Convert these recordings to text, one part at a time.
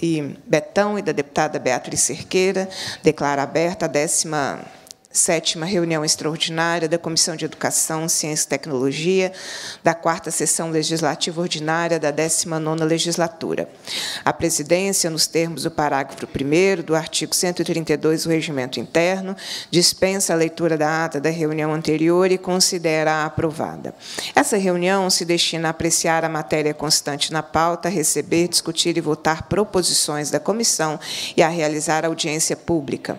e Betão e da deputada Beatriz Cerqueira, declara aberta a décima sétima reunião extraordinária da Comissão de Educação, Ciência e Tecnologia, da quarta sessão legislativa ordinária da 19ª legislatura. A presidência, nos termos do parágrafo 1 do artigo 132 do Regimento Interno, dispensa a leitura da ata da reunião anterior e considera-a aprovada. Essa reunião se destina a apreciar a matéria constante na pauta, receber, discutir e votar proposições da comissão e a realizar audiência pública.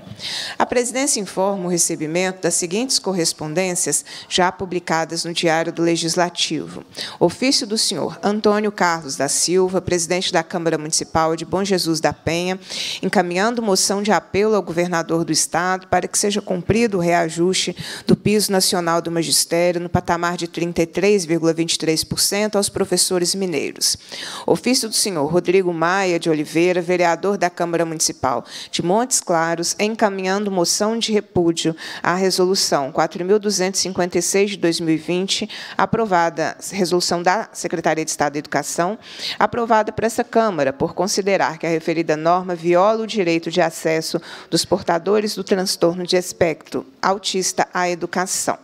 A presidência informa o recebimento das seguintes correspondências já publicadas no Diário do Legislativo. Ofício do senhor Antônio Carlos da Silva, presidente da Câmara Municipal de Bom Jesus da Penha, encaminhando moção de apelo ao governador do Estado para que seja cumprido o reajuste do piso nacional do magistério no patamar de 33,23% aos professores mineiros. Ofício do senhor Rodrigo Maia de Oliveira, vereador da Câmara Municipal de Montes Claros, encaminhando moção de repúdio à resolução 4256 de 2020, aprovada resolução da Secretaria de Estado da Educação, aprovada para essa Câmara por considerar que a referida norma viola o direito de acesso dos portadores do transtorno de espectro autista à educação educação.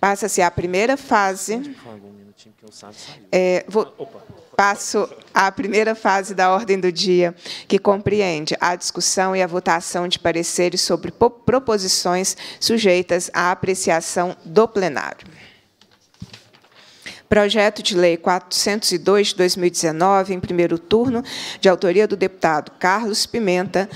Passa-se a primeira fase. É, vou, passo à primeira fase da ordem do dia, que compreende a discussão e a votação de pareceres sobre proposições sujeitas à apreciação do plenário. Projeto de Lei 402 de 2019, em primeiro turno, de autoria do deputado Carlos Pimenta,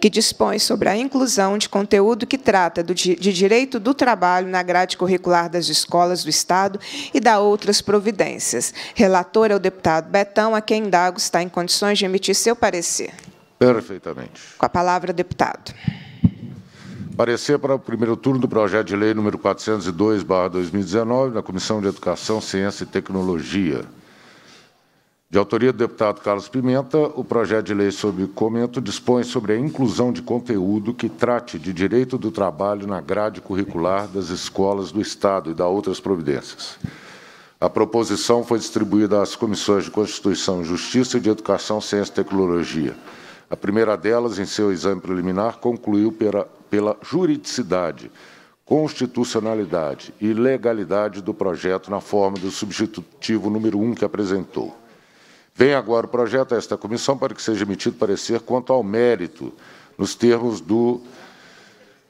que dispõe sobre a inclusão de conteúdo que trata de direito do trabalho na grade curricular das escolas do Estado e da outras providências. Relator é o deputado Betão, a quem Dago está em condições de emitir seu parecer. Perfeitamente. Com a palavra, deputado. Parecer para o primeiro turno do projeto de lei número 402/2019 da Comissão de Educação, Ciência e Tecnologia. De autoria do deputado Carlos Pimenta, o projeto de lei sob comento dispõe sobre a inclusão de conteúdo que trate de direito do trabalho na grade curricular das escolas do Estado e da outras providências. A proposição foi distribuída às comissões de Constituição, Justiça e de Educação, Ciência e Tecnologia. A primeira delas, em seu exame preliminar, concluiu pela pela juridicidade, constitucionalidade e legalidade do projeto na forma do substitutivo número 1 que apresentou. Vem agora o projeto a esta comissão para que seja emitido parecer quanto ao mérito, nos termos do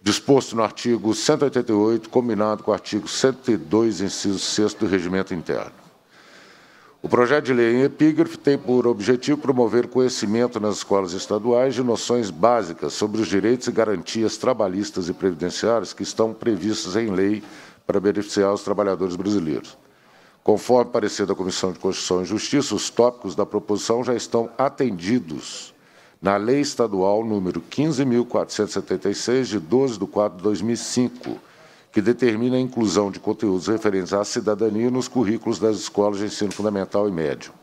disposto no artigo 188, combinado com o artigo 102, inciso 6 do Regimento Interno. O projeto de lei em epígrafe tem por objetivo promover conhecimento nas escolas estaduais de noções básicas sobre os direitos e garantias trabalhistas e previdenciárias que estão previstos em lei para beneficiar os trabalhadores brasileiros. Conforme parecer da Comissão de Constituição e Justiça, os tópicos da proposição já estão atendidos na Lei Estadual número 15.476, de 12 de 4 de 2005, que determina a inclusão de conteúdos referentes à cidadania nos currículos das escolas de ensino fundamental e médio.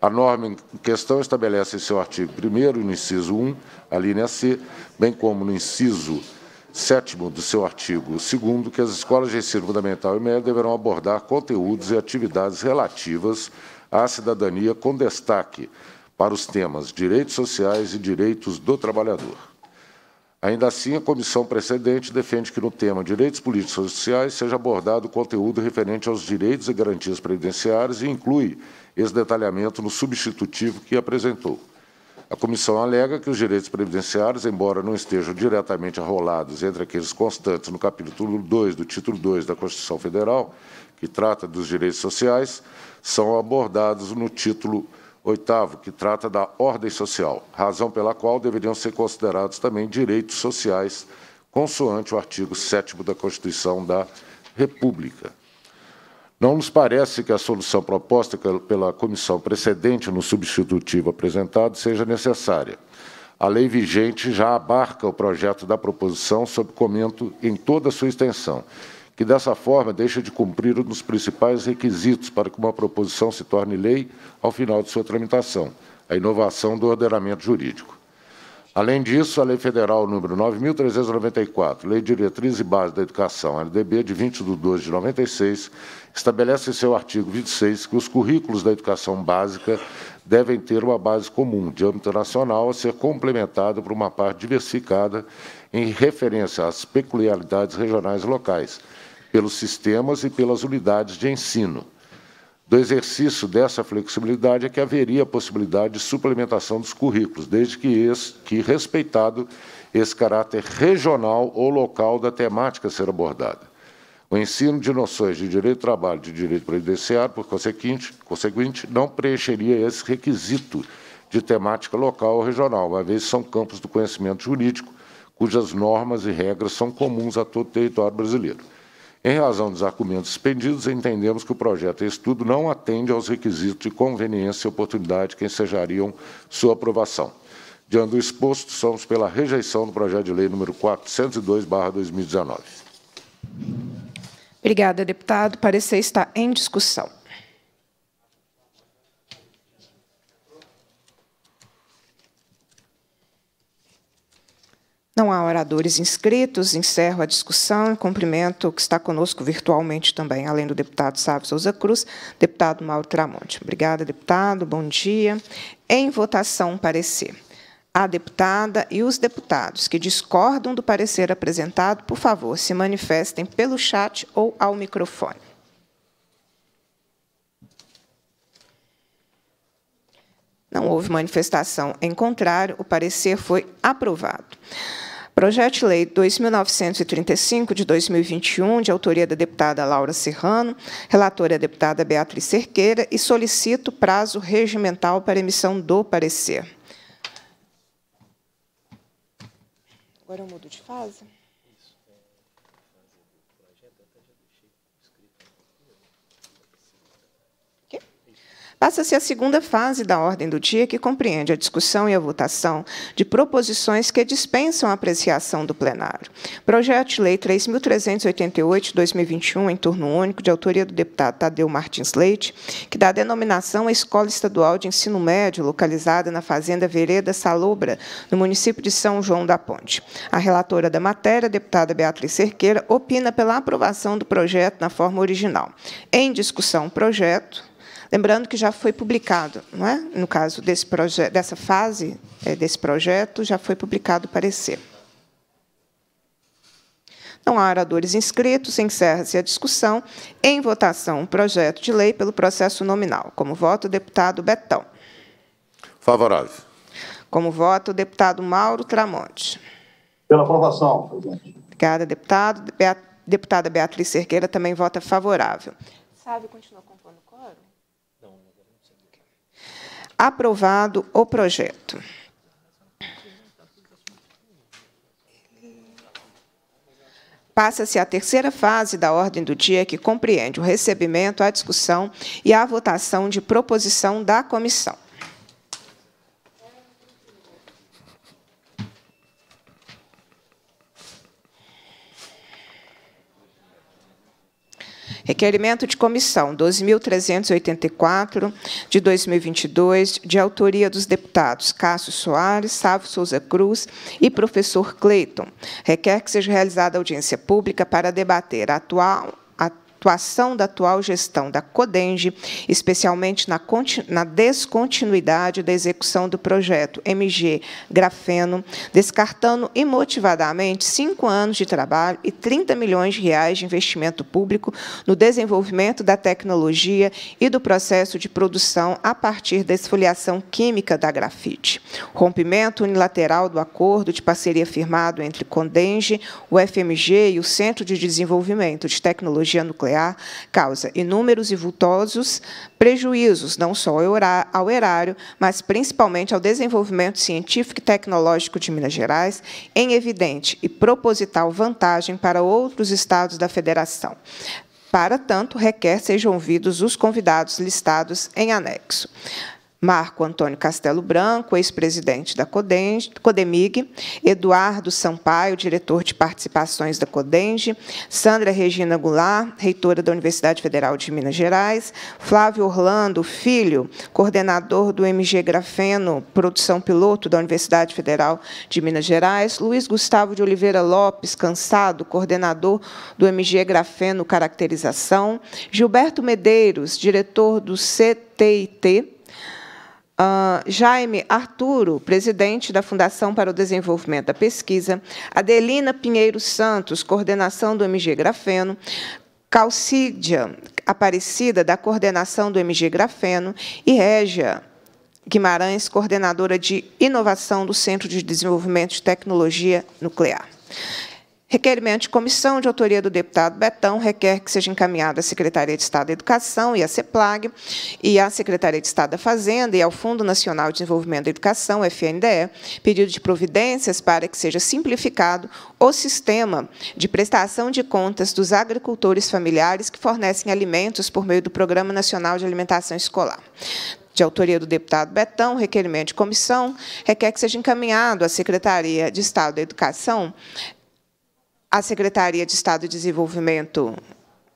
A norma em questão estabelece em seu artigo 1 no inciso 1, a linha C, bem como no inciso 7 do seu artigo 2 que as escolas de ensino fundamental e médio deverão abordar conteúdos e atividades relativas à cidadania com destaque para os temas direitos sociais e direitos do trabalhador. Ainda assim, a comissão precedente defende que no tema direitos políticos e sociais seja abordado o conteúdo referente aos direitos e garantias previdenciárias e inclui esse detalhamento no substitutivo que apresentou. A comissão alega que os direitos previdenciários, embora não estejam diretamente arrolados entre aqueles constantes no capítulo 2 do título 2 da Constituição Federal, que trata dos direitos sociais, são abordados no título 2 Oitavo, que trata da ordem social, razão pela qual deveriam ser considerados também direitos sociais, consoante o artigo 7 da Constituição da República. Não nos parece que a solução proposta pela comissão precedente no substitutivo apresentado seja necessária. A lei vigente já abarca o projeto da proposição sob comento em toda a sua extensão, que dessa forma deixa de cumprir um dos principais requisitos para que uma proposição se torne lei ao final de sua tramitação, a inovação do ordenamento jurídico. Além disso, a Lei Federal número 9.394, Lei de Diretriz e Base da Educação, LDB, de 20 de 12 de 96, estabelece em seu artigo 26 que os currículos da educação básica devem ter uma base comum de âmbito nacional a ser complementada por uma parte diversificada em referência às peculiaridades regionais e locais, pelos sistemas e pelas unidades de ensino. Do exercício dessa flexibilidade é que haveria a possibilidade de suplementação dos currículos, desde que, esse, que respeitado esse caráter regional ou local da temática a ser abordada. O ensino de noções de direito do trabalho e de direito previdenciário, por consequente, consequente, não preencheria esse requisito de temática local ou regional, uma vez que são campos do conhecimento jurídico cujas normas e regras são comuns a todo o território brasileiro. Em razão dos argumentos expendidos, entendemos que o projeto de estudo não atende aos requisitos de conveniência e oportunidade que ensejariam sua aprovação. Diante do exposto, somos pela rejeição do projeto de lei número 402, 2019. Obrigada, deputado. O parecer está em discussão. Não há oradores inscritos, encerro a discussão e cumprimento o que está conosco virtualmente também, além do deputado Sávio Souza Cruz, deputado Mauro Tramonte. Obrigada, deputado, bom dia. Em votação, parecer. A deputada e os deputados que discordam do parecer apresentado, por favor, se manifestem pelo chat ou ao microfone. Não houve manifestação em contrário, o parecer foi aprovado. Projeto de Lei 2935 de 2021, de autoria da deputada Laura Serrano, relatora a deputada Beatriz Cerqueira, e solicito prazo regimental para emissão do parecer. Agora eu mudo de fase. passa-se a segunda fase da ordem do dia, que compreende a discussão e a votação de proposições que dispensam a apreciação do plenário. Projeto de Lei 3.388, 2021, em turno único, de autoria do deputado Tadeu Martins Leite, que dá denominação à Escola Estadual de Ensino Médio, localizada na Fazenda Vereda Salobra, no município de São João da Ponte. A relatora da matéria, deputada Beatriz Cerqueira, opina pela aprovação do projeto na forma original. Em discussão, projeto. Lembrando que já foi publicado, não é? no caso desse dessa fase é, desse projeto, já foi publicado o parecer. Não há oradores inscritos, encerra-se a discussão. Em votação, o projeto de lei pelo processo nominal. Como voto, o deputado Betão. Favorável. Como voto, o deputado Mauro Tramonte. Pela aprovação, presidente. Obrigada, deputado. Beat... Deputada Beatriz Cerqueira também vota favorável. Sávio continua compondo. Aprovado o projeto. Passa-se à terceira fase da ordem do dia, que compreende o recebimento, a discussão e a votação de proposição da comissão. Requerimento de comissão 12.384, de 2022, de autoria dos deputados Cássio Soares, Sávio Souza Cruz e professor Cleiton. Requer que seja realizada audiência pública para debater a atual atuação da atual gestão da Codenge, especialmente na, na descontinuidade da execução do projeto MG Grafeno, descartando imotivadamente cinco anos de trabalho e 30 milhões de reais de investimento público no desenvolvimento da tecnologia e do processo de produção a partir da esfoliação química da grafite. Rompimento unilateral do acordo de parceria firmado entre Condenge, o FMG e o Centro de Desenvolvimento de Tecnologia Nuclear causa inúmeros e vultosos prejuízos, não só ao erário, mas principalmente ao desenvolvimento científico e tecnológico de Minas Gerais, em evidente e proposital vantagem para outros estados da Federação. Para tanto, requer sejam ouvidos os convidados listados em anexo. Marco Antônio Castelo Branco, ex-presidente da Codemig, Eduardo Sampaio, diretor de participações da Codenge, Sandra Regina Goulart, reitora da Universidade Federal de Minas Gerais, Flávio Orlando Filho, coordenador do MG Grafeno, produção piloto da Universidade Federal de Minas Gerais, Luiz Gustavo de Oliveira Lopes, cansado, coordenador do MG Grafeno Caracterização, Gilberto Medeiros, diretor do CTIT, Uh, Jaime Arturo, presidente da Fundação para o Desenvolvimento da Pesquisa, Adelina Pinheiro Santos, coordenação do MG Grafeno, Calcídia Aparecida, da coordenação do MG Grafeno, e Régia Guimarães, coordenadora de inovação do Centro de Desenvolvimento de Tecnologia Nuclear. Requerimento de comissão de autoria do deputado Betão requer que seja encaminhado à Secretaria de Estado da Educação e à CEPLAG, e à Secretaria de Estado da Fazenda e ao Fundo Nacional de Desenvolvimento da Educação, FNDE, pedido de providências para que seja simplificado o sistema de prestação de contas dos agricultores familiares que fornecem alimentos por meio do Programa Nacional de Alimentação Escolar de autoria do deputado Betão, requerimento de comissão, requer que seja encaminhado à Secretaria de Estado da Educação a Secretaria de Estado de Desenvolvimento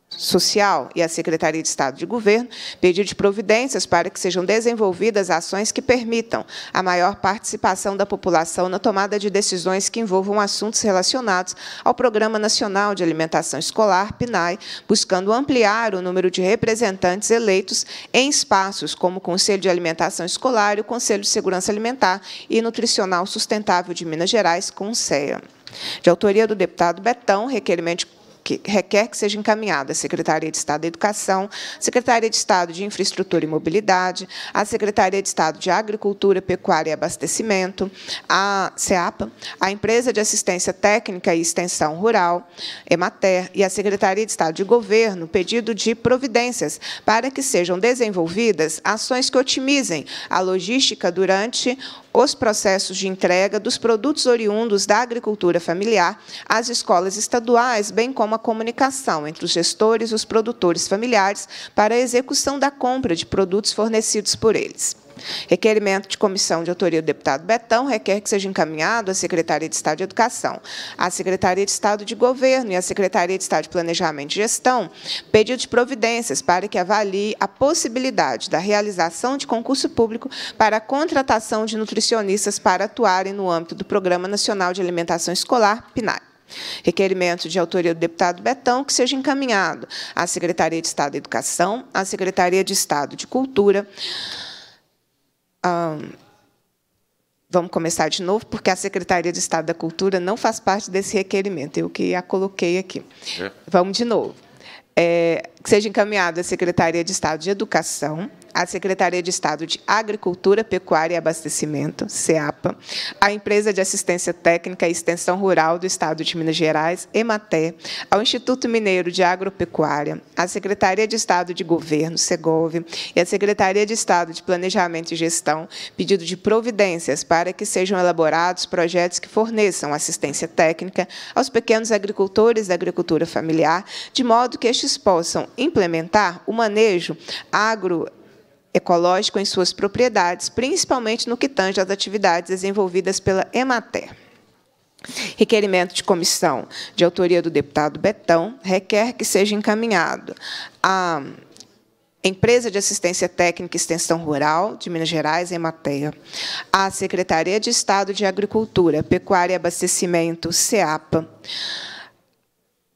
Social e a Secretaria de Estado de Governo pediu de providências para que sejam desenvolvidas ações que permitam a maior participação da população na tomada de decisões que envolvam assuntos relacionados ao Programa Nacional de Alimentação Escolar, PNAE, buscando ampliar o número de representantes eleitos em espaços como o Conselho de Alimentação Escolar e o Conselho de Segurança Alimentar e Nutricional Sustentável de Minas Gerais, CEA. De autoria do deputado Betão, requerimento que requer que seja encaminhada à Secretaria de Estado da Educação, Secretaria de Estado de Infraestrutura e Mobilidade, a Secretaria de Estado de Agricultura, Pecuária e Abastecimento, a SEAPA, a Empresa de Assistência Técnica e Extensão Rural, EMATER, e a Secretaria de Estado de Governo, pedido de providências para que sejam desenvolvidas ações que otimizem a logística durante os processos de entrega dos produtos oriundos da agricultura familiar às escolas estaduais, bem como a comunicação entre os gestores e os produtores familiares para a execução da compra de produtos fornecidos por eles. Requerimento de comissão de autoria do deputado Betão requer que seja encaminhado à Secretaria de Estado de Educação, à Secretaria de Estado de Governo e à Secretaria de Estado de Planejamento e Gestão pedido de providências para que avalie a possibilidade da realização de concurso público para a contratação de nutricionistas para atuarem no âmbito do Programa Nacional de Alimentação Escolar, PNAE. Requerimento de autoria do deputado Betão que seja encaminhado à Secretaria de Estado de Educação, à Secretaria de Estado de Cultura. vamos começar de novo, porque a Secretaria de Estado da Cultura não faz parte desse requerimento, eu que a coloquei aqui. É. Vamos de novo. É, que seja encaminhado à Secretaria de Estado de Educação, a Secretaria de Estado de Agricultura, Pecuária e Abastecimento, SEAPA, a Empresa de Assistência Técnica e Extensão Rural do Estado de Minas Gerais, EMATE, ao Instituto Mineiro de Agropecuária, à Secretaria de Estado de Governo, SEGOV, e à Secretaria de Estado de Planejamento e Gestão, pedido de providências para que sejam elaborados projetos que forneçam assistência técnica aos pequenos agricultores da agricultura familiar, de modo que estes possam implementar o manejo agro ecológico em suas propriedades, principalmente no que tange às atividades desenvolvidas pela Emater. Requerimento de comissão de autoria do deputado Betão requer que seja encaminhado à Empresa de Assistência Técnica e Extensão Rural de Minas Gerais, Emater, à Secretaria de Estado de Agricultura, Pecuária e Abastecimento, SEAPA,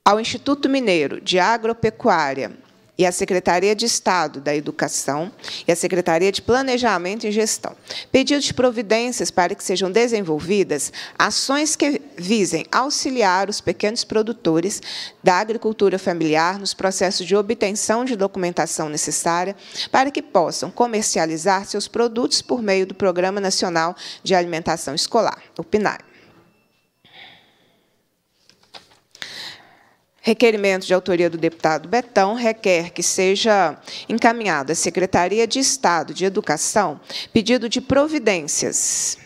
ao Instituto Mineiro de Agropecuária, e a Secretaria de Estado da Educação e a Secretaria de Planejamento e Gestão. Pedido de providências para que sejam desenvolvidas ações que visem auxiliar os pequenos produtores da agricultura familiar nos processos de obtenção de documentação necessária para que possam comercializar seus produtos por meio do Programa Nacional de Alimentação Escolar, o PNAE. Requerimento de autoria do deputado Betão requer que seja encaminhado à Secretaria de Estado de Educação pedido de providências,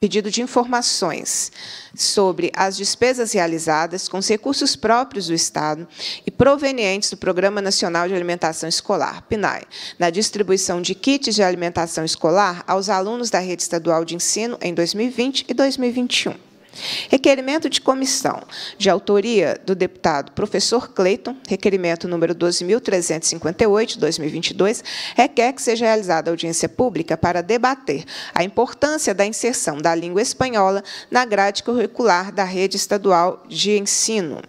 pedido de informações sobre as despesas realizadas com os recursos próprios do Estado e provenientes do Programa Nacional de Alimentação Escolar, PNAE, na distribuição de kits de alimentação escolar aos alunos da rede estadual de ensino em 2020 e 2021. Requerimento de comissão de autoria do deputado professor Cleiton, requerimento número 12.358, 2022, requer que seja realizada audiência pública para debater a importância da inserção da língua espanhola na grade curricular da rede estadual de ensino.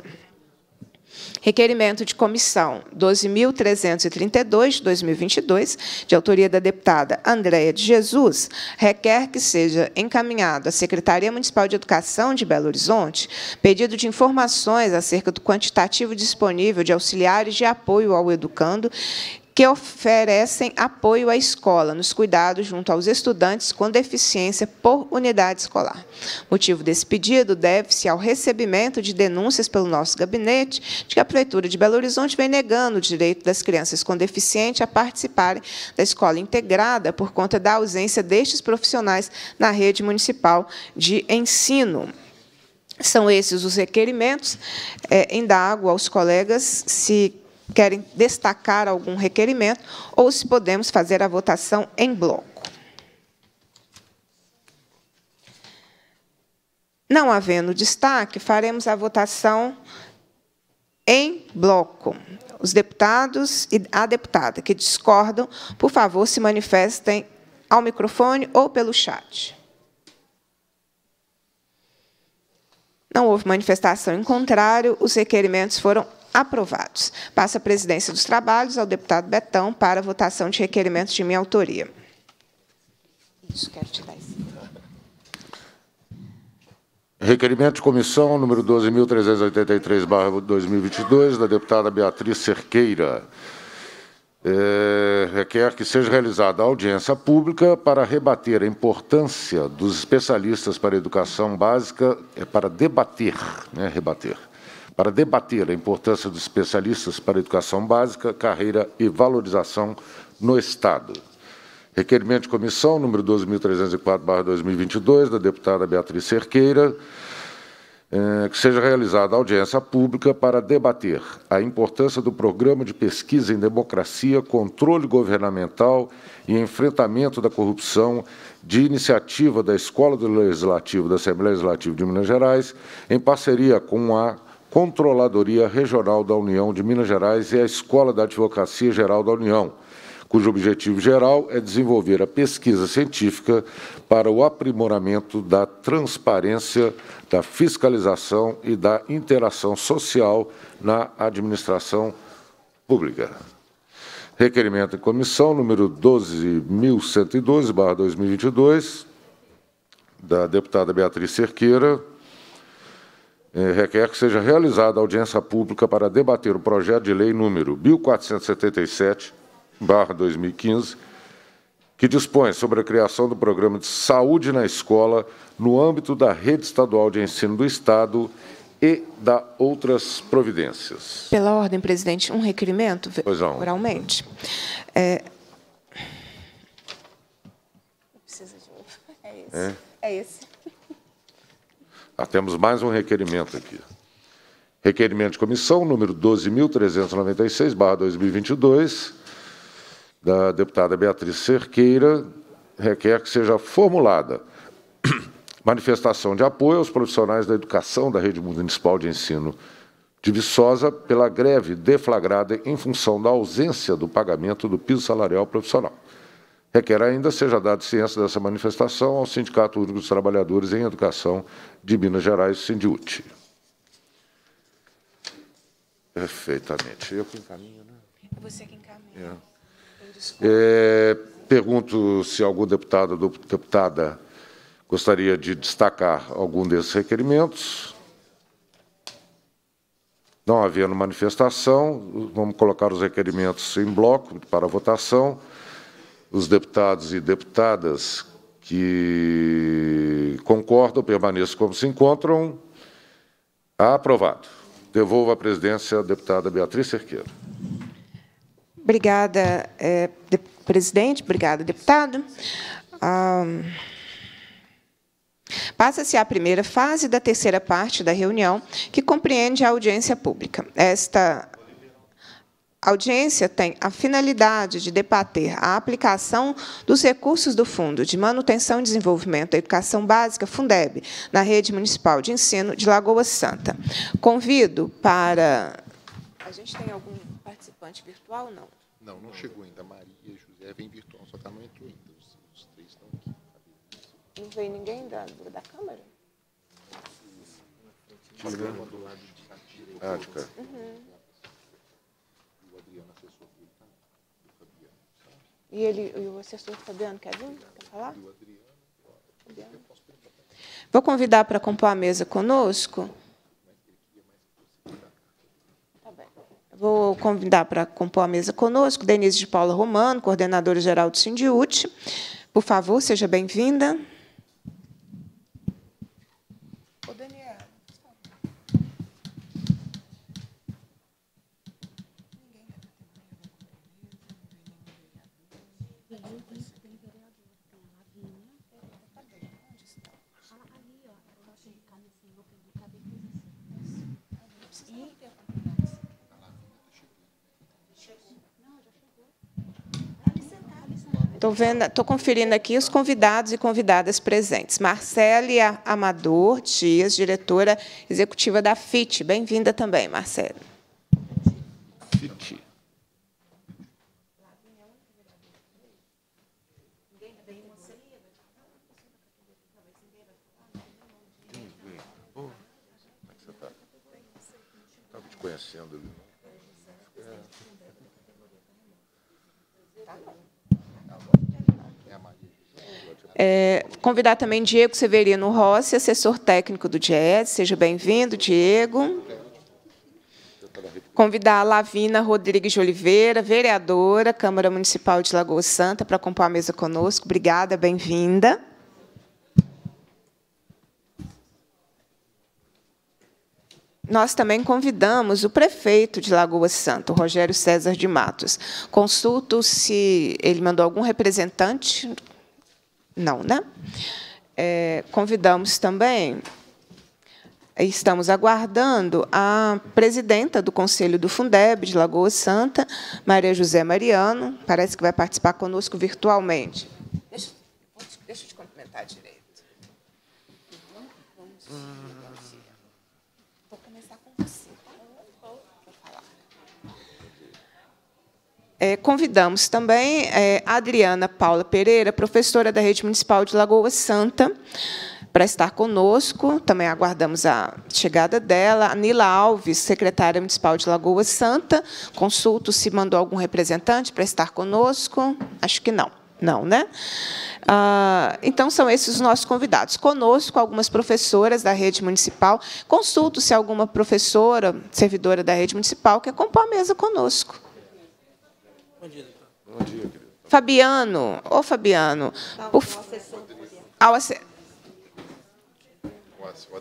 Requerimento de comissão 12.332, 2022, de autoria da deputada Andréa de Jesus, requer que seja encaminhado à Secretaria Municipal de Educação de Belo Horizonte pedido de informações acerca do quantitativo disponível de auxiliares de apoio ao educando que oferecem apoio à escola nos cuidados junto aos estudantes com deficiência por unidade escolar. O motivo desse pedido deve-se ao recebimento de denúncias pelo nosso gabinete de que a Prefeitura de Belo Horizonte vem negando o direito das crianças com deficiência a participarem da escola integrada por conta da ausência destes profissionais na rede municipal de ensino. São esses os requerimentos. É, eh, indago aos colegas se querem destacar algum requerimento ou se podemos fazer a votação em bloco. Não havendo destaque, faremos a votação em bloco. Os deputados e a deputada que discordam, por favor, se manifestem ao microfone ou pelo chat. Não houve manifestação em contrário, os requerimentos foram Aprovados. Passa a presidência dos trabalhos ao deputado Betão para votação de requerimentos de minha autoria. Isso, quero te dar isso. Requerimento de comissão número 12.383-2022, da deputada Beatriz Cerqueira. É, requer que seja realizada audiência pública para rebater a importância dos especialistas para a educação básica, é para debater, né, rebater, para debater a importância dos especialistas para a educação básica, carreira e valorização no Estado. Requerimento de comissão número 12.304-2022, da deputada Beatriz Cerqueira, eh, que seja realizada audiência pública para debater a importância do programa de pesquisa em democracia, controle governamental e enfrentamento da corrupção de iniciativa da Escola do Legislativo da Assembleia Legislativa de Minas Gerais, em parceria com a Controladoria Regional da União de Minas Gerais e a Escola da Advocacia Geral da União, cujo objetivo geral é desenvolver a pesquisa científica para o aprimoramento da transparência, da fiscalização e da interação social na administração pública. Requerimento em comissão número 12.112, 2022, da deputada Beatriz Cerqueira, é, requer que seja realizada audiência pública para debater o projeto de lei número 1477-2015, que dispõe sobre a criação do programa de saúde na escola no âmbito da rede estadual de ensino do Estado e da outras providências. Pela ordem, presidente, um requerimento, pois não. oralmente. É... É esse. É, é esse. Ah, temos mais um requerimento aqui. Requerimento de comissão número 12.396, barra 2022, da deputada Beatriz Cerqueira, requer que seja formulada manifestação de apoio aos profissionais da educação da rede municipal de ensino de Viçosa pela greve deflagrada em função da ausência do pagamento do piso salarial profissional requer ainda seja dado ciência dessa manifestação ao Sindicato Único dos Trabalhadores em Educação de Minas Gerais, Sindiúte. Perfeitamente. Eu que encaminho, né? Você que encaminha. É. É, pergunto se algum deputado ou deputada gostaria de destacar algum desses requerimentos. Não havendo manifestação, vamos colocar os requerimentos em bloco para votação os deputados e deputadas que concordam permaneçam como se encontram. Aprovado. Devolvo à presidência a deputada Beatriz Cerqueira. Obrigada, é, de, presidente. Obrigada, deputado. Ah, Passa-se à primeira fase da terceira parte da reunião, que compreende a audiência pública. Esta a audiência tem a finalidade de debater a aplicação dos recursos do Fundo de Manutenção e Desenvolvimento da Educação Básica, Fundeb, na Rede Municipal de Ensino de Lagoa Santa. Convido para... A gente tem algum participante virtual? Não. Não, não chegou ainda. Maria e José vem virtual, só que tá não entrou ainda. Os, os três estão aqui. Não veio ninguém da, da Câmara? Tirando do de cá. Ah, de cá. Uhum. E ele, e o assessor Fabiano quer vir? Quer falar? Vou convidar para compor a mesa conosco. Tá vou convidar para compor a mesa conosco Denise de Paula Romano, coordenadora-geral do Sindiúte. Por favor, seja bem-vinda. Estou vendo, estou conferindo aqui os convidados e convidadas presentes. Marcele Amador Dias, diretora executiva da FIT. Bem-vinda também, Marcele. FIT. É tá? conhecendo É, convidar também Diego Severino Rossi, assessor técnico do GES. Seja bem-vindo, Diego. Convidar a Lavina Rodrigues de Oliveira, vereadora, Câmara Municipal de Lagoa Santa, para compor a mesa conosco. Obrigada, bem-vinda. Nós também convidamos o prefeito de Lagoa Santa, Rogério César de Matos. Consulto se ele mandou algum representante não, né? É, convidamos também, estamos aguardando a presidenta do Conselho do Fundeb de Lagoa Santa, Maria José Mariano, parece que vai participar conosco virtualmente. Deixa, deixa eu te cumprimentar direito. É, convidamos também é, a Adriana Paula Pereira, professora da Rede Municipal de Lagoa Santa, para estar conosco. Também aguardamos a chegada dela. A Nila Alves, secretária municipal de Lagoa Santa. Consulto se mandou algum representante para estar conosco. Acho que não. Não, né? Ah, então, são esses os nossos convidados. Conosco, algumas professoras da rede municipal. Consulto se alguma professora, servidora da rede municipal, quer compor a mesa conosco. Bom dia, querido. Fabiano, ô oh, Fabiano. Tá o, ao assessor. O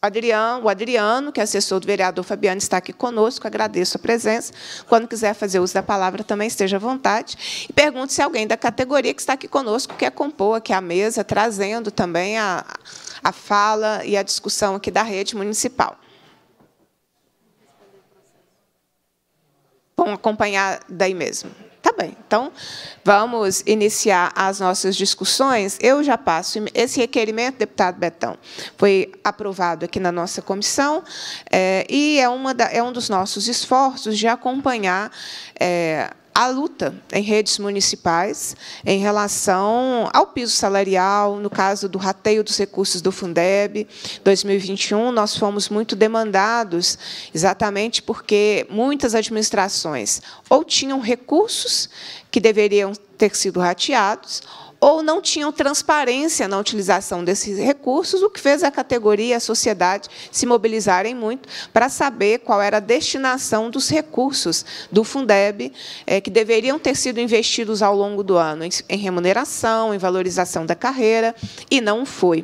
Adriano. o Adriano, que é assessor do vereador Fabiano, está aqui conosco. Agradeço a presença. Quando quiser fazer uso da palavra, também esteja à vontade. E pergunto se alguém da categoria que está aqui conosco quer compor aqui a mesa, trazendo também a, a fala e a discussão aqui da rede municipal. acompanhar daí mesmo. Tá bem, então vamos iniciar as nossas discussões. Eu já passo. Esse requerimento, deputado Betão, foi aprovado aqui na nossa comissão é, e é, uma da, é um dos nossos esforços de acompanhar é, a luta em redes municipais em relação ao piso salarial, no caso do rateio dos recursos do Fundeb. 2021, nós fomos muito demandados, exatamente porque muitas administrações ou tinham recursos que deveriam ter sido rateados, ou não tinham transparência na utilização desses recursos, o que fez a categoria e a sociedade se mobilizarem muito para saber qual era a destinação dos recursos do Fundeb, eh, que deveriam ter sido investidos ao longo do ano em remuneração, em valorização da carreira, e não foi.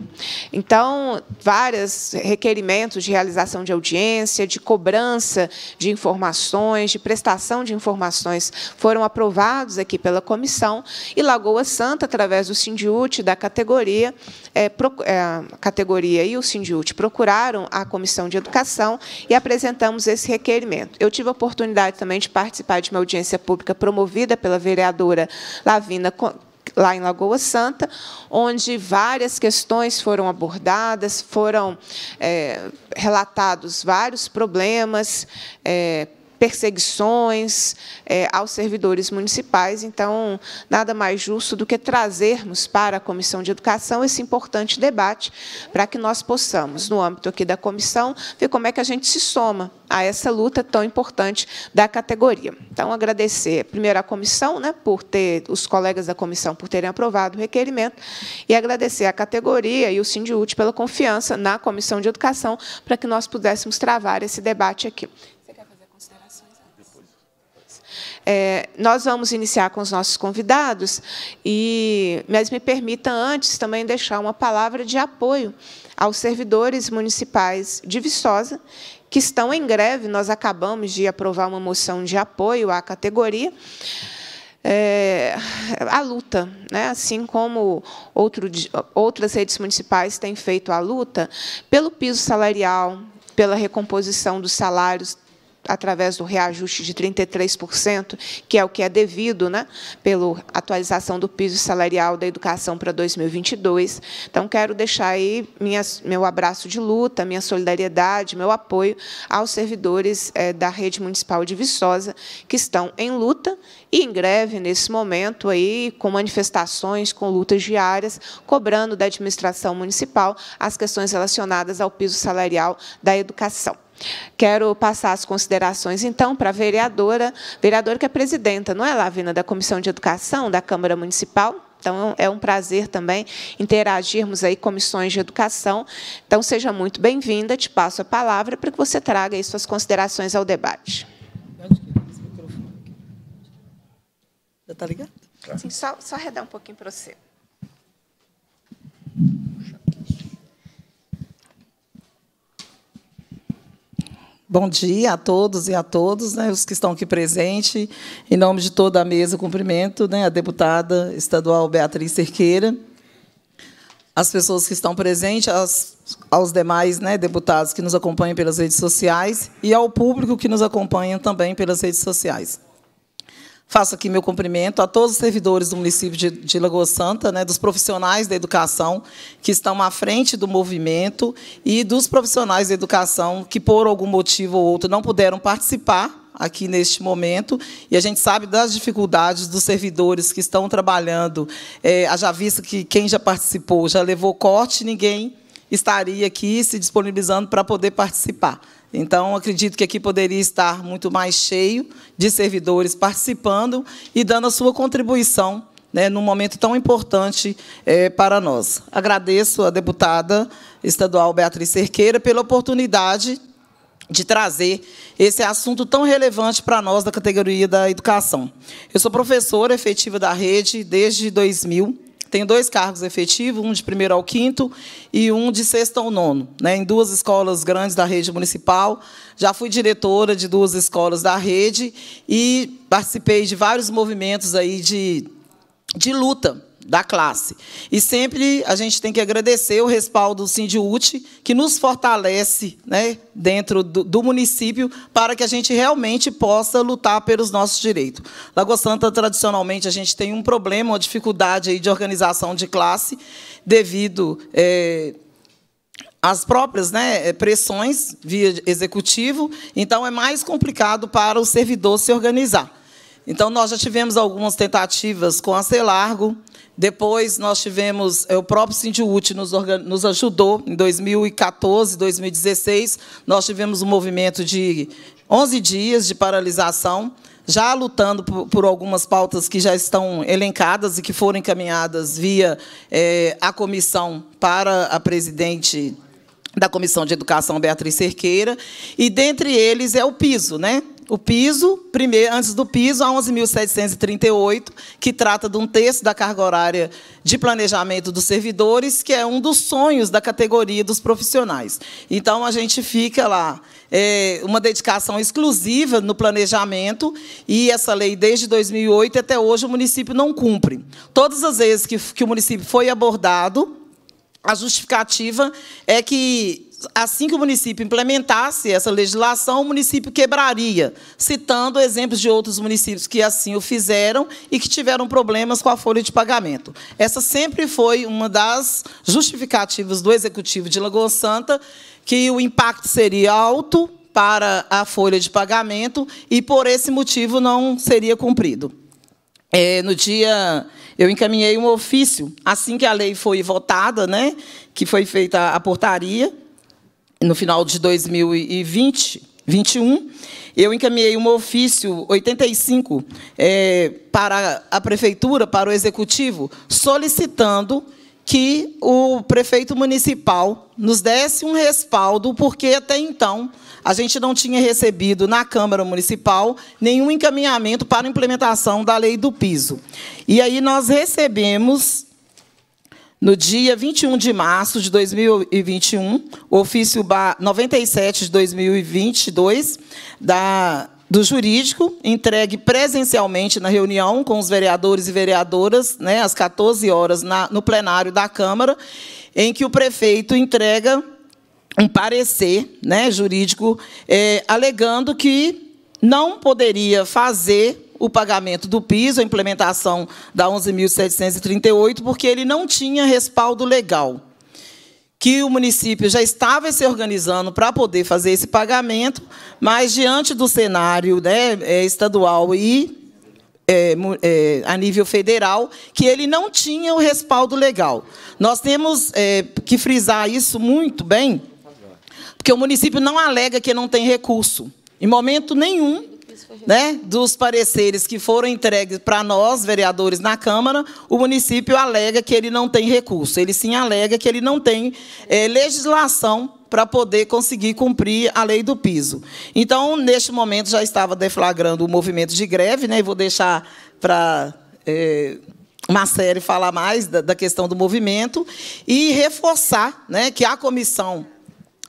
Então, vários requerimentos de realização de audiência, de cobrança de informações, de prestação de informações, foram aprovados aqui pela comissão, e Lagoa Santa, através através do Sindiut, da categoria, é, pro, é, a categoria e o Sindiut procuraram a Comissão de Educação e apresentamos esse requerimento. Eu tive a oportunidade também de participar de uma audiência pública promovida pela vereadora Lavina lá em Lagoa Santa, onde várias questões foram abordadas, foram é, relatados vários problemas, é, perseguições é, aos servidores municipais. Então, nada mais justo do que trazermos para a Comissão de Educação esse importante debate para que nós possamos, no âmbito aqui da comissão, ver como é que a gente se soma a essa luta tão importante da categoria. Então, agradecer, primeiro, à comissão, né, por ter os colegas da comissão por terem aprovado o requerimento, e agradecer à categoria e o Sindiúte pela confiança na Comissão de Educação para que nós pudéssemos travar esse debate aqui. É, nós vamos iniciar com os nossos convidados, e, mas me permita antes também deixar uma palavra de apoio aos servidores municipais de Viçosa, que estão em greve. Nós acabamos de aprovar uma moção de apoio à categoria. É, a luta, né? assim como outro, outras redes municipais têm feito a luta pelo piso salarial, pela recomposição dos salários através do reajuste de 33%, que é o que é devido né, pela atualização do piso salarial da educação para 2022. Então, quero deixar aí minhas, meu abraço de luta, minha solidariedade, meu apoio aos servidores é, da rede municipal de Viçosa, que estão em luta e em greve nesse momento, aí, com manifestações, com lutas diárias, cobrando da administração municipal as questões relacionadas ao piso salarial da educação. Quero passar as considerações, então, para a vereadora, vereadora que é presidenta, não é, Lavina, da Comissão de Educação da Câmara Municipal? Então, é um prazer também interagirmos aí comissões de educação. Então, seja muito bem-vinda, te passo a palavra para que você traga aí suas considerações ao debate. Já está ligado? Sim, só, só arredar um pouquinho para você. Puxa. Bom dia a todos e a todos, né, os que estão aqui presentes. Em nome de toda a mesa, cumprimento né, a deputada estadual Beatriz Cerqueira, as pessoas que estão presentes, as, aos demais né, deputados que nos acompanham pelas redes sociais e ao público que nos acompanha também pelas redes sociais. Faço aqui meu cumprimento a todos os servidores do município de, de Lagoa Santa, né, dos profissionais da educação que estão à frente do movimento e dos profissionais da educação que, por algum motivo ou outro, não puderam participar aqui neste momento, e a gente sabe das dificuldades dos servidores que estão trabalhando. É, já visto que quem já participou já levou corte, ninguém estaria aqui se disponibilizando para poder participar. Então, acredito que aqui poderia estar muito mais cheio de servidores participando e dando a sua contribuição né, num momento tão importante é, para nós. Agradeço à deputada estadual Beatriz Cerqueira pela oportunidade de trazer esse assunto tão relevante para nós da categoria da educação. Eu sou professora efetiva da rede desde 2000 tenho dois cargos efetivos, um de primeiro ao quinto e um de sexto ao nono, né, em duas escolas grandes da rede municipal. Já fui diretora de duas escolas da rede e participei de vários movimentos aí de, de luta da classe. E sempre a gente tem que agradecer o respaldo do Sindiúti, que nos fortalece né, dentro do, do, município para que a gente realmente possa lutar pelos nossos direitos. Lagoa Santa, tradicionalmente, a gente tem um problema, uma dificuldade aí de organização de classe, devido... É, próprias né, eh, pressões via executivo, então é mais complicado para o servidor se organizar. Então, nós já tivemos algumas tentativas com a Celargo, depois nós tivemos, é, o próprio Sindiúte nos, nos ajudou, em 2014, 2016, nós tivemos um movimento de 11 dias de paralisação, já lutando por, algumas pautas que já estão elencadas e que foram encaminhadas via é, a comissão para a presidente da Comissão de Educação, Beatriz Cerqueira, e dentre eles é o piso, né? O piso, primeiro, antes do piso, a 11.738, que trata de um terço da carga horária de planejamento dos servidores, que é um dos sonhos da categoria dos profissionais. Então, a gente fica lá, é, uma dedicação exclusiva no planejamento, e essa lei, desde 2008 até hoje, o município não cumpre. Todas as vezes que, que o município foi abordado, a justificativa é que assim que o município implementasse essa legislação, o município quebraria, citando exemplos de outros municípios que assim o fizeram e que tiveram problemas com a folha de pagamento. Essa sempre foi uma das justificativas do Executivo de Lagoa Santa, que o impacto seria alto para a folha de pagamento e, por esse motivo, não seria cumprido. É, no dia eu encaminhei um ofício assim que a lei foi votada, né, que foi feita a portaria no final de 2020, 21, eu encaminhei um ofício 85 é, para a prefeitura, para o executivo, solicitando que o prefeito municipal nos desse um respaldo, porque até então a gente não tinha recebido na Câmara Municipal nenhum encaminhamento para a implementação da lei do piso. E aí nós recebemos no dia 21 de março de 2021, ofício 97 de 2022 da do jurídico, entregue presencialmente na reunião com os vereadores e vereadoras, né, às 14 horas, na, no plenário da Câmara, em que o prefeito entrega um parecer né, jurídico, é, alegando que não poderia fazer o pagamento do piso, a implementação da 11.738, porque ele não tinha respaldo legal. Que o município já estava se organizando para poder fazer esse pagamento, mas diante do cenário né, é, estadual e é, é, a nível federal, que ele não tinha o respaldo legal. Nós temos é, que frisar isso muito bem, porque o município não alega que não tem recurso. Em momento nenhum, né, dos pareceres que foram entregues para nós, vereadores, na Câmara, o município alega que ele não tem recurso. Ele sim alega que ele não tem é, legislação para poder conseguir cumprir a lei do piso. Então, neste momento, já estava deflagrando o movimento de greve, né, e vou deixar para. É, eh, série falar mais da, da questão do movimento e reforçar né, que a comissão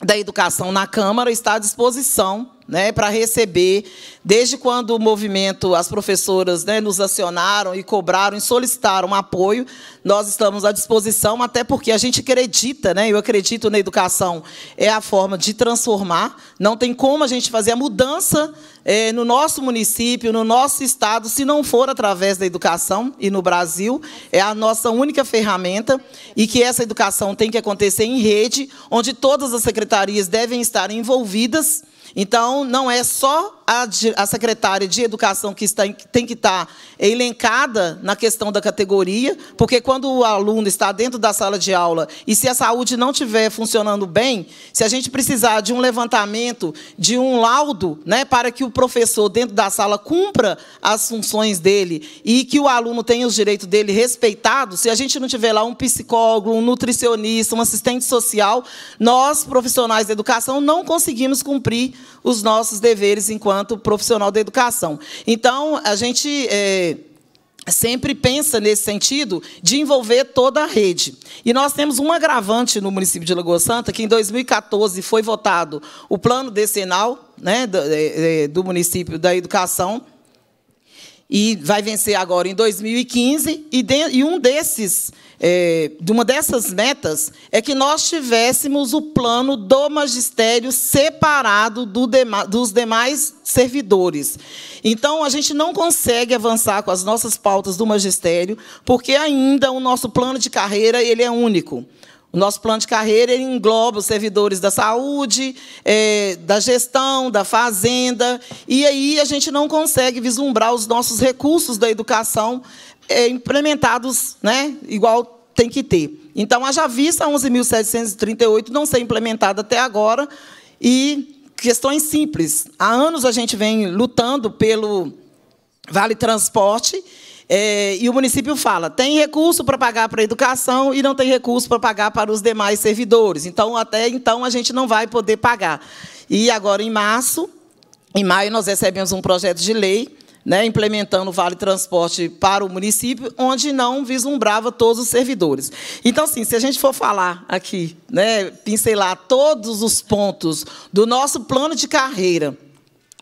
da Educação na Câmara está à disposição né, para receber, desde quando o movimento, as professoras né, nos acionaram e cobraram e solicitaram apoio, nós estamos à disposição, até porque a gente acredita, né, eu acredito na educação, é a forma de transformar, não tem como a gente fazer a mudança é, no nosso município, no nosso estado, se não for através da educação, e no Brasil é a nossa única ferramenta, e que essa educação tem que acontecer em rede, onde todas as secretarias devem estar envolvidas. Então, não é só a, a secretária de Educação que está, tem que estar tá elencada na questão da categoria, porque quando o aluno está dentro da sala de aula e se a saúde não estiver funcionando bem, se a gente precisar de um levantamento, de um laudo, né, para que o professor dentro da sala cumpra as funções dele e que o aluno tenha os direitos dele respeitados, se a gente não tiver lá um psicólogo, um nutricionista, um assistente social, nós, profissionais da educação, não conseguimos cumprir os nossos deveres enquanto enquanto profissional da educação. Então, a gente. É, sempre pensa nesse sentido de envolver toda a rede. E nós temos um agravante no município de Lagoa Santa, que em 2014 foi votado o plano decenal né, do, é, é, do município da educação, e vai vencer agora em 2015. E, de, e um desses, é, de uma dessas metas é que nós tivéssemos o plano do magistério separado do dema, dos demais servidores. Então, a gente não consegue avançar com as nossas pautas do magistério, porque ainda o nosso plano de carreira ele é único. O nosso plano de carreira engloba os servidores da saúde, é, da gestão, da fazenda, e aí a gente não consegue vislumbrar os nossos recursos da educação é, implementados né, igual tem que ter. Então, a já vista 11.738 não ser implementada até agora, e questões simples. Há anos a gente vem lutando pelo Vale Transporte, é, e o município fala: tem recurso para pagar para a educação e não tem recurso para pagar para os demais servidores. Então, até então, a gente não vai poder pagar. E agora, em março, em maio, nós recebemos um projeto de lei. Né, implementando o Vale Transporte para o município, onde não vislumbrava todos os servidores. Então, sim, se a gente for falar aqui, né, pincelar todos os pontos do nosso plano de carreira,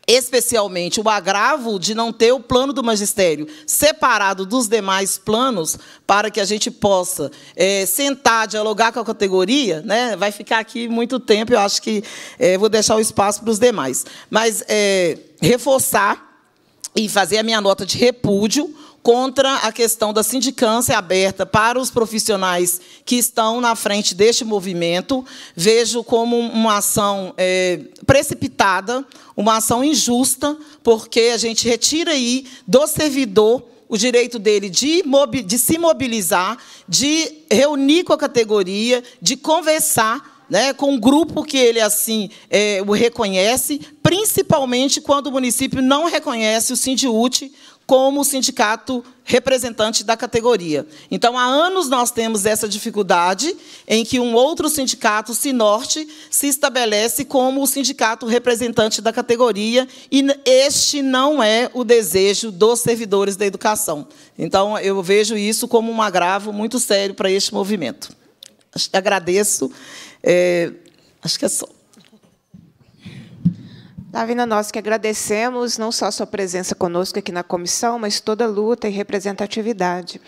especialmente o agravo de não ter o plano do magistério separado dos demais planos, para que a gente possa é, sentar, dialogar com a categoria, né? vai ficar aqui muito tempo, eu acho que é, vou deixar o espaço para os demais. Mas é, reforçar e fazer a minha nota de repúdio contra a questão da sindicância aberta para os profissionais que estão na frente deste movimento. Vejo como uma ação é, precipitada, uma ação injusta, porque a gente retira aí do servidor o direito dele de, de se mobilizar, de reunir com a categoria, de conversar né, com um grupo que ele assim é, o reconhece, principalmente quando o município não reconhece o Sindiúte como sindicato representante da categoria. Então, há anos nós temos essa dificuldade em que um outro sindicato, Sinorte, se estabelece como o sindicato representante da categoria, e este não é o desejo dos servidores da educação. Então, eu vejo isso como um agravo muito sério para este movimento. Agradeço. É, acho que é só. Davina, nós que agradecemos não só a sua presença conosco aqui na comissão, mas toda a luta e representatividade.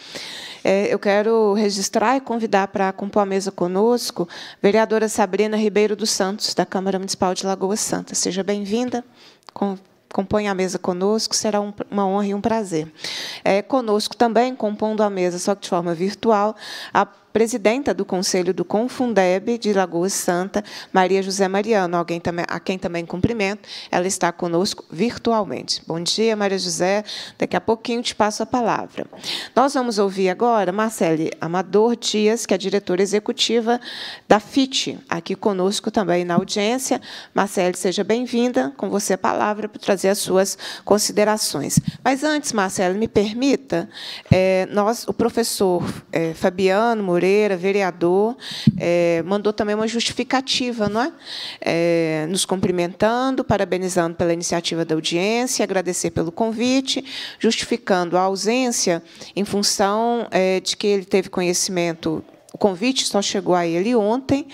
É, eu quero registrar e convidar para compor a mesa conosco a vereadora Sabrina Ribeiro dos Santos, da Câmara Municipal de Lagoa Santa. Seja bem-vinda. Compõe a mesa conosco, será uma honra e um prazer. É, conosco também, compondo a mesa, só que de forma virtual, a presidenta do Conselho do Confundeb de Lagoa Santa, Maria José Mariano, alguém também, a quem também cumprimento. Ela está conosco virtualmente. Bom dia, Maria José. Daqui a pouquinho te passo a palavra. Nós vamos ouvir agora Marcele Amador Dias, que é diretora executiva da FIT, aqui conosco também na audiência. Marcele, seja bem-vinda. Com você a palavra para trazer as suas considerações. Mas antes, Marcele, me permita, é, nós, o professor é, Fabiano Moreira, Moreira, vereador, é, mandou também uma justificativa, não é? é? Nos cumprimentando, parabenizando pela iniciativa da audiência, agradecer pelo convite, justificando a ausência em função é, de que ele teve conhecimento o convite só chegou a ele ontem,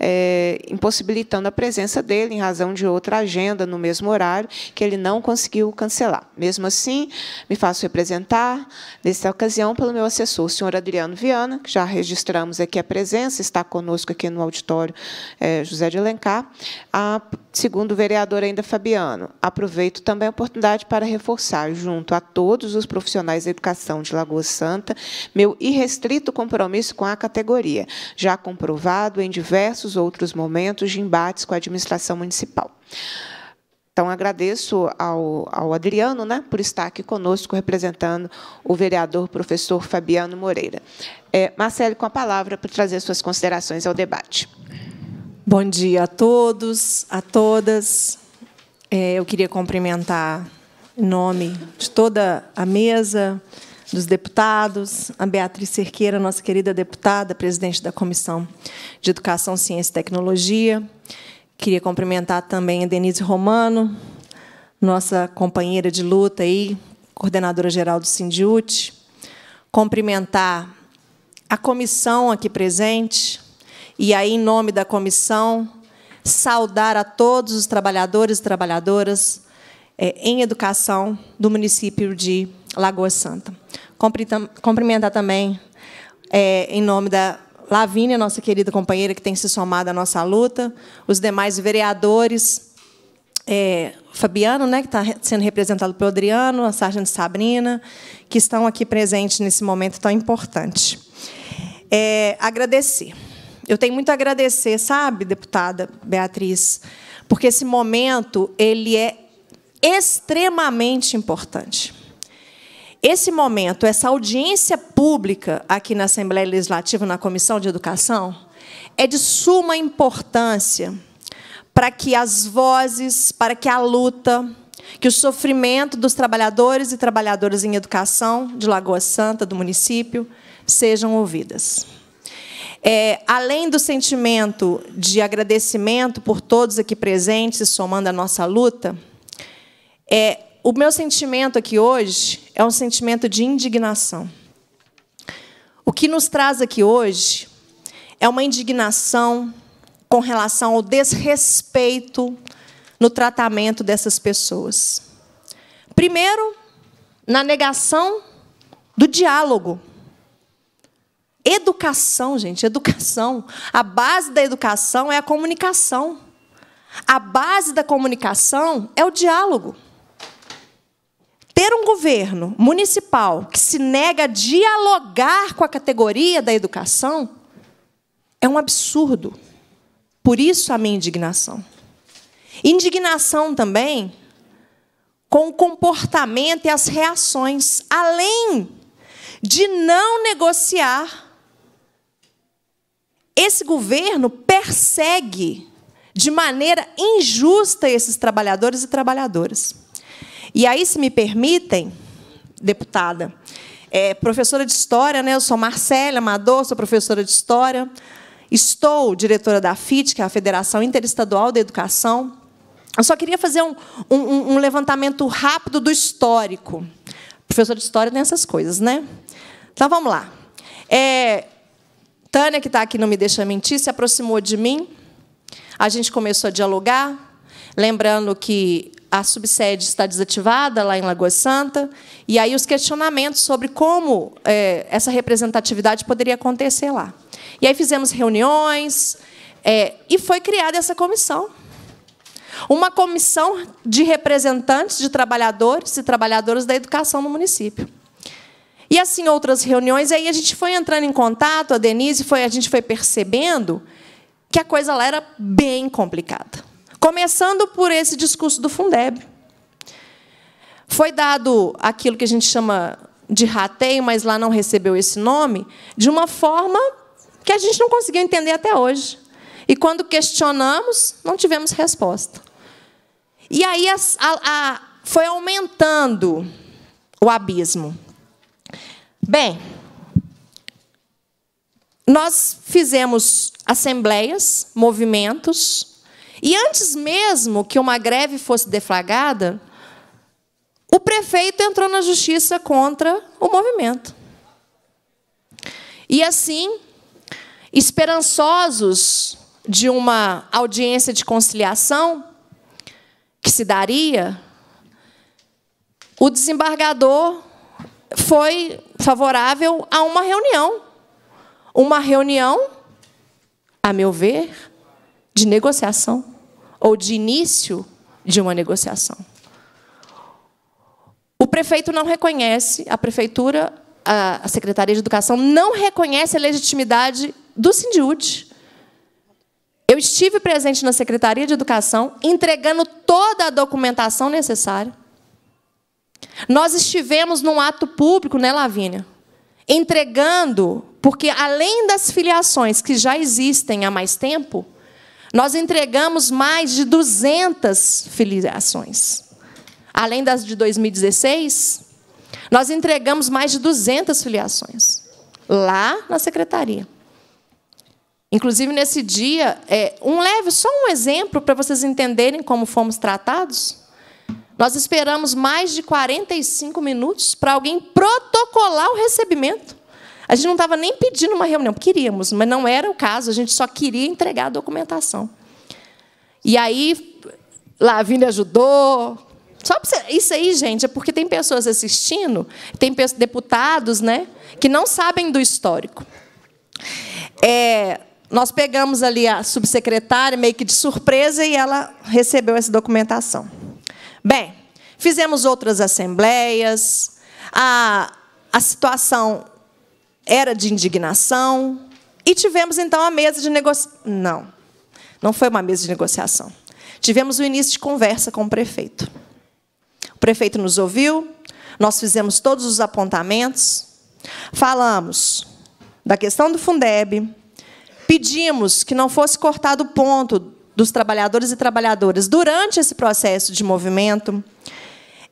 é, impossibilitando a presença dele em razão de outra agenda no mesmo horário, que ele não conseguiu cancelar. Mesmo assim, me faço representar, nesta ocasião, pelo meu assessor, o senhor Adriano Viana, que já registramos aqui a presença, está conosco aqui no auditório é, José de Alencar, a, segundo o vereador ainda Fabiano. Aproveito também a oportunidade para reforçar, junto a todos os profissionais da educação de Lagoa Santa, meu irrestrito compromisso com a categoria, já comprovado em diversos outros momentos de embates com a administração municipal. Então, agradeço ao, ao, Adriano né, por estar aqui conosco, representando o vereador professor Fabiano Moreira. É, Marcelo, com a palavra, para trazer suas considerações ao debate. Bom dia a todos, a todas. É, eu queria cumprimentar, em nome de toda a mesa, dos deputados, a Beatriz Cerqueira, nossa querida deputada, presidente da Comissão de Educação, Ciência e Tecnologia. Queria cumprimentar também a Denise Romano, nossa companheira de luta aí, coordenadora geral do Sindiute. Cumprimentar a comissão aqui presente e aí em nome da comissão saudar a todos os trabalhadores e trabalhadoras eh, em educação do município de Lagoa Santa cumprimentar também, é, em nome da Lavínia, nossa querida companheira, que tem se somado à nossa luta, os demais vereadores, é, Fabiano, né, que está sendo representado pelo Adriano, a Sargento Sabrina, que estão aqui presentes nesse momento tão importante. É, agradecer. Eu tenho muito a agradecer, sabe, deputada Beatriz, porque esse momento ele é extremamente importante esse momento, essa audiência pública aqui na Assembleia Legislativa, na Comissão de Educação, é de suma importância para que as vozes, para que a luta, que o sofrimento dos trabalhadores e trabalhadoras em educação de Lagoa Santa, do município, sejam ouvidas. É, além do sentimento de agradecimento por todos aqui presentes, somando a nossa luta, é, o meu sentimento aqui hoje é um sentimento de indignação. O que nos traz aqui hoje é uma indignação com relação ao desrespeito no tratamento dessas pessoas. Primeiro, na negação do diálogo. Educação, gente, educação. A base da educação é a comunicação. A base da comunicação é o diálogo ter um governo municipal que se nega a dialogar com a categoria da educação é um absurdo. Por isso a minha indignação. Indignação também com o comportamento e as reações, além de não negociar. Esse governo persegue de maneira injusta esses trabalhadores e trabalhadoras. E aí, se me permitem, deputada, é, professora de História, né? eu sou Marcela Amador, sou professora de História, estou diretora da FIT, que é a Federação Interestadual da Educação. Eu só queria fazer um, um, um levantamento rápido do histórico. professora de História tem essas coisas, né? Então, vamos lá. É, Tânia, que está aqui, não me deixa mentir, se aproximou de mim. A gente começou a dialogar. Lembrando que a subsede está desativada lá em Lagoa Santa, e aí os questionamentos sobre como é, essa representatividade poderia acontecer lá. E aí fizemos reuniões, é, e foi criada essa comissão. Uma comissão de representantes de trabalhadores e trabalhadoras da educação no município. E assim outras reuniões, aí a gente foi entrando em contato, a Denise foi, a gente foi percebendo que a coisa lá era bem complicada. Começando por esse discurso do Fundeb. Foi dado aquilo que a gente chama de rateio, mas lá não recebeu esse nome, de uma forma que a gente não conseguiu entender até hoje. E quando questionamos, não tivemos resposta. E aí a, a, foi aumentando o abismo. Bem, nós fizemos assembleias, movimentos, e antes mesmo que uma greve fosse deflagrada, o prefeito entrou na justiça contra o movimento. E assim, esperançosos de uma audiência de conciliação que se daria, o desembargador foi favorável a uma reunião. Uma reunião, a meu ver, de negociação ou de início de uma negociação. O prefeito não reconhece, a prefeitura, a Secretaria de Educação não reconhece a legitimidade do Sindiúde. Eu estive presente na Secretaria de Educação, entregando toda a documentação necessária. Nós estivemos num ato público, né, Lavínia? Entregando, porque além das filiações que já existem há mais tempo, nós entregamos mais de 200 filiações. Além das de 2016, nós entregamos mais de 200 filiações lá na secretaria. Inclusive, nesse dia, é, um leve, só um exemplo para vocês entenderem como fomos tratados. Nós esperamos mais de 45 minutos para alguém protocolar o recebimento. A gente não estava nem pedindo uma reunião, queríamos, mas não era o caso, a gente só queria entregar a documentação. E aí, Lavínia ajudou. Só você, isso aí, gente, é porque tem pessoas assistindo, tem deputados, né, que não sabem do histórico. É, nós pegamos ali a subsecretária meio que de surpresa e ela recebeu essa documentação. Bem, fizemos outras assembleias. A, a situação era de indignação. E tivemos então a mesa de negociação. Não, não foi uma mesa de negociação. Tivemos o início de conversa com o prefeito. O prefeito nos ouviu, nós fizemos todos os apontamentos, falamos da questão do Fundeb, pedimos que não fosse cortado o ponto dos trabalhadores e trabalhadoras durante esse processo de movimento.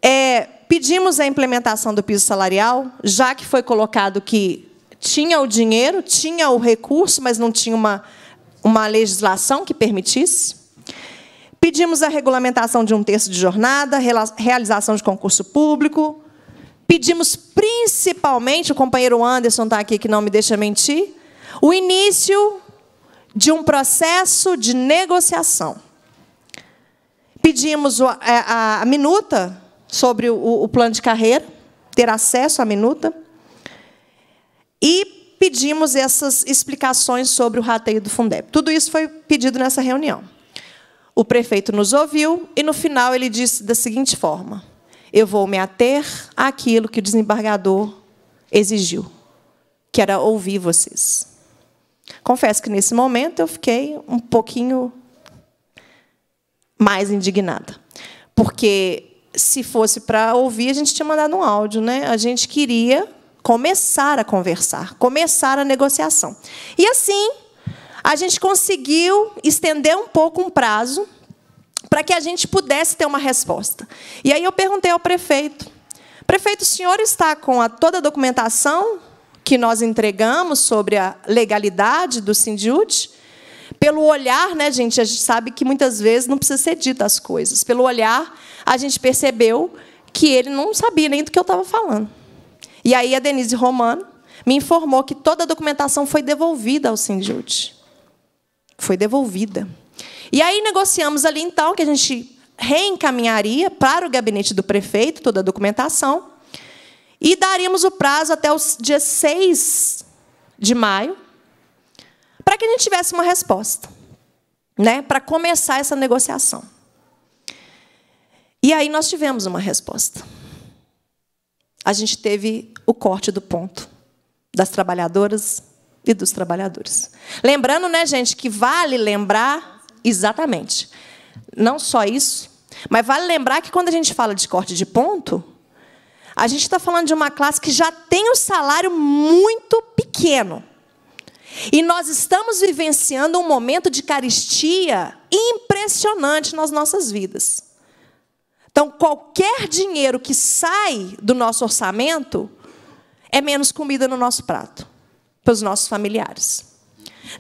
É, pedimos a implementação do piso salarial, já que foi colocado que tinha o dinheiro, tinha o recurso, mas não tinha uma, uma legislação que permitisse. Pedimos a regulamentação de um terço de jornada, realização de concurso público. Pedimos principalmente, o companheiro Anderson está aqui que não me deixa mentir, o início de um processo de negociação. Pedimos é, a, minuta sobre o plano de carreira, ter acesso à minuta. E pedimos essas explicações sobre o rateio do Fundeb. Tudo isso foi pedido nessa reunião. O prefeito nos ouviu e, no final, ele disse da seguinte forma: Eu vou me ater àquilo que o desembargador exigiu, que era ouvir vocês. Confesso que, nesse momento, eu fiquei um pouquinho mais indignada, porque se fosse para ouvir, a gente tinha mandado um áudio, né? A gente queria começar a conversar, começar a negociação. E assim, a gente conseguiu estender um pouco um prazo para que a gente pudesse ter uma resposta. E aí eu perguntei ao prefeito: prefeito, o senhor está com a, toda a documentação que nós entregamos sobre a legalidade do Sindiúd? Pelo olhar, né, gente, a gente sabe que muitas vezes não precisa ser dito as coisas. Pelo olhar, a gente percebeu que ele não sabia nem do que eu estava falando. E aí a Denise Romano me informou que toda a documentação foi devolvida ao Sindjute. Foi devolvida. E aí negociamos ali, então, que a gente reencaminharia para o gabinete do prefeito toda a documentação e daríamos o prazo até o dia 6 de maio para que a gente tivesse uma resposta, né, para começar essa negociação. E aí nós tivemos uma resposta. A gente teve o corte do ponto das trabalhadoras e dos trabalhadores. Lembrando, né, gente, que vale lembrar exatamente. Não só isso, mas vale lembrar que quando a gente fala de corte de ponto, a gente está falando de uma classe que já tem um salário muito pequeno. E nós estamos vivenciando um momento de caristia impressionante nas nossas vidas. Então, qualquer dinheiro que sai do nosso orçamento, é menos comida no nosso prato para os nossos familiares.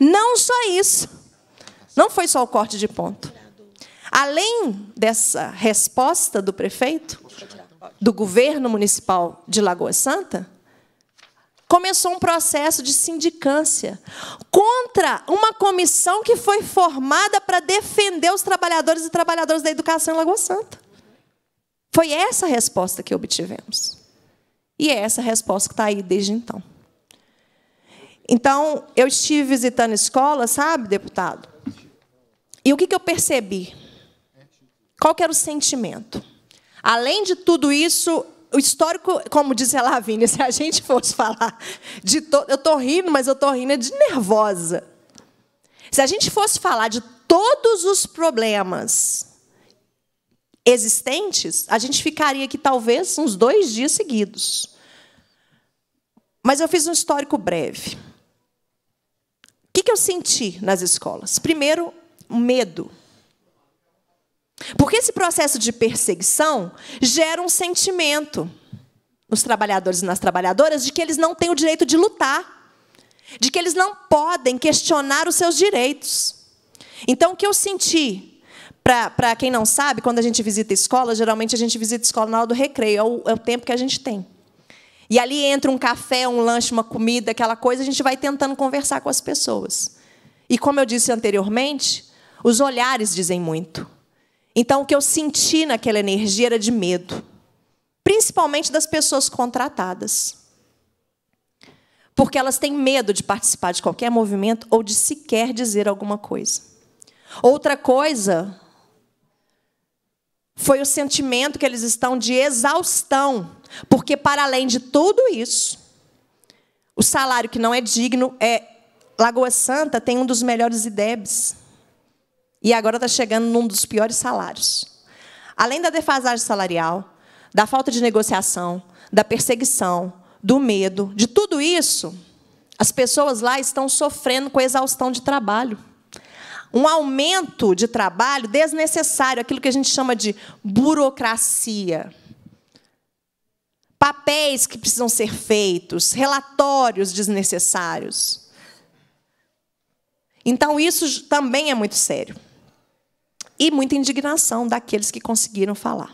Não só isso, não foi só o corte de ponto. Além dessa resposta do prefeito, do governo municipal de Lagoa Santa, começou um processo de sindicância contra uma comissão que foi formada para defender os trabalhadores e trabalhadoras da educação em Lagoa Santa. Foi essa a resposta que obtivemos. E é essa a resposta que está aí desde então. Então, eu estive visitando escola, sabe, deputado? E o que, eu percebi? Qual que era o sentimento? Além de tudo isso, o histórico, como disse a Lavínia, se a gente fosse falar de eu estou rindo, mas eu estou rindo de nervosa. Se a gente fosse falar de todos os problemas existentes, a gente ficaria aqui talvez uns dois dias seguidos. Mas eu fiz um histórico breve. O que, eu senti nas escolas? Primeiro, medo. Porque esse processo de perseguição gera um sentimento nos trabalhadores e nas trabalhadoras de que eles não têm o direito de lutar, de que eles não podem questionar os seus direitos. Então, o que eu senti, para quem não sabe, quando a gente visita escola, geralmente a gente visita escola na hora do recreio, é o, é o tempo que a gente tem. E ali entra um café, um lanche, uma comida, aquela coisa, a gente vai tentando conversar com as pessoas. E como eu disse anteriormente, os olhares dizem muito. Então, o que eu senti naquela energia era de medo, principalmente das pessoas contratadas. Porque elas têm medo de participar de qualquer movimento ou de sequer dizer alguma coisa. Outra coisa foi o sentimento que eles estão de exaustão porque, para além de tudo isso, o salário que não é digno é. Lagoa Santa tem um dos melhores IDEBs. E agora está chegando num dos piores salários. Além da defasagem salarial, da falta de negociação, da perseguição, do medo, de tudo isso, as pessoas lá estão sofrendo com exaustão de trabalho. Um aumento de trabalho desnecessário, aquilo que a gente chama de burocracia papéis que precisam ser feitos, relatórios desnecessários. Então, isso também é muito sério. E muita indignação daqueles que conseguiram falar.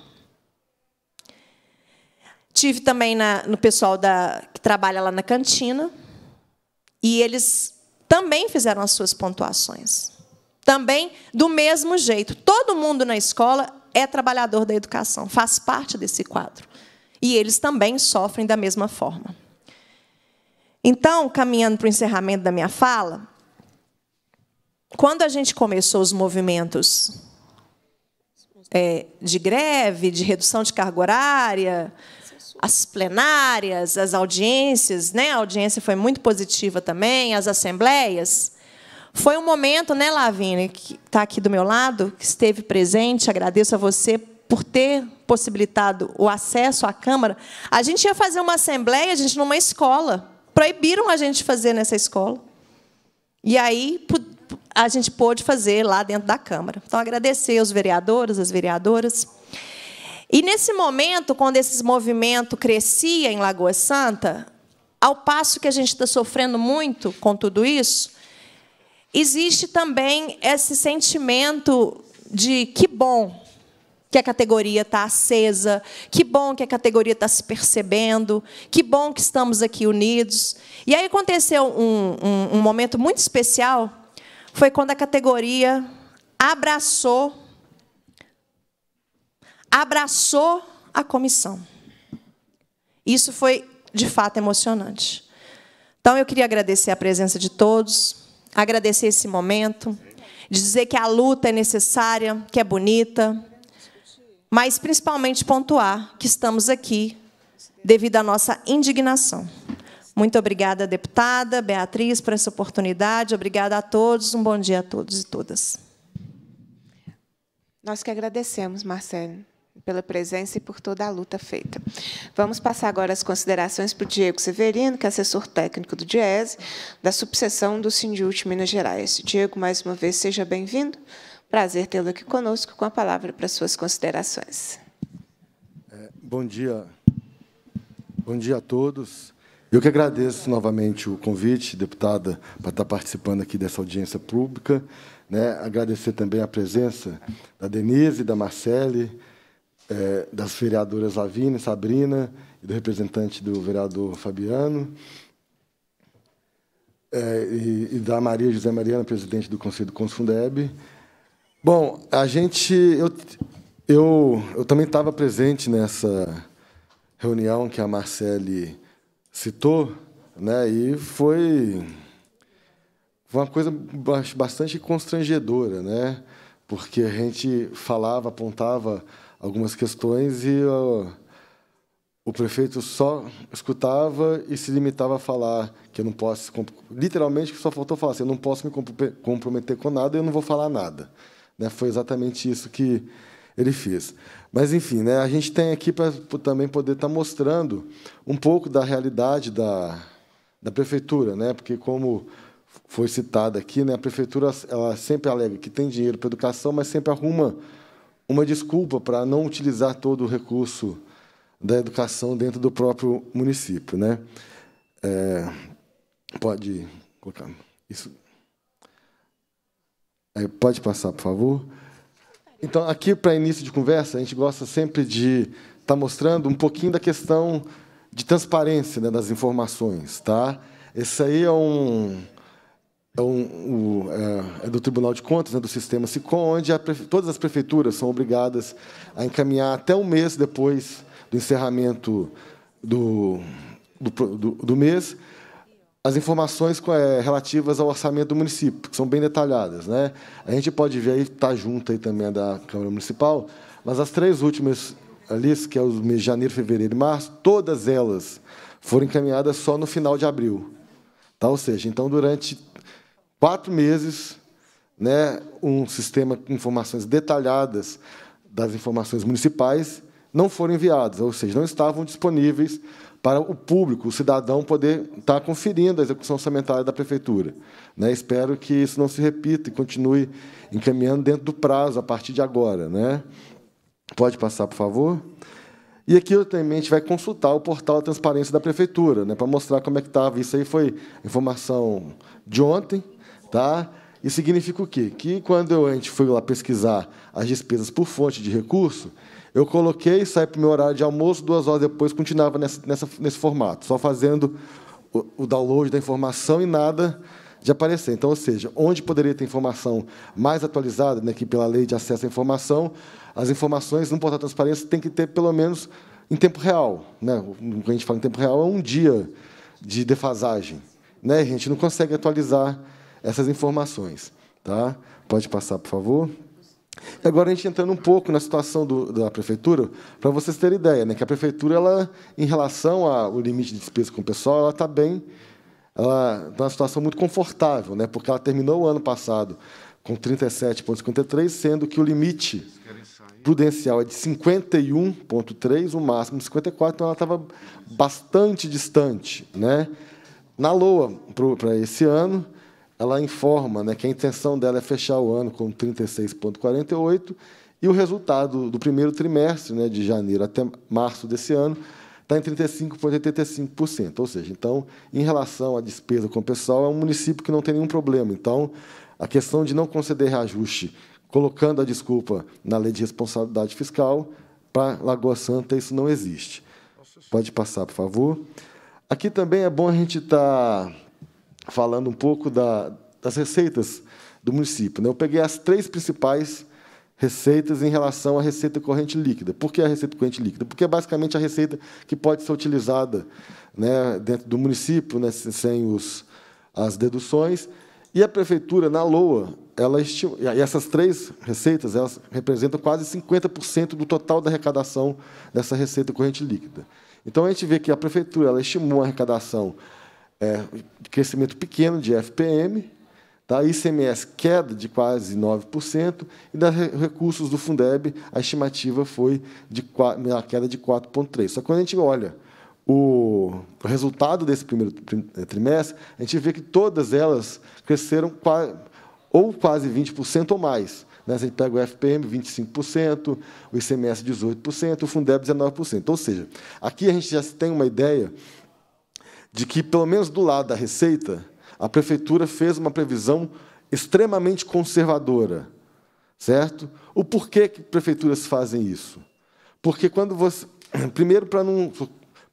Tive também na, no pessoal da, que trabalha lá na cantina, e eles também fizeram as suas pontuações. Também do mesmo jeito. Todo mundo na escola é trabalhador da educação, faz parte desse quadro. E eles também sofrem da mesma forma. Então, caminhando para o encerramento da minha fala, quando a gente começou os movimentos é, de greve, de redução de carga horária, as plenárias, as audiências, né? A audiência foi muito positiva também, as assembleias. Foi um momento, né, Lavínia, que está aqui do meu lado, que esteve presente. Agradeço a você por ter possibilitado o acesso à Câmara, a gente ia fazer uma assembleia, a gente numa escola. Proibiram a gente fazer nessa escola. E aí a gente pôde fazer lá dentro da Câmara. Então, agradecer aos vereadores, às vereadoras. E nesse momento, quando esse movimento crescia em Lagoa Santa, ao passo que a gente está sofrendo muito com tudo isso, existe também esse sentimento de que bom que a categoria está acesa, que bom que a categoria está se percebendo, que bom que estamos aqui unidos. E aí aconteceu um, um, um momento muito especial, foi quando a categoria abraçou, abraçou a comissão. Isso foi de fato emocionante. Então eu queria agradecer a presença de todos, agradecer esse momento, dizer que a luta é necessária, que é bonita, mas principalmente pontuar que estamos aqui devido à nossa indignação. Muito obrigada, deputada Beatriz, por essa oportunidade. Obrigada a todos. Um bom dia a todos e todas. Nós que agradecemos, Marcelo, pela presença e por toda a luta feita. Vamos passar agora as considerações para o Diego Severino, que é assessor técnico do DIESE, da subseção do Sindiúte Minas Gerais. Diego, mais uma vez, seja bem-vindo. Prazer tê-lo aqui conosco, com a palavra para suas considerações. É, bom dia. Bom dia a todos. Eu que agradeço novamente o convite, deputada, para estar participando aqui dessa audiência pública. Né? Agradecer também a presença da Denise, da Marcele, é, das vereadoras Lavínia, Sabrina e do representante do vereador Fabiano. É, e, e, da Maria José Mariana, presidente do Conselho do Consfundeb, Bom, a gente. Eu, eu, eu também estava presente nessa reunião que a Marcele citou, né? e foi uma coisa bastante constrangedora, né? porque a gente falava, apontava algumas questões e o, o prefeito só escutava e se limitava a falar que eu não posso. Literalmente, só faltou falar assim: eu não posso me comprometer com nada, e eu não vou falar nada. Né? Foi exatamente isso que ele fez. Mas, enfim, né, a gente tem aqui para também poder estar tá mostrando um pouco da realidade da, da prefeitura, né? porque, como foi citado aqui, né, a prefeitura ela sempre alega que tem dinheiro para educação, mas sempre arruma uma desculpa para não utilizar todo o recurso da educação dentro do próprio município. Né? É, pode colocar isso. Aí, pode passar, por favor. Então, aqui para início de conversa, a gente gosta sempre de estar tá mostrando um pouquinho da questão de transparência né, das informações, tá? Esse aí é um é, um, é, é do Tribunal de Contas, né, do sistema SICOM, onde a, todas as prefeituras são obrigadas a encaminhar até um mês depois do encerramento do, do, do, do mês as informações eh, relativas ao orçamento do município, que são bem detalhadas. Né? A gente pode ver aí, está junto aí também da Câmara Municipal, mas as três últimas listas, que é os meses de janeiro, fevereiro e março, todas elas foram encaminhadas só no final de abril. Tá? Ou seja, então, durante quatro meses, né, um sistema com informações detalhadas das informações municipais não foram enviadas, ou seja, não estavam disponíveis para o público, o cidadão, poder estar tá conferindo a execução orçamentária da Prefeitura. Né? Espero que isso não se repita e continue encaminhando dentro do prazo, a partir de agora. Né? Pode passar, por favor? E aqui eu também a gente vai consultar o portal Transparência da Prefeitura, né, para mostrar como é que estava. Isso aí foi informação de ontem, tá? E significa o quê? Que quando eu, a gente foi lá pesquisar as despesas por fonte de recurso, eu coloquei, saí para o meu horário de almoço, duas horas depois continuava nessa, nessa, nesse formato, só fazendo o, o download da informação e nada de aparecer. Então, ou seja, onde poderia ter informação mais atualizada, né, que pela lei de acesso à informação, as informações no portal de transparência tem que ter pelo menos em tempo real. Né? O que a gente fala em tempo real é um dia de defasagem. Né? A gente não consegue atualizar essas informações. Tá? Pode passar, por favor. E agora a gente entrando um pouco na situação do, da prefeitura, para vocês terem ideia, né, que a prefeitura, ela, em relação ao limite de despesa com o pessoal, ela está bem, ela está numa situação muito confortável, né, porque ela terminou o ano passado com 37,53, sendo que o limite prudencial é de 51,3, o máximo de 54, então ela estava bastante distante. Né? Na LOA, para esse ano, ela informa né, que a intenção dela é fechar o ano com 36,48 e o resultado do primeiro trimestre, né, de janeiro até março desse ano, está em 35,85%. Ou seja, então, em relação à despesa com o pessoal, é um município que não tem nenhum problema. Então, a questão de não conceder reajuste, colocando a desculpa na lei de responsabilidade fiscal, para Lagoa Santa isso não existe. Pode passar, por favor. Aqui também é bom a gente estar tá falando um pouco da, das receitas do município. Né? Eu peguei as três principais receitas em relação à receita corrente líquida. Por que a receita corrente líquida? Porque é basicamente a receita que pode ser utilizada né, dentro do município, né, sem os, as deduções. E a prefeitura, na LOA, ela estima, e essas três receitas elas representam quase 50% do total da arrecadação dessa receita corrente líquida. Então, a gente vê que a prefeitura ela estimou a arrecadação é, crescimento pequeno de FPM, da tá? ICMS queda de quase 9%, e dos recursos do Fundeb, a estimativa foi de uma queda de 4,3%. Só que quando a gente olha o resultado desse primeiro eh, trimestre, a gente vê que todas elas cresceram ou quase 20% ou mais. Né? A gente pega o FPM, 25%, o ICMS, 18%, o Fundeb, 19%. Ou seja, aqui a gente já tem uma ideia de que, pelo menos do lado da Receita, a Prefeitura fez uma previsão extremamente conservadora, certo? O porquê que prefeituras fazem isso? Porque quando você... Primeiro, para não...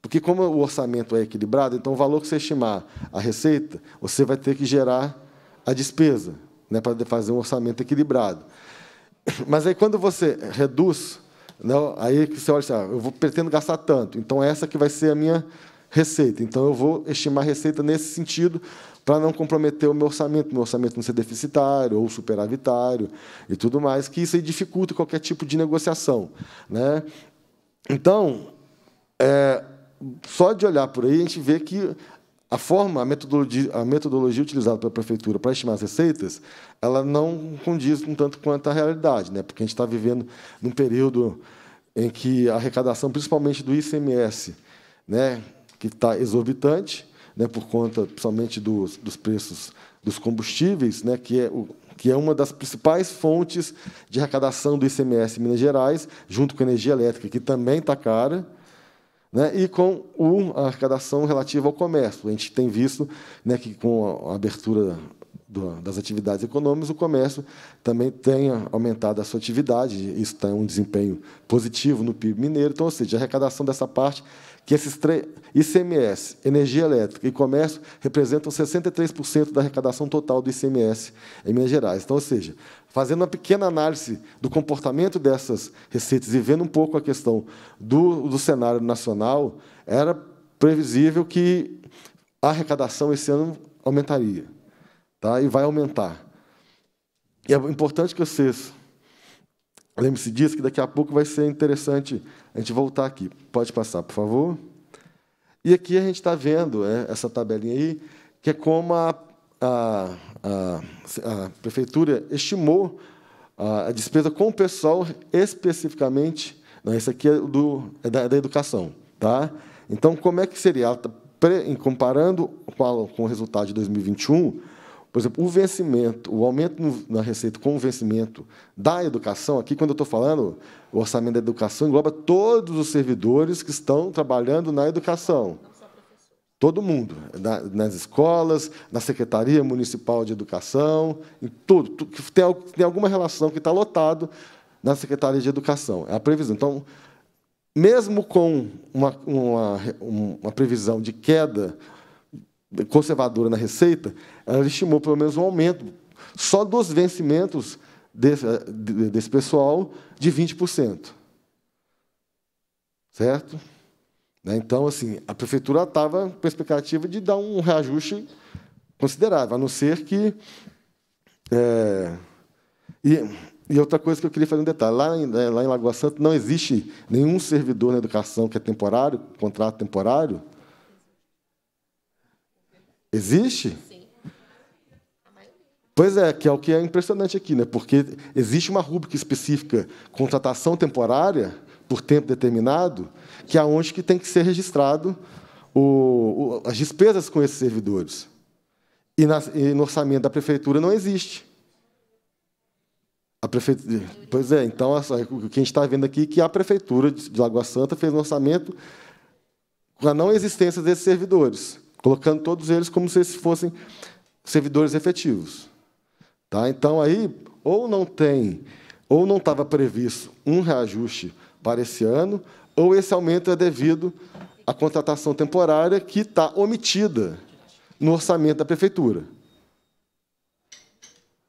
Porque como o orçamento é equilibrado, então o valor que você estimar a receita, você vai ter que gerar a despesa, né, para fazer um orçamento equilibrado. Mas aí quando você reduz, né, aí você olha assim, ah, eu vou, pretendo gastar tanto, então essa que vai ser a minha receita. Então, eu vou estimar a receita nesse sentido para não comprometer o meu orçamento, meu orçamento não ser deficitário ou superavitário e tudo mais, que isso aí dificulta qualquer tipo de negociação. Né? Então, é, só de olhar por aí, a gente vê que a forma, a metodologia, a metodologia utilizada pela prefeitura para estimar as receitas, ela não condiz um tanto quanto a realidade, né? porque a gente está vivendo num período em que a arrecadação, principalmente do ICMS, né, que está exorbitante, né, por conta principalmente dos, dos preços dos combustíveis, né, que, é o, que é uma das principais fontes de arrecadação do ICMS em Minas Gerais, junto com a energia elétrica, que também está cara, né, e com o, a arrecadação relativa ao comércio. A gente tem visto né, que, com a abertura do, das atividades econômicas, o comércio também tem aumentado a sua atividade, isso tem um desempenho positivo no PIB mineiro. Então, ou seja, a arrecadação dessa parte que esses três, ICMS, energia elétrica e comércio representam 63% da arrecadação total do ICMS em Minas Gerais. Então, ou seja, fazendo uma pequena análise do comportamento dessas receitas e vendo um pouco a questão do, do cenário nacional, era previsível que a arrecadação esse ano aumentaria, tá? e vai aumentar. E é importante que vocês Lembre-se disso, que daqui a pouco vai ser interessante a gente voltar aqui. Pode passar, por favor. E aqui a gente está vendo né, essa tabelinha aí, que é como a, a, a, a prefeitura estimou a, despesa com o pessoal especificamente. Não, esse aqui é, do, é da, é da educação. Tá? Então, como é que seria? Tá comparando com, com o resultado de 2021, por exemplo, o vencimento, o aumento na receita com o vencimento da educação, aqui quando eu estou falando, o orçamento da educação engloba todos os servidores que estão trabalhando na educação. Todo mundo, nas escolas, na Secretaria Municipal de Educação, em tudo, que tem, tem alguma relação que está lotado na Secretaria de Educação. É a previsão. Então, mesmo com uma, uma, uma previsão de queda conservadora na Receita, ela estimou pelo menos um aumento só dos vencimentos desse, eh, desse pessoal de 20%. Certo? Né? Então, assim, a prefeitura estava com a expectativa de dar um reajuste considerável, a não ser que. É, e, e, outra coisa que eu queria fazer um detalhe: lá em, né, lá em Lagoa Santa não existe nenhum servidor na educação que é temporário, contrato temporário, Existe? Sim. Pois é, que é o que é impressionante aqui, né? porque existe uma rúbrica específica, contratação temporária, por tempo determinado, que é onde que tem que ser registrado o, o, as despesas com esses servidores. E, na, e, no orçamento da prefeitura não existe. A prefeitura, pois é, então o que a gente está vendo aqui é que a prefeitura de Lagoa Santa fez um orçamento com a não existência desses servidores colocando todos eles como se fossem servidores efetivos. Tá? Então, aí, ou não tem, ou não estava previsto um reajuste para esse ano, ou esse aumento é devido à contratação temporária que está omitida no orçamento da prefeitura.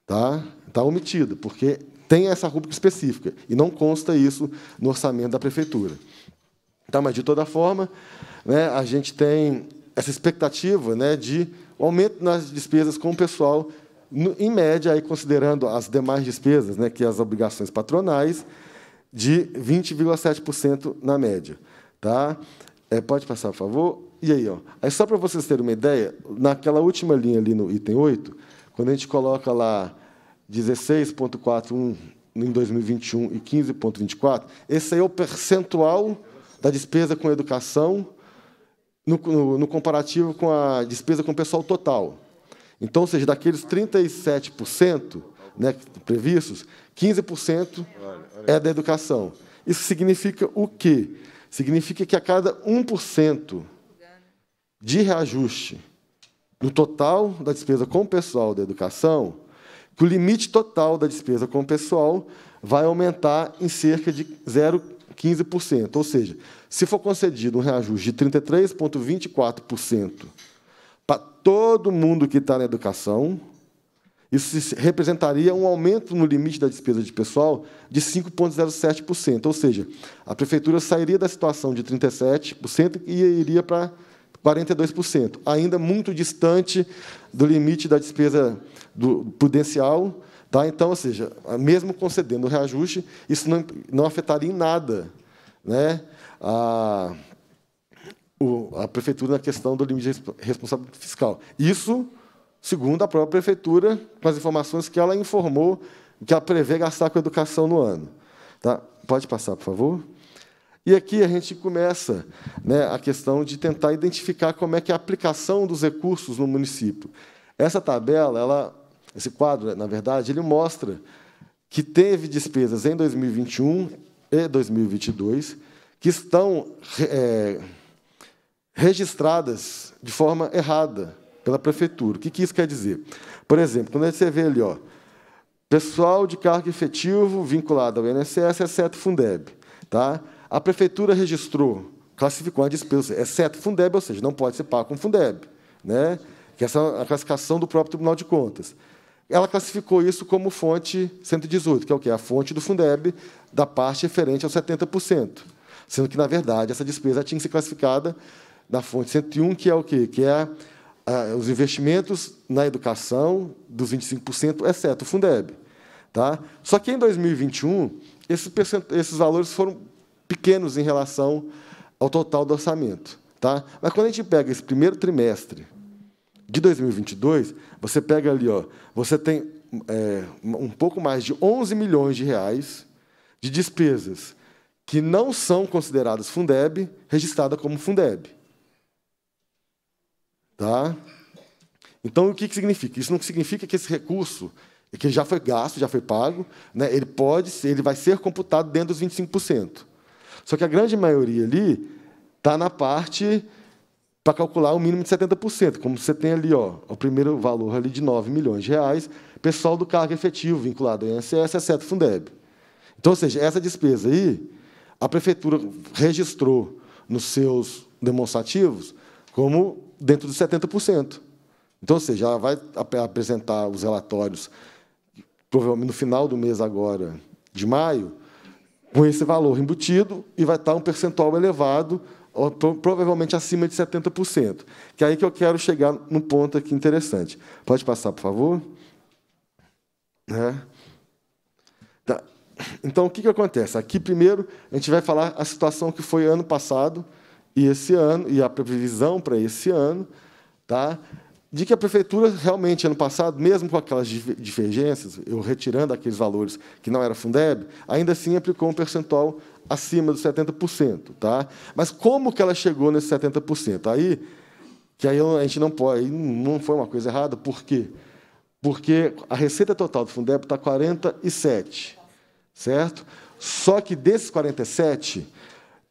Tá? Está tá omitida, porque tem essa rubrica específica, e não consta isso no orçamento da prefeitura. Tá, mas, de toda forma, né, a gente tem essa expectativa né, de aumento nas despesas com o pessoal, no, em média, aí, considerando as demais despesas, né, que é as obrigações patronais, de 20,7% na média. Tá? É, pode passar, por favor. E aí, ó, aí só para vocês terem uma ideia, naquela última linha ali no item 8, quando a gente coloca lá 16,41 em 2021 e 15,24, esse aí é o percentual da despesa com educação no, no, comparativo com a despesa com o pessoal total. Então, ou seja, daqueles 37% né, previstos, 15% é da educação. Isso significa o quê? Significa que a cada 1% de reajuste no total da despesa com o pessoal da educação, que o limite total da despesa com o pessoal vai aumentar em cerca de 0,15%. Ou seja, se for concedido um reajuste de 33,24% para todo mundo que está na educação, isso representaria um aumento no limite da despesa de pessoal de 5,07%. Ou seja, a prefeitura sairia da situação de 37% e iria para 42%, ainda muito distante do limite da despesa do prudencial. Tá? Então, ou seja, mesmo concedendo o reajuste, isso não, não afetaria em nada né, a, a prefeitura na questão do limite de responsabilidade fiscal. Isso, segundo a própria prefeitura, com as informações que ela informou que ela prevê gastar com educação no ano. Tá? Pode passar, por favor? E aqui a gente começa né, a questão de tentar identificar como é que é a aplicação dos recursos no município. Essa tabela, ela, esse quadro, na verdade, ele mostra que teve despesas em 2021 e 2022 que estão é, registradas de forma errada pela prefeitura. O que, que isso quer dizer? Por exemplo, quando você vê ali, ó, pessoal de cargo efetivo vinculado ao INSS, exceto Fundeb. Tá? A prefeitura registrou, classificou a despesa, exceto Fundeb, ou seja, não pode ser pago com Fundeb, né? que essa é a classificação do próprio Tribunal de Contas. Ela classificou isso como fonte 118, que é o quê? A fonte do Fundeb da parte referente aos 70% sendo que, na verdade, essa despesa tinha que ser classificada na fonte 101, que é o quê? Que é ah, os investimentos na educação dos 25%, exceto o Fundeb. Tá? Só que, em 2021, esses, esses valores foram pequenos em relação ao total do orçamento. Tá? Mas, quando a gente pega esse primeiro trimestre de 2022, você pega ali, ó, você tem é, um pouco mais de 11 milhões de reais de despesas que não são consideradas Fundeb, registrada como Fundeb. Tá? Então, o que, que significa? Isso não significa que esse recurso, que já foi gasto, já foi pago, né, ele pode ser, ele vai ser computado dentro dos 25%. Só que a grande maioria ali está na parte para calcular o mínimo de 70%. Como você tem ali, ó, o primeiro valor ali de 9 milhões de reais, pessoal do cargo efetivo vinculado ao INSS, exceto Fundeb. Então, ou seja, essa despesa aí, a prefeitura registrou nos seus demonstrativos como dentro dos 70%. Então, ou seja, ela vai apresentar os relatórios provavelmente no final do mês agora de maio, com esse valor embutido e vai estar um percentual elevado, provavelmente acima de 70%. Que é aí que eu quero chegar num ponto aqui interessante. Pode passar, por favor? É. Então, o que, que acontece? Aqui, primeiro, a gente vai falar a situação que foi ano passado e esse ano, e a previsão para esse ano, tá? de que a prefeitura realmente, ano passado, mesmo com aquelas divergências, eu retirando aqueles valores que não era Fundeb, ainda assim aplicou um percentual acima dos 70%. Tá? Mas como que ela chegou nesse 70%? Aí, que aí a gente não pode, não foi uma coisa errada, por quê? Porque a receita total do Fundeb está 47% certo? Só que desses 47,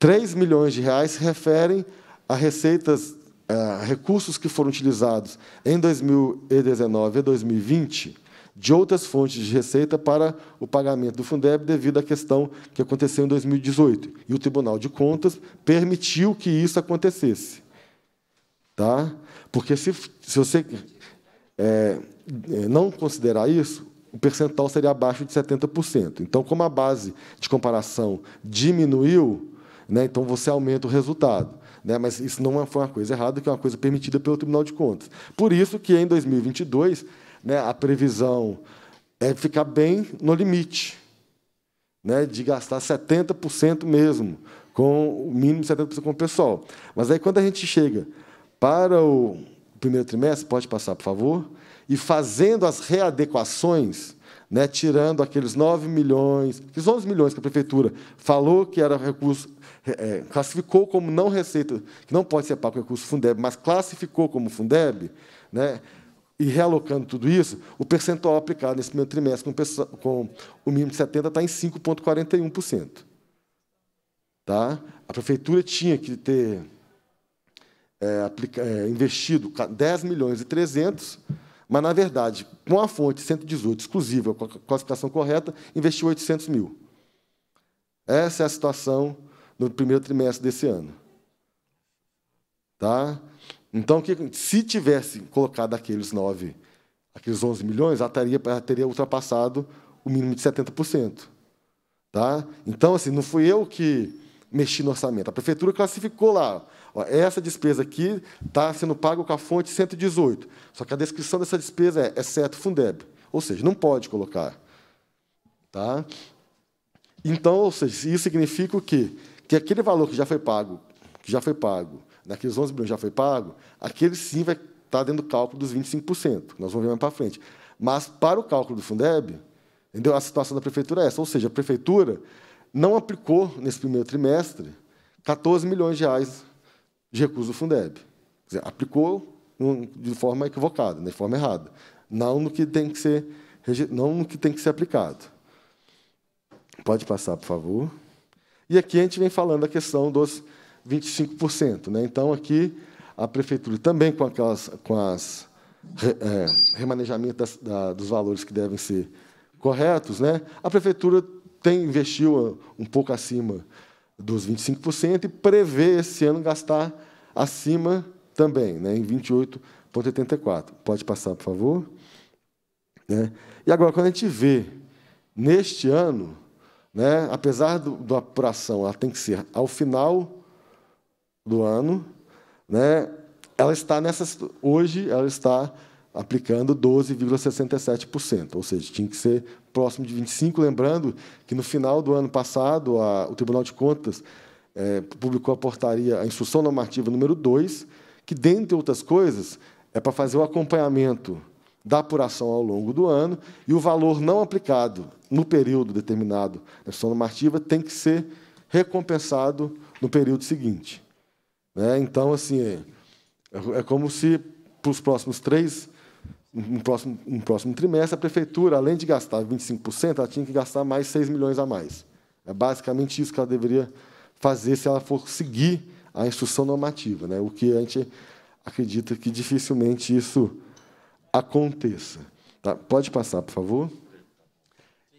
3 milhões de reais se referem a receitas, a eh, recursos que foram utilizados em 2019 e 2020 de outras fontes de receita para o pagamento do Fundeb devido à questão que aconteceu em 2018. E o Tribunal de Contas permitiu que isso acontecesse. Tá? Porque se, se você é, não considerar isso, o percentual seria abaixo de 70%. Então, como a base de comparação diminuiu, né, então você aumenta o resultado. Né, mas isso não foi uma coisa errada, que é uma coisa permitida pelo Tribunal de Contas. Por isso que, em 2022, né, a previsão é ficar bem no limite, né, de gastar 70% mesmo, com o mínimo 70% com o pessoal. Mas aí, quando a gente chega para o primeiro trimestre, pode passar, por favor e fazendo as readequações, né, tirando aqueles 9 milhões, aqueles 11 milhões que a prefeitura falou que era recurso, é, é, classificou como não receita, que não pode ser pago recurso Fundeb, mas classificou como Fundeb, né, e realocando tudo isso, o percentual aplicado nesse primeiro trimestre com, com o mínimo de 70 está em 5,41%. Tá? A prefeitura tinha que ter é, aplica, é, investido 10 milhões e 300 milhões mas, na verdade, com a fonte 118 exclusiva, com a classificação correta, investiu 800 mil. Essa é a situação no primeiro trimestre desse ano. Tá? Então, se tivesse colocado aqueles 9, aqueles 11 milhões, ela teria, ela teria ultrapassado o mínimo de 70%. Tá? Então, assim, não fui eu que Mexer no orçamento. A prefeitura classificou lá, ó, essa despesa aqui está sendo paga com a fonte 118, só que a descrição dessa despesa é exceto é Fundeb, ou seja, não pode colocar. Tá? Então, ou seja, isso significa o quê? Que aquele valor que já foi pago, que já foi pago, naqueles 11 bilhões já foi pago, aquele sim vai estar tá dentro do cálculo dos 25%, nós vamos ver mais para frente. Mas, para o cálculo do Fundeb, entendeu? a situação da prefeitura é essa, ou seja, a prefeitura não aplicou, nesse primeiro trimestre, 14 milhões de reais de recurso do Fundeb. Dizer, aplicou de forma equivocada, né, de forma errada, não no que tem que ser, não no que tem que ser aplicado. Pode passar, por favor. E aqui a gente vem falando da questão dos 25%. Né? Então, aqui, a prefeitura também com aquelas com as é, remanejamento das, da, dos valores que devem ser corretos, né? A prefeitura tem, investiu ah, um pouco acima dos 25% e prevê esse ano gastar acima também, né, em 28,84%. Pode passar, por favor. Né? E agora, quando a gente vê, neste ano, né, apesar do, da apuração ela tem que ser ao final do ano, né, ela está nessa, hoje ela está aplicando 12,67%, ou seja, tinha que ser próximo de 25. Lembrando que no final do ano passado, a, o Tribunal de Contas é, publicou a portaria, a instrução normativa número 2, que, dentre outras coisas, é para fazer o acompanhamento da apuração ao longo do ano e o valor não aplicado no período determinado na instrução normativa tem que ser recompensado no período seguinte. Né? Então, assim, é, é como se, para os próximos três um próximo, um próximo trimestre, a prefeitura, além de gastar 25%, ela tinha que gastar mais 6 milhões a mais. É basicamente isso que ela deveria fazer se ela for seguir a instrução normativa, né? o que a gente acredita que dificilmente isso aconteça. Tá? Pode passar, por favor.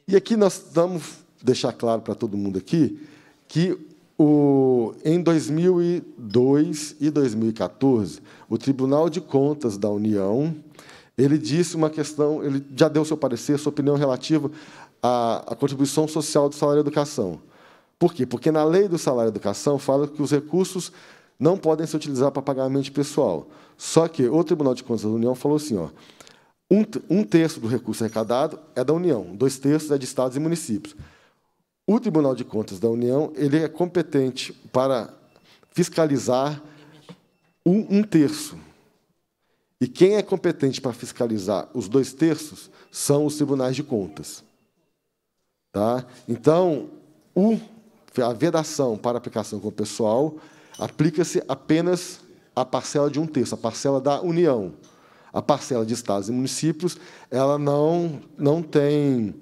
E aqui nós vamos deixar claro para todo mundo aqui que o, em 2002 e 2014, o Tribunal de Contas da União ele disse uma questão, ele já deu seu parecer, sua opinião relativa à, à contribuição social do salário educação. Por quê? Porque na lei do salário educação fala que os recursos não podem ser utilizados para pagamento pessoal. Só que o Tribunal de Contas da União falou assim: ó, um, um terço do recurso arrecadado é da União, dois terços é de estados e municípios. O Tribunal de Contas da União ele é competente para fiscalizar um, um terço e quem é competente para fiscalizar os dois terços são os tribunais de contas. Tá? Então, o, a vedação para aplicação com o pessoal aplica-se apenas à parcela de um terço, a parcela da União. A parcela de estados e municípios, ela não, não tem.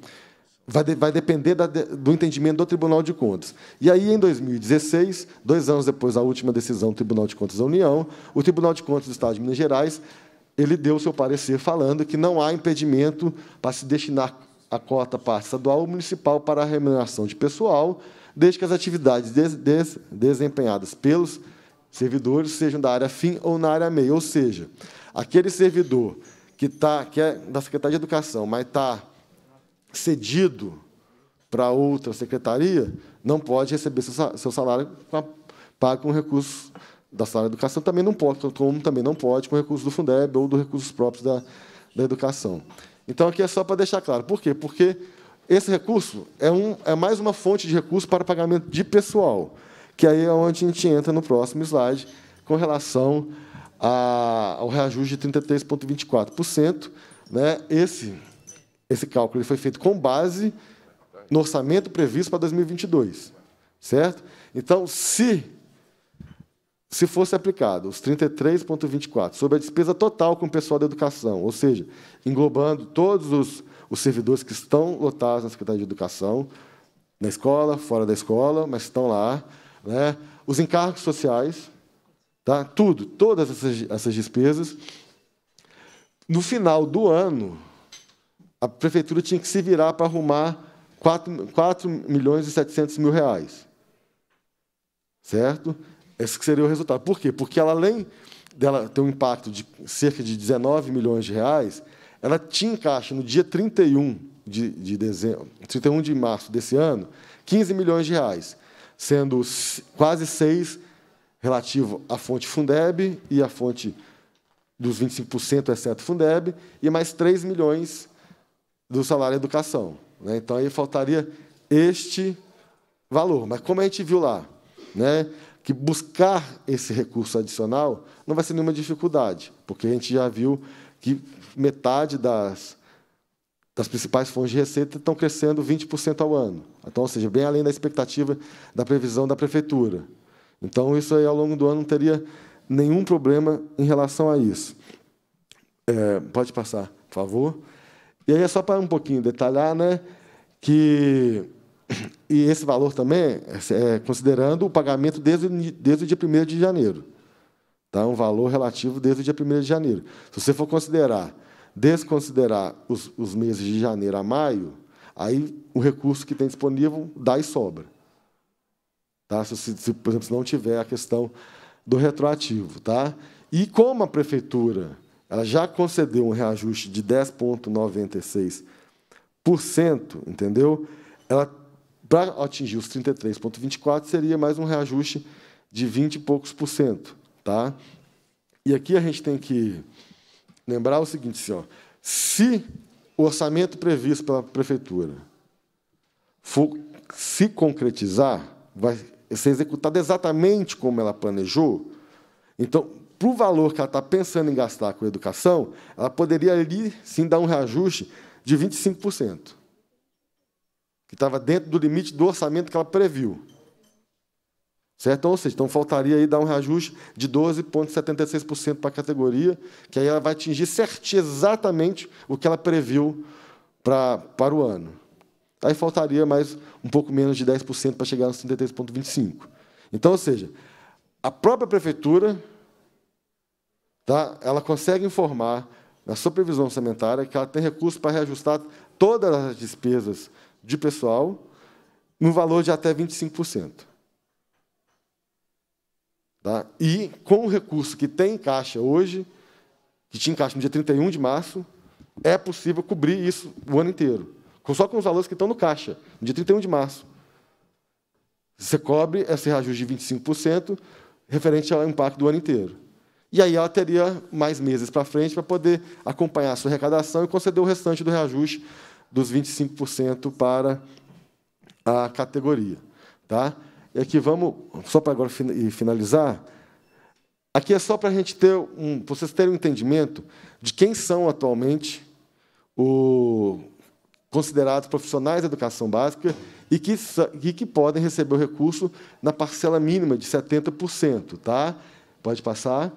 Vai, de, vai depender da, do entendimento do Tribunal de Contas. E aí, em 2016, dois anos depois da última decisão do Tribunal de Contas da União, o Tribunal de Contas do Estado de Minas Gerais ele deu o seu parecer falando que não há impedimento para se destinar a cota parte estadual ou municipal para a remuneração de pessoal, desde que as atividades des des desempenhadas pelos servidores sejam da área fim ou na área meio. Ou seja, aquele servidor que, tá, que é da Secretaria de Educação, mas está cedido para outra secretaria, não pode receber seu salário pago com recursos da sala de educação também não pode, como também não pode com recursos do Fundeb ou dos recursos próprios da, da educação. Então, aqui é só para deixar claro. Por quê? Porque esse recurso é, um, é mais uma fonte de recurso para pagamento de pessoal, que aí é onde a gente entra no próximo slide com relação a, ao reajuste de 33,24%. Né? Esse, esse cálculo foi feito com base no orçamento previsto para 2022, certo? Então, se se fosse aplicado os 33,24 sobre a despesa total com o pessoal da educação, ou seja, englobando todos os, os servidores que estão lotados na Secretaria de Educação, na escola, fora da escola, mas estão lá, né? os encargos sociais, tá? tudo, todas essas, essas despesas. No final do ano, a prefeitura tinha que se virar para arrumar 4, 4 milhões e 700 mil reais. Certo? Esse seria o resultado. Por quê? Porque ela, além dela ter um impacto de cerca de 19 milhões de reais, ela tinha em caixa no dia 31 de, de dezembro, 31 de março desse ano, 15 milhões de reais, sendo quase 6 relativo à fonte Fundeb e à fonte dos 25%, exceto Fundeb, e mais 3 milhões do salário educação. Né? Então, aí faltaria este valor. Mas como a gente viu lá, né? que buscar esse recurso adicional não vai ser nenhuma dificuldade, porque a gente já viu que metade das, das principais fontes de receita estão crescendo 20% ao ano. Então, ou seja, bem além da expectativa da previsão da prefeitura. Então, isso aí ao longo do ano não teria nenhum problema em relação a isso. É, pode passar, por favor. E aí é só para um pouquinho detalhar, né, que e esse valor também é, é considerando o pagamento desde, desde o dia 1 de janeiro. Tá? Um valor relativo desde o dia 1 de janeiro. Se você for considerar, desconsiderar os, os meses de janeiro a maio, aí o recurso que tem disponível dá e sobra. Tá? Se, se, por exemplo, se não tiver a questão do retroativo. Tá? E como a prefeitura ela já concedeu um reajuste de 10,96%, entendeu? Ela para atingir os 33,24, seria mais um reajuste de 20 e poucos por cento. Tá? E aqui a gente tem que lembrar o seguinte: senhor: assim, se o orçamento previsto pela prefeitura for se concretizar, vai ser executado exatamente como ela planejou, então, para o valor que ela está pensando em gastar com educação, ela poderia ali sim dar um reajuste de 25% que estava dentro do limite do orçamento que ela previu. Certo? Então, ou seja, então faltaria aí dar um reajuste de 12,76% para a categoria, que aí ela vai atingir certinho exatamente o que ela previu para, para o ano. Aí faltaria mais um pouco menos de 10% para chegar nos 33,25%. Então, ou seja, a própria prefeitura tá, ela consegue informar na sua previsão orçamentária que ela tem recursos para reajustar todas as despesas de pessoal, no valor de até 25%. Tá? E com o recurso que tem em caixa hoje, que tinha em caixa no dia 31 de março, é possível cobrir isso o ano inteiro. Só com os valores que estão no caixa, no dia 31 de março. Você cobre esse reajuste de 25% referente ao impacto do ano inteiro. E aí ela teria mais meses para frente para poder acompanhar a sua arrecadação e conceder o restante do reajuste dos 25% para a categoria. Tá? E aqui vamos, só para agora finalizar, aqui é só para a gente ter um, vocês terem um entendimento de quem são atualmente os considerados profissionais da educação básica e que, e que podem receber o recurso na parcela mínima de 70%. Tá? Pode passar.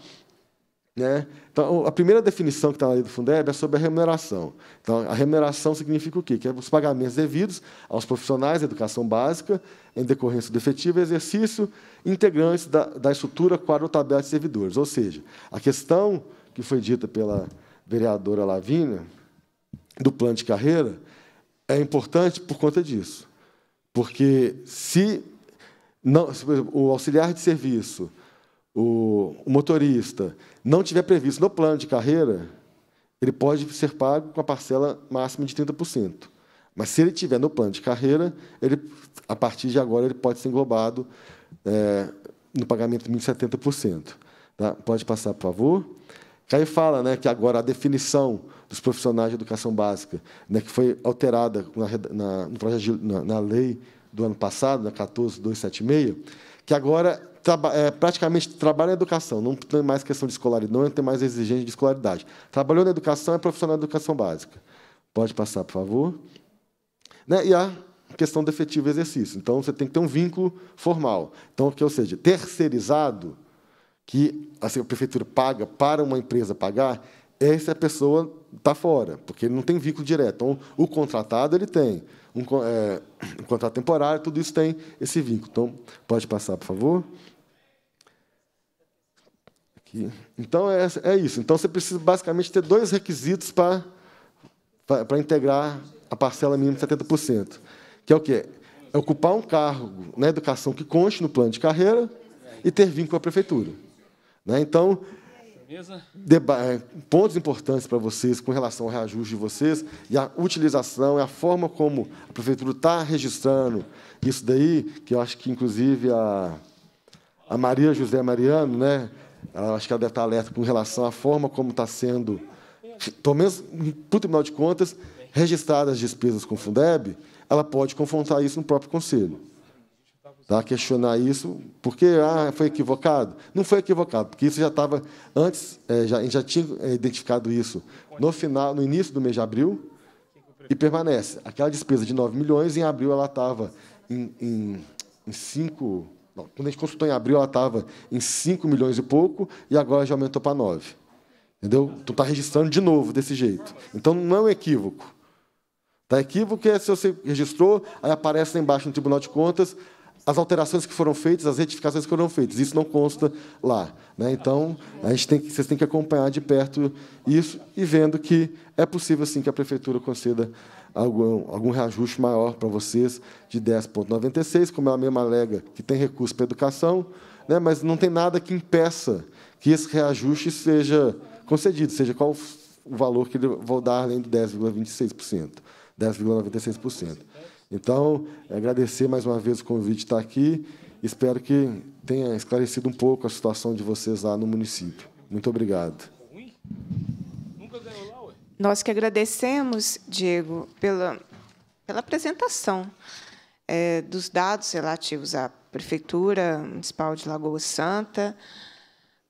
Né? Então, a primeira definição que está na lei do Fundeb é sobre a remuneração. Então, a remuneração significa o quê? Que é os pagamentos devidos aos profissionais da educação básica, em decorrência do efetivo exercício, integrantes da, da estrutura quadro ou tabela de servidores. Ou seja, a questão que foi dita pela vereadora Lavínia, do plano de carreira, é importante por conta disso. Porque se, não, se exemplo, o auxiliar de serviço, o, o motorista, não tiver previsto no plano de carreira, ele pode ser pago com a parcela máxima de 30%. Mas se ele tiver no plano de carreira, ele, a partir de agora ele pode ser englobado é, no pagamento de 1.070%. Tá? Pode passar, por favor. Caio fala né, que agora a definição dos profissionais de educação básica, né, que foi alterada na, na, na, na lei do ano passado, na 14276, que agora traba, é, praticamente trabalha na educação, não tem mais questão de escolaridade, não tem mais exigência de escolaridade. Trabalhou na educação, é profissional da educação básica. Pode passar, por favor. Né? E a questão do efetivo exercício. Então, você tem que ter um vínculo formal. Então, que, ou seja, terceirizado, que assim, a prefeitura paga para uma empresa pagar, essa pessoa está fora, porque ele não tem vínculo direto. Então, o contratado ele tem um, é, um contrato temporário, tudo isso tem esse vínculo. Então, pode passar, por favor. Aqui. Então, é, é isso. Então, você precisa basicamente ter dois requisitos para, para, para integrar a parcela mínima de 70%, que é o quê? É ocupar um cargo na educação que conste no plano de carreira e ter vínculo com a prefeitura. Né? Então, Deba é, pontos importantes para vocês com relação ao reajuste de vocês e a utilização e a forma como a prefeitura está registrando isso daí, que eu acho que, inclusive, a, a Maria José Mariano, né, ela, acho que ela deve estar tá alerta com relação à forma como está sendo, pelo menos para o Tribunal de Contas, registradas as despesas com o Fundeb, ela pode confrontar isso no próprio Conselho. Tá? Questionar isso, porque ah, foi equivocado? Não foi equivocado, porque isso já estava antes, é, já, a gente já tinha é, identificado isso no final, no início do mês de abril, e permanece. Aquela despesa de 9 milhões, em abril ela estava em, em, em 5. Não, quando a gente consultou em abril, ela estava em 5 milhões e pouco, e agora já aumentou para 9. Entendeu? Tu então, está registrando de novo desse jeito. Então não é um equívoco. Tá equívoco é se você registrou, aí aparece lá embaixo no Tribunal de Contas, as alterações que foram feitas, as retificações que foram feitas. Isso não consta lá. Né? Então, a gente tem que, vocês têm que acompanhar de perto isso e vendo que é possível, sim, que a Prefeitura conceda algum, algum reajuste maior para vocês de 10,96, como ela é mesma alega que tem recurso para educação, né? mas não tem nada que impeça que esse reajuste seja concedido, seja qual o valor que ele vou dar além de 10,26%, 10,96%. Então, agradecer mais uma vez o convite de estar aqui. Espero que tenha esclarecido um pouco a situação de vocês lá no município. Muito obrigado. Nós que agradecemos, Diego, pela, pela apresentação é, dos dados relativos à Prefeitura Municipal de Lagoa Santa.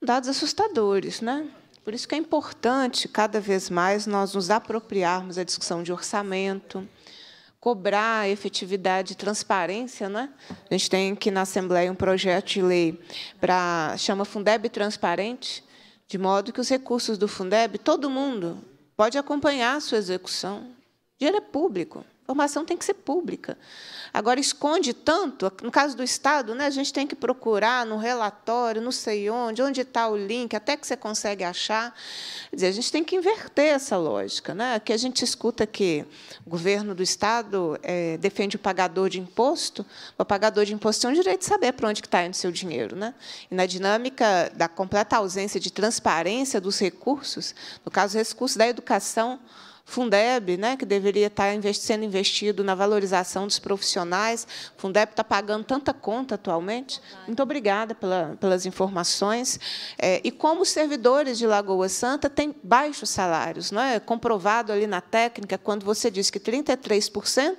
Dados assustadores, né? Por isso que é importante, cada vez mais, nós nos apropriarmos da discussão de orçamento, cobrar efetividade e transparência. Né? A gente tem aqui na Assembleia um projeto de lei para chama Fundeb Transparente, de modo que os recursos do Fundeb, todo mundo pode acompanhar a sua execução. O dinheiro é público informação tem que ser pública. Agora, esconde tanto, no caso do Estado, né, a gente tem que procurar no relatório, não sei onde, onde está o link, até que você consegue achar. Quer dizer, a gente tem que inverter essa lógica. Né? Que a gente escuta que o governo do Estado é, defende o pagador de imposto, o pagador de imposto tem o direito de saber para onde está indo o seu dinheiro. Né? E, na dinâmica da completa ausência de transparência dos recursos, no caso, recursos da educação, Fundeb, né, que deveria tá estar sendo investido na valorização dos profissionais, Fundeb está pagando tanta conta atualmente. Muito obrigada pela, pelas informações. É, e como os servidores de Lagoa Santa têm baixos salários, não é? é comprovado ali na técnica, quando você diz que 33%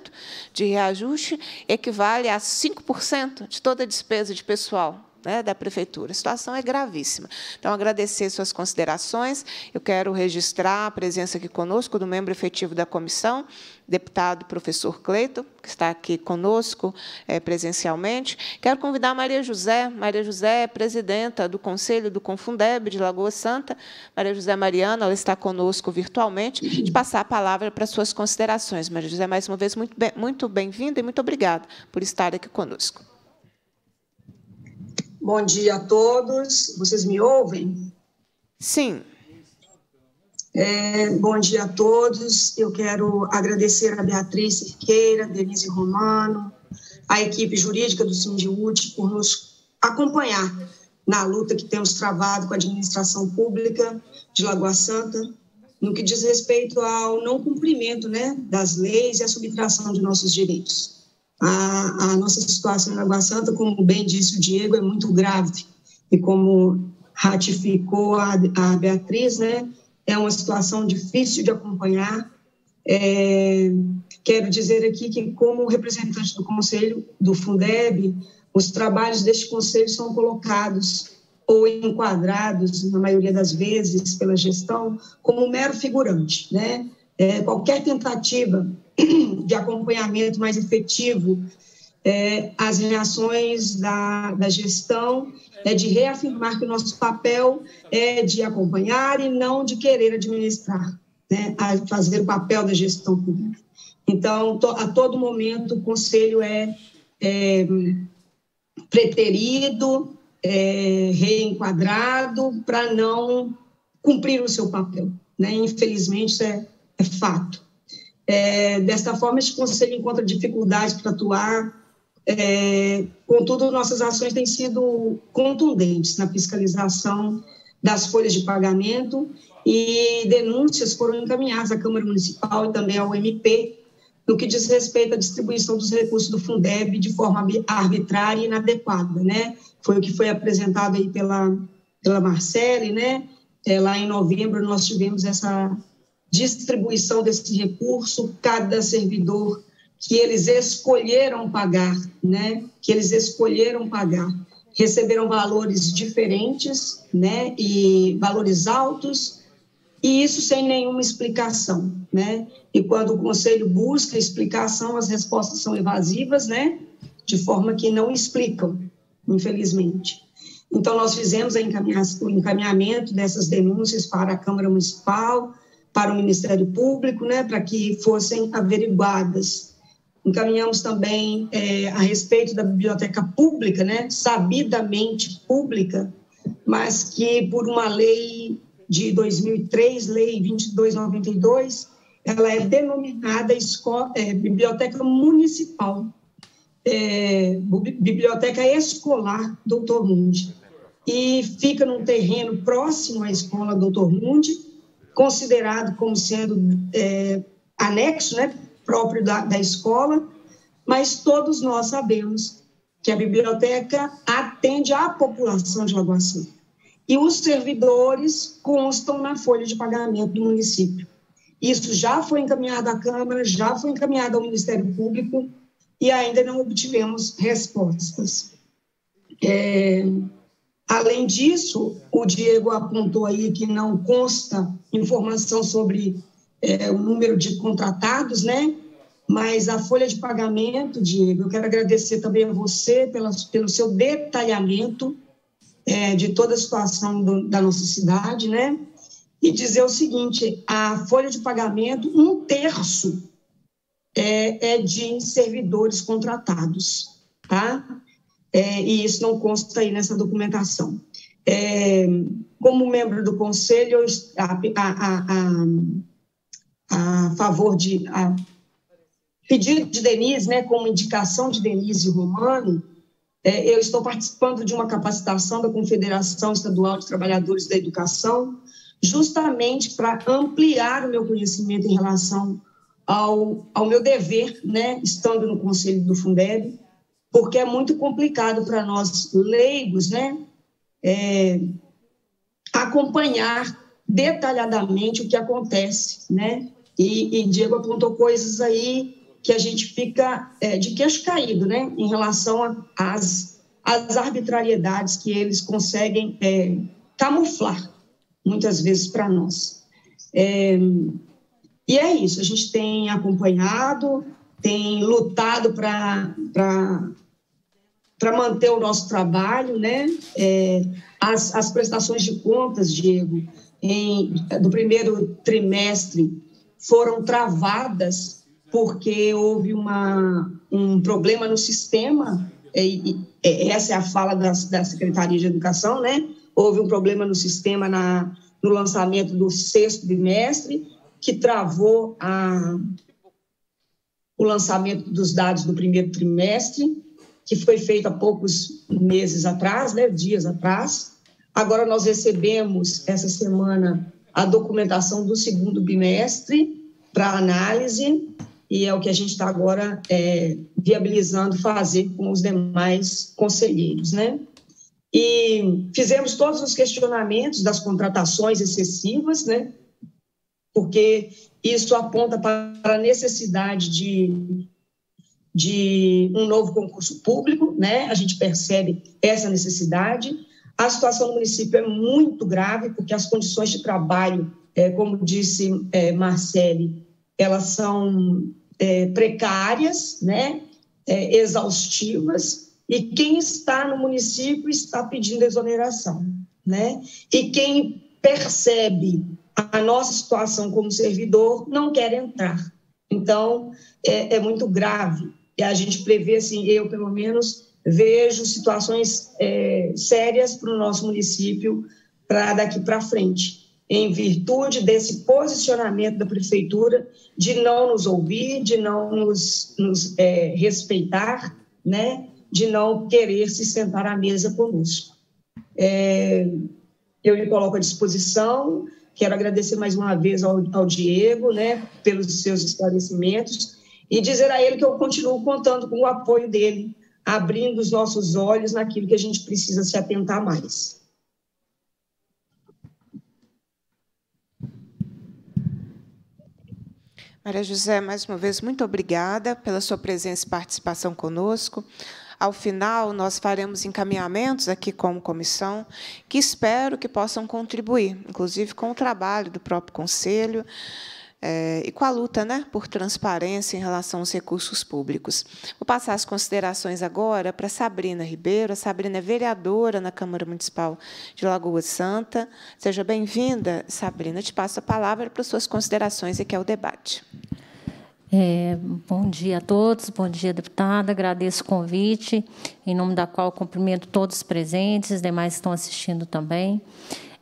de reajuste equivale a 5% de toda a despesa de pessoal né, da prefeitura. A situação é gravíssima. Então, agradecer suas considerações. Eu quero registrar a presença aqui conosco do membro efetivo da comissão, deputado professor Cleito, que está aqui conosco é, presencialmente. Quero convidar Maria José. Maria José é presidenta do Conselho do Confundeb de Lagoa Santa. Maria José Mariana, ela está conosco virtualmente, de passar a palavra para suas considerações. Maria José, mais uma vez, muito bem-vinda muito bem e muito obrigada por estar aqui conosco. Bom dia a todos. Vocês me ouvem? Sim. É, bom dia a todos. Eu quero agradecer a Beatriz Cerqueira, Denise Romano, a equipe jurídica do Sindiúte por nos acompanhar na luta que temos travado com a administração pública de Lagoa Santa, no que diz respeito ao não cumprimento né, das leis e à subtração de nossos direitos a, a nossa situação em Lagoa Santa, como bem disse o Diego, é muito grave. E como ratificou a, a Beatriz, né? É uma situação difícil de acompanhar. É, quero dizer aqui que, como representante do Conselho do Fundeb, os trabalhos deste Conselho são colocados ou enquadrados, na maioria das vezes, pela gestão, como um mero figurante. Né? É, qualquer tentativa de acompanhamento mais efetivo é, as reações da, da gestão, é, de reafirmar que o nosso papel é de acompanhar e não de querer administrar, né, a fazer o papel da gestão pública. Então, to, a todo momento, o conselho é, é preterido, é, reenquadrado, para não cumprir o seu papel. Né? Infelizmente, isso é, é fato. É, desta forma, este conselho encontra dificuldades para atuar. É, contudo, nossas ações têm sido contundentes na fiscalização das folhas de pagamento e denúncias foram encaminhadas à Câmara Municipal e também ao MP no que diz respeito à distribuição dos recursos do Fundeb de forma arbitrária e inadequada, né? Foi o que foi apresentado aí pela, pela Marcele, né? É, lá em novembro nós tivemos essa distribuição desse recurso, cada servidor que eles escolheram pagar, né? Que eles escolheram pagar. Receberam valores diferentes, né? E valores altos, e isso sem nenhuma explicação, né? E quando o conselho busca explicação, as respostas são evasivas, né? De forma que não explicam, infelizmente. Então, nós fizemos o encaminhamento dessas denúncias para a Câmara Municipal, para o Ministério Público, né, para que fossem averiguadas. Encaminhamos também é, a respeito da biblioteca pública, né, sabidamente pública, mas que por uma lei de 2003, lei 2292, ela é denominada escola, é, biblioteca municipal, é, biblioteca escolar Doutor Mundi, e fica num terreno próximo à escola Doutor Mundi, considerado como sendo é, anexo, né, próprio da, da escola, mas todos nós sabemos que a biblioteca atende à população de Lagoaçu. E os servidores constam na folha de pagamento do município. Isso já foi encaminhado à Câmara, já foi encaminhado ao Ministério Público e ainda não obtivemos respostas. É, Além disso, o Diego apontou aí que não consta informação sobre é, o número de contratados, né? Mas a folha de pagamento, Diego, eu quero agradecer também a você pela, pelo seu detalhamento é, de toda a situação do, da nossa cidade, né? E dizer o seguinte: a folha de pagamento, um terço é, é de servidores contratados, tá? é, e isso não consta aí nessa documentação. É, como membro do conselho, eu, a, a, a, a, favor de. A, pedido de Denise, né, como indicação de Denise Romano, é, eu estou participando de uma capacitação da Confederação Estadual de Trabalhadores da Educação, justamente para ampliar o meu conhecimento em relação ao, ao meu dever, né, estando no Conselho do Fundeb, porque é muito complicado para nós leigos, né, é, acompanhar detalhadamente o que acontece, né? E, e, Diego apontou coisas aí que a gente fica é, de queixo caído, né, em relação às arbitrariedades que eles conseguem é, camuflar muitas vezes para nós. É, e é isso, a gente tem acompanhado, tem lutado para para manter o nosso trabalho, né? É, as, as prestações de contas, Diego, em, do primeiro trimestre foram travadas porque houve uma, um problema no sistema, e, e, é, essa é a fala da, da Secretaria de Educação, né? Houve um problema no sistema na, no lançamento do sexto trimestre, que travou a, o lançamento dos dados do primeiro trimestre, que foi feito há poucos meses atrás, né, dias atrás. Agora nós recebemos essa semana a documentação do segundo bimestre para análise e é o que a gente está agora é, viabilizando fazer com os demais conselheiros, né? E fizemos todos os questionamentos das contratações excessivas, né? Porque isso aponta para a necessidade de de um novo concurso público, né? A gente percebe essa necessidade. A situação do município é muito grave, porque as condições de trabalho, é, como disse é, Marcele, elas são é, precárias, né? É, exaustivas, e quem está no município está pedindo exoneração, né? E quem percebe a nossa situação como servidor não quer entrar. Então, é, é, muito grave e a gente prevê, assim, eu pelo menos vejo situações é, sérias para o nosso município para daqui para frente, em virtude desse posicionamento da prefeitura de não nos ouvir, de não nos, nos é, respeitar, né, de não querer se sentar à mesa conosco. É, eu lhe coloco à disposição. Quero agradecer mais uma vez ao, ao Diego, né, pelos seus esclarecimentos e dizer a ele que eu continuo contando com o apoio dele, abrindo os nossos olhos naquilo que a gente precisa se atentar mais. Maria José, mais uma vez, muito obrigada pela sua presença e participação conosco. Ao final, nós faremos encaminhamentos aqui como comissão, que espero que possam contribuir, inclusive com o trabalho do próprio Conselho, é, e com a luta né, por transparência em relação aos recursos públicos. Vou passar as considerações agora para Sabrina Ribeiro. A Sabrina é vereadora na Câmara Municipal de Lagoa Santa. Seja bem-vinda, Sabrina. Te passo a palavra para suas considerações e que é o debate. É, bom dia a todos, bom dia, deputada. Agradeço o convite, em nome da qual cumprimento todos os presentes, os demais que estão assistindo também.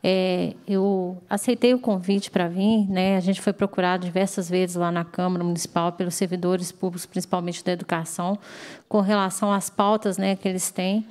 É, eu aceitei o convite para vir, né? A gente foi procurado diversas vezes lá na Câmara Municipal pelos servidores públicos, principalmente da educação, com relação às pautas, né, que eles têm.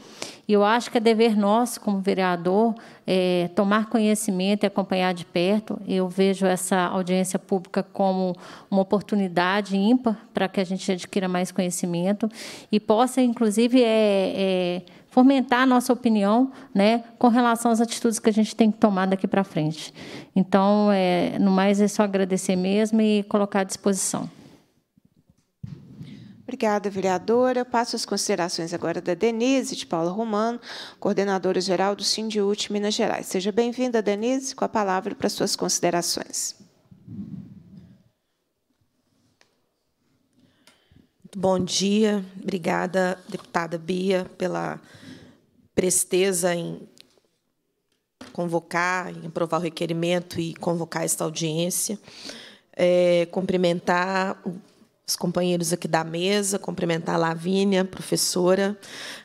E eu acho que é dever nosso, como vereador, é, tomar conhecimento e acompanhar de perto. Eu vejo essa audiência pública como uma oportunidade ímpar para que a gente adquira mais conhecimento e possa, inclusive, é, é fomentar a nossa opinião né, com relação às atitudes que a gente tem que tomar daqui para frente. Então, é, no mais, é só agradecer mesmo e colocar à disposição. Obrigada, vereadora. Eu passo as considerações agora da Denise de Paula Romano, coordenadora geral do Sindiúte Minas Gerais. Seja bem-vinda, Denise, com a palavra para suas considerações. Bom dia, obrigada, deputada Bia, pela presteza em convocar, em aprovar o requerimento e convocar esta audiência. É, cumprimentar os companheiros aqui da mesa, cumprimentar a Lavínia, professora,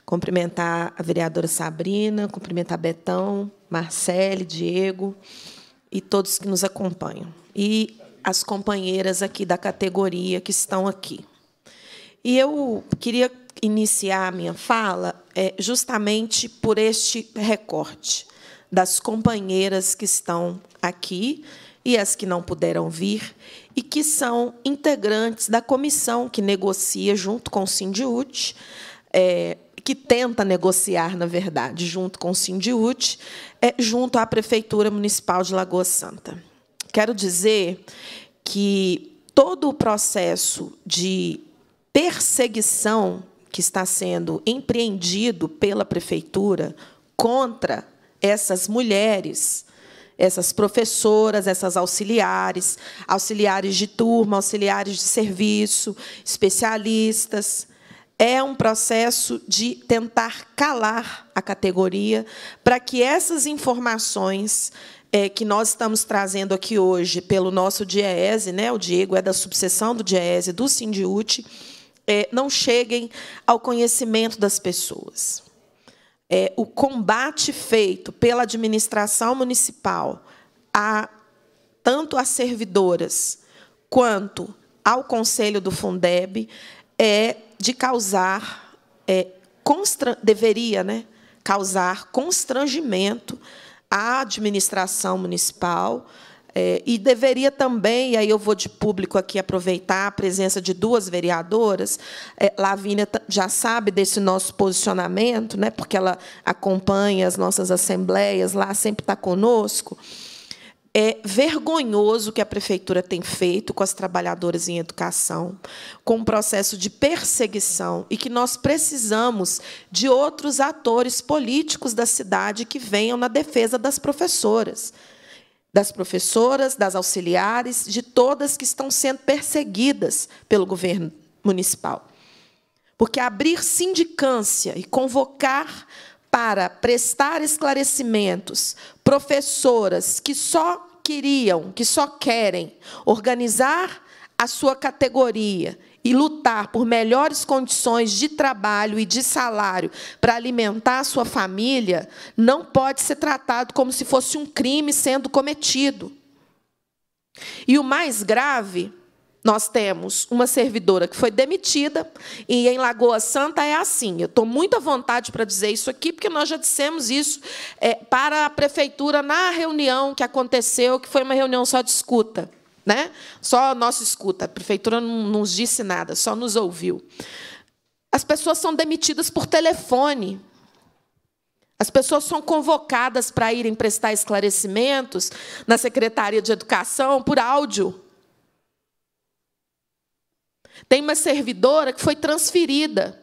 cumprimentar a vereadora Sabrina, cumprimentar Betão, Marcele, Diego e todos que nos acompanham. E as companheiras aqui da categoria que estão aqui. E eu queria iniciar a minha fala é justamente por este recorte das companheiras que estão aqui e as que não puderam vir e que são integrantes da comissão que negocia junto com o Sindiut, é, que tenta negociar, na verdade, junto com o Sindiut, é, junto à Prefeitura Municipal de Lagoa Santa. Quero dizer que todo o processo de perseguição que está sendo empreendido pela prefeitura contra essas mulheres, essas professoras, essas auxiliares, auxiliares de turma, auxiliares de serviço, especialistas. É um processo de tentar calar a categoria para que essas informações é, que nós estamos trazendo aqui hoje pelo nosso DIEESE, né? o Diego é da subseção do DIEESE, do Sindiúte, é, não cheguem ao conhecimento das pessoas. É, o combate feito pela administração municipal a tanto às servidoras quanto ao conselho do Fundeb é de causar é, deveria, né, causar constrangimento à administração municipal é, e deveria também, e aí eu vou de público aqui aproveitar a presença de duas vereadoras, é, Lavínia já sabe desse nosso posicionamento, né, porque ela acompanha as nossas assembleias lá, sempre está conosco. É vergonhoso o que a prefeitura tem feito com as trabalhadoras em educação, com um processo de perseguição, e que nós precisamos de outros atores políticos da cidade que venham na defesa das professoras das professoras, das auxiliares, de todas que estão sendo perseguidas pelo governo municipal. Porque abrir sindicância e convocar para prestar esclarecimentos professoras que só queriam, que só querem organizar a sua categoria e lutar por melhores condições de trabalho e de salário para alimentar a sua família não pode ser tratado como se fosse um crime sendo cometido. E o mais grave, nós temos uma servidora que foi demitida, e em Lagoa Santa é assim. Eu estou muito à vontade para dizer isso aqui, porque nós já dissemos isso é, para a prefeitura na reunião que aconteceu, que foi uma reunião só de escuta. Né? Só a nossa escuta, a prefeitura não nos disse nada, só nos ouviu. As pessoas são demitidas por telefone. As pessoas são convocadas para irem prestar esclarecimentos na Secretaria de Educação por áudio. Tem uma servidora que foi transferida.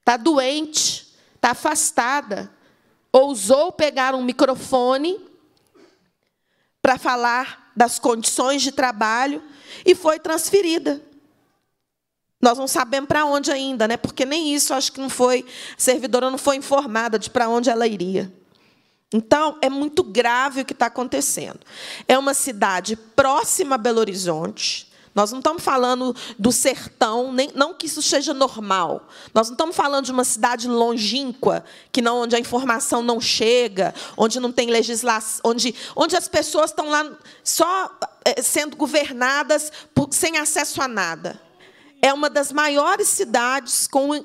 Está doente, está afastada. Ousou pegar um microfone para falar das condições de trabalho e foi transferida. Nós não sabemos para onde ainda, né? Porque nem isso acho que não foi, a servidora não foi informada de para onde ela iria. Então, é muito grave o que está acontecendo. É uma cidade próxima a Belo Horizonte, nós não estamos falando do sertão, nem, não que isso seja normal. Nós não estamos falando de uma cidade longínqua, que não, onde a informação não chega, onde não tem legislação, onde, onde as pessoas estão lá só eh, sendo governadas por, sem acesso a nada. É uma das maiores cidades com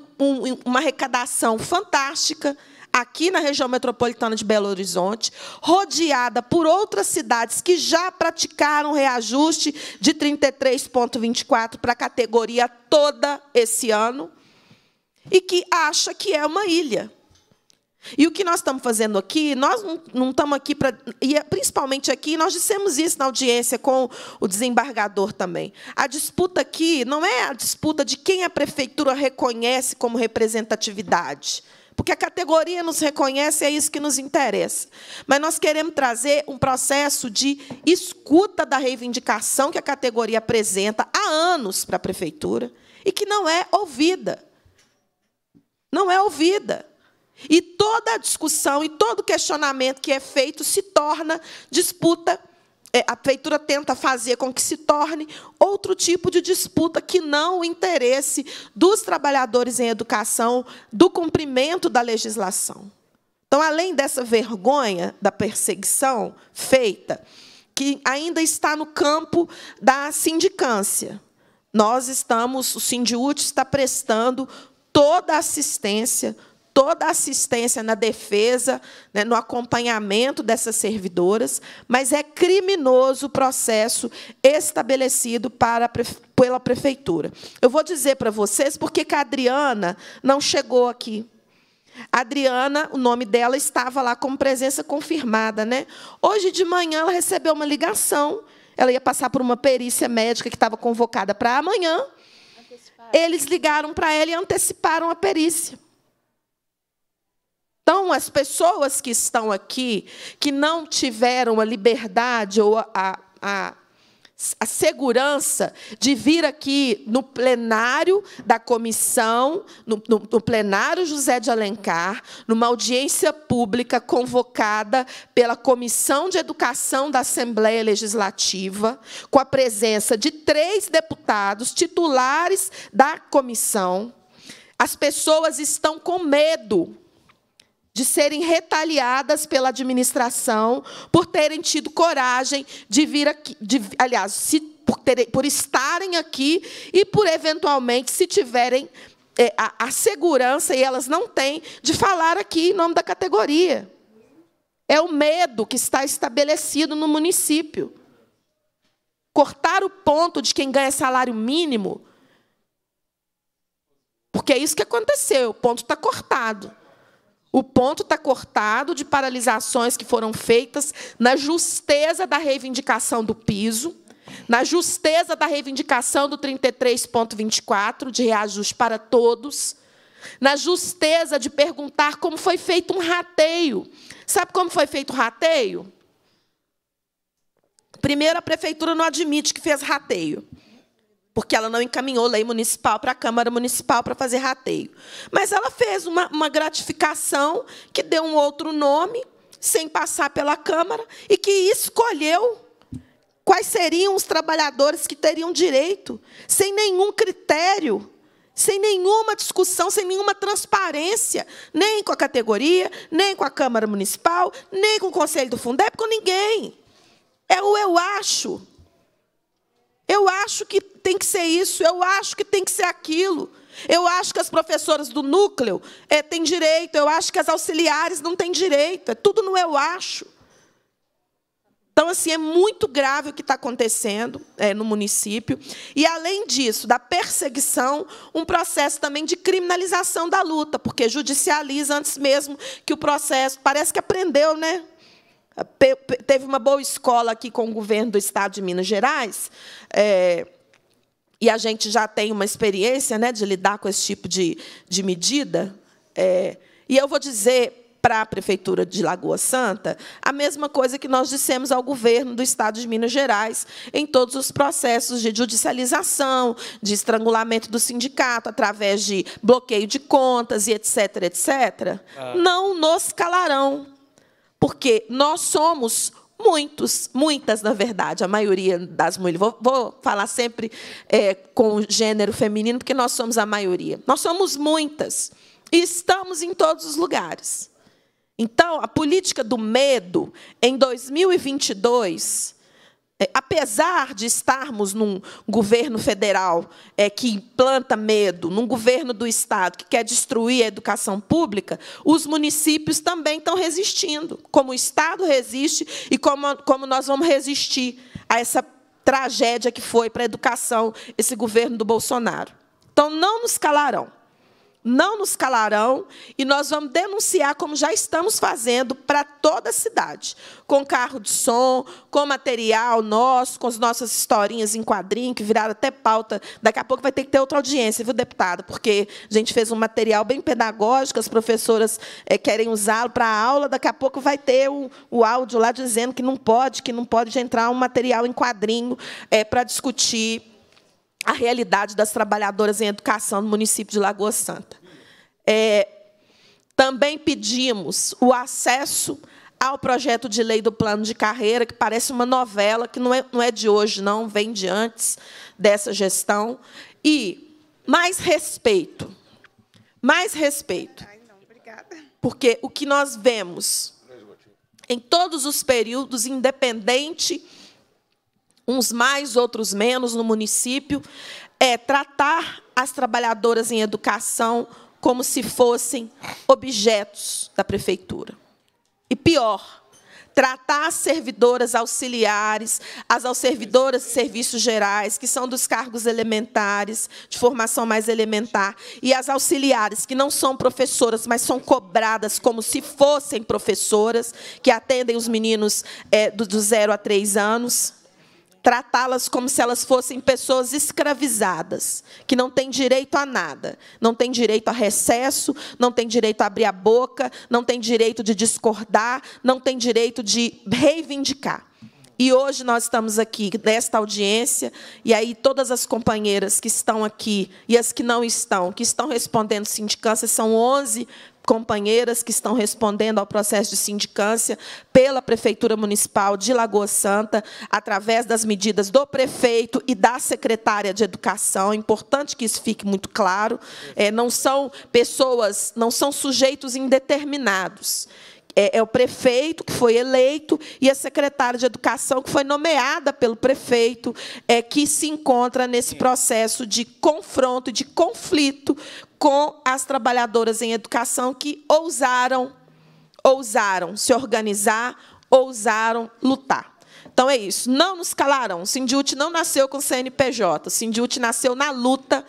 uma arrecadação fantástica, aqui na região metropolitana de Belo Horizonte, rodeada por outras cidades que já praticaram reajuste de 33,24 para a categoria toda esse ano, e que acha que é uma ilha. E o que nós estamos fazendo aqui, nós não, estamos aqui para. E é principalmente aqui, nós dissemos isso na audiência com o desembargador também. A disputa aqui não é a disputa de quem a prefeitura reconhece como representatividade. Porque a categoria nos reconhece, é isso que nos interessa. Mas nós queremos trazer um processo de escuta da reivindicação que a categoria apresenta há anos para a prefeitura e que não é ouvida. Não é ouvida. E toda a discussão e todo questionamento que é feito se torna disputa é, a prefeitura tenta fazer com que se torne outro tipo de disputa que não o interesse dos trabalhadores em educação do cumprimento da legislação. Então, além dessa vergonha da perseguição feita, que ainda está no campo da sindicância, nós estamos, o Sindiúte está prestando toda a assistência toda a assistência na defesa, né, no acompanhamento dessas servidoras, mas é criminoso o processo estabelecido para, pela prefeitura. Eu vou dizer para vocês porque que a Adriana não chegou aqui. A Adriana, o nome dela estava lá como presença confirmada, né? Hoje de manhã ela recebeu uma ligação. Ela ia passar por uma perícia médica que estava convocada para amanhã. Eles ligaram para ela e anteciparam a perícia. Então, as pessoas que estão aqui, que não tiveram a liberdade ou a, a, a segurança de vir aqui no plenário da comissão, no, no, no, plenário José de Alencar, numa audiência pública convocada pela Comissão de Educação da Assembleia Legislativa, com a presença de três deputados titulares da comissão. As pessoas estão com medo de serem retaliadas pela administração por terem tido coragem de vir aqui, de, aliás, se, por, por estarem aqui e por eventualmente se tiverem é, a, a segurança e elas não têm de falar aqui em nome da categoria. É o medo que está estabelecido no município. Cortar o ponto de quem ganha salário mínimo, porque é isso que aconteceu, o ponto está cortado. O ponto está cortado de paralisações que foram feitas na justeza da reivindicação do piso, na justeza da reivindicação do 33.24 de reajuste para todos, na justeza de perguntar como foi feito um rateio. Sabe como foi feito o rateio? Primeiro, a prefeitura não admite que fez rateio porque ela não encaminhou lei municipal para a Câmara Municipal para fazer rateio. Mas ela fez uma, uma gratificação que deu um outro nome, sem passar pela Câmara, e que escolheu quais seriam os trabalhadores que teriam direito, sem nenhum critério, sem nenhuma discussão, sem nenhuma transparência, nem com a categoria, nem com a Câmara Municipal, nem com o Conselho do Fundeb, com ninguém. É o eu acho. Eu acho que tem que ser isso, eu acho que tem que ser aquilo. Eu acho que as professoras do núcleo é, têm direito, eu acho que as auxiliares não têm direito. É tudo no eu acho. Então, assim, é muito grave o que está acontecendo é, no município. E, além disso, da perseguição, um processo também de criminalização da luta, porque judicializa antes mesmo que o processo. Parece que aprendeu, né? teve uma boa escola aqui com o governo do estado de Minas Gerais, é, e a gente já tem uma experiência né, de lidar com esse tipo de, de medida. É, e eu vou dizer para a Prefeitura de Lagoa Santa a mesma coisa que nós dissemos ao governo do Estado de Minas Gerais em todos os processos de judicialização, de estrangulamento do sindicato, através de bloqueio de contas e etc. etc. Ah. Não nos calarão. Porque nós somos muitos, muitas, na verdade, a maioria das mulheres. Vou, vou falar sempre é, com o gênero feminino, porque nós somos a maioria. Nós somos muitas e estamos em todos os lugares. Então, a política do medo em 2022 é, apesar de estarmos num governo federal é, que implanta medo, num governo do Estado que quer destruir a educação pública, os municípios também estão resistindo, como o Estado resiste e como, como nós vamos resistir a essa tragédia que foi para a educação esse governo do Bolsonaro. Então, não nos calarão não nos calarão e nós vamos denunciar, como já estamos fazendo, para toda a cidade, com carro de som, com material nosso, com as nossas historinhas em quadrinho, que viraram até pauta. Daqui a pouco vai ter que ter outra audiência, viu, deputado? Porque a gente fez um material bem pedagógico, as professoras é, querem usá-lo para a aula, daqui a pouco vai ter o, o, áudio lá dizendo que não pode, que não pode entrar um material em quadrinho é, eh, para discutir a realidade das trabalhadoras em educação no município de Lagoa Santa. É, também pedimos o acesso ao projeto de lei do plano de carreira, que parece uma novela, que não é, não é de hoje, não, vem de antes dessa gestão. E mais respeito. Mais respeito. Porque o que nós vemos em todos os períodos, independente uns mais, outros menos, no município, é tratar as trabalhadoras em educação como se fossem objetos da prefeitura. E pior, tratar as servidoras auxiliares, as servidoras de serviços gerais, que são dos cargos elementares, de formação mais elementar, e as auxiliares, que não são professoras, mas são cobradas como se fossem professoras, que atendem os meninos é, do, do zero a três anos tratá-las como se elas fossem pessoas escravizadas, que não têm direito a nada, não têm direito a recesso, não têm direito a abrir a boca, não têm direito de discordar, não têm direito de reivindicar. E hoje nós estamos aqui nesta audiência, e aí todas as companheiras que estão aqui e as que não estão, que estão respondendo sindicância, são 11 companheiras que estão respondendo ao processo de sindicância pela Prefeitura Municipal de Lagoa Santa, através das medidas do prefeito e da secretária de Educação. É importante que isso fique muito claro. É, não são pessoas, não são sujeitos indeterminados. É, é o prefeito que foi eleito e a secretária de Educação que foi nomeada pelo prefeito, é que se encontra nesse processo de confronto, de conflito com as trabalhadoras em educação que ousaram, ousaram se organizar, ousaram lutar. Então é isso, não nos calarão. O não nasceu com o CNPJ, o nasceu na luta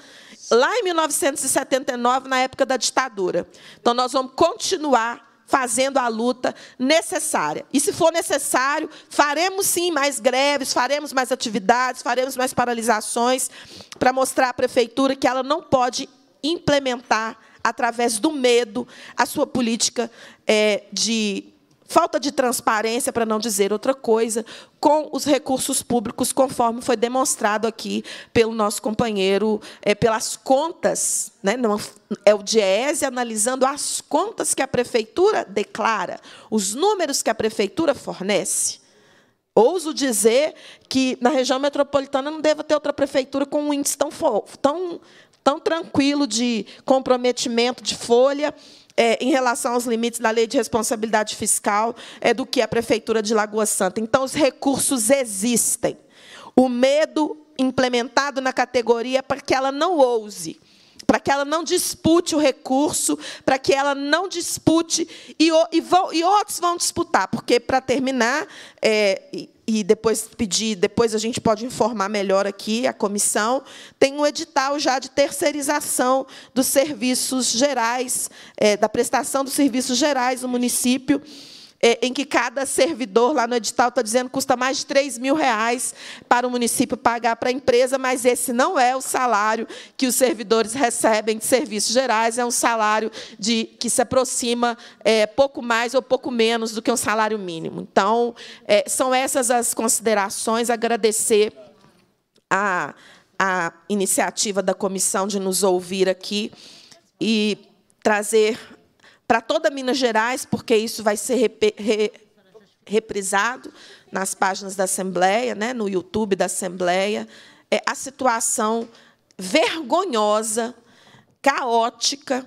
lá em 1979, na época da ditadura. Então nós vamos continuar fazendo a luta necessária. E se for necessário, faremos sim mais greves, faremos mais atividades, faremos mais paralisações para mostrar à prefeitura que ela não pode implementar, através do medo, a sua política é, de falta de transparência, para não dizer outra coisa, com os recursos públicos, conforme foi demonstrado aqui pelo nosso companheiro, é, pelas contas. Né, não, é o DIEESE analisando as contas que a prefeitura declara, os números que a prefeitura fornece. Ouso dizer que na região metropolitana não deva ter outra prefeitura com um índice tão, tão tão tranquilo de comprometimento de folha é, em relação aos limites da lei de responsabilidade fiscal é, do que a Prefeitura de Lagoa Santa. Então, os recursos existem. O medo implementado na categoria é para que ela não ouse para que ela não dispute o recurso, para que ela não dispute, e, e, vão, e outros vão disputar, porque, para terminar, é, e depois pedir, depois a gente pode informar melhor aqui a comissão, tem um edital já de terceirização dos serviços gerais, é, da prestação dos serviços gerais no município. É, em que cada servidor lá no edital está dizendo que custa mais de 3 mil reais para o município pagar para a empresa, mas esse não é o salário que os servidores recebem de serviços gerais, é um salário de, que se aproxima é, pouco mais ou pouco menos do que um salário mínimo. Então, é, são essas as considerações, agradecer a, a iniciativa da comissão de nos ouvir aqui e trazer para toda Minas Gerais, porque isso vai ser rep re reprisado nas páginas da Assembleia, né, no YouTube da Assembleia, é a situação vergonhosa, caótica,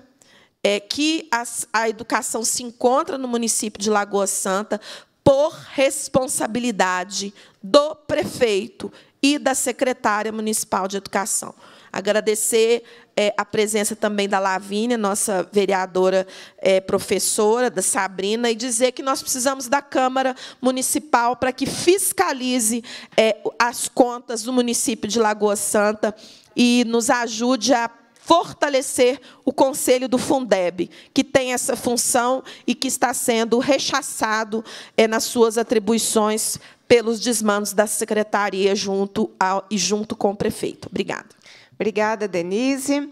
é, que a educação se encontra no município de Lagoa Santa por responsabilidade do prefeito e da secretária municipal de educação. Agradecer é, a presença também da Lavínia, nossa vereadora é, professora, da Sabrina, e dizer que nós precisamos da Câmara Municipal para que fiscalize é, as contas do município de Lagoa Santa e nos ajude a fortalecer o Conselho do Fundeb, que tem essa função e que está sendo rechaçado é, nas suas atribuições pelos desmandos da secretaria junto ao, e junto com o prefeito. Obrigada. Obrigada, Denise.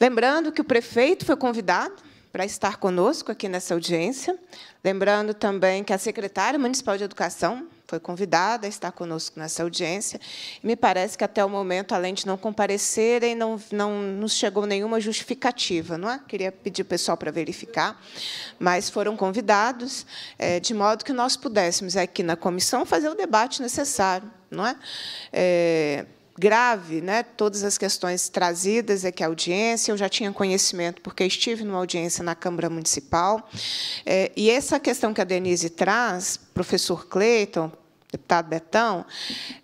Lembrando que o prefeito foi convidado para estar conosco aqui nessa audiência. Lembrando também que a secretária municipal de educação foi convidada a estar conosco nessa audiência. E me parece que, até o momento, além de não comparecerem, não, não nos chegou nenhuma justificativa. Não é? Queria pedir o pessoal para verificar, mas foram convidados, é, de modo que nós pudéssemos, aqui na comissão, fazer o debate necessário. Não é? é grave, né? todas as questões trazidas aqui à audiência, eu já tinha conhecimento, porque estive numa audiência na Câmara Municipal. É, e essa questão que a Denise traz, professor Cleiton, Tá deputado Betão,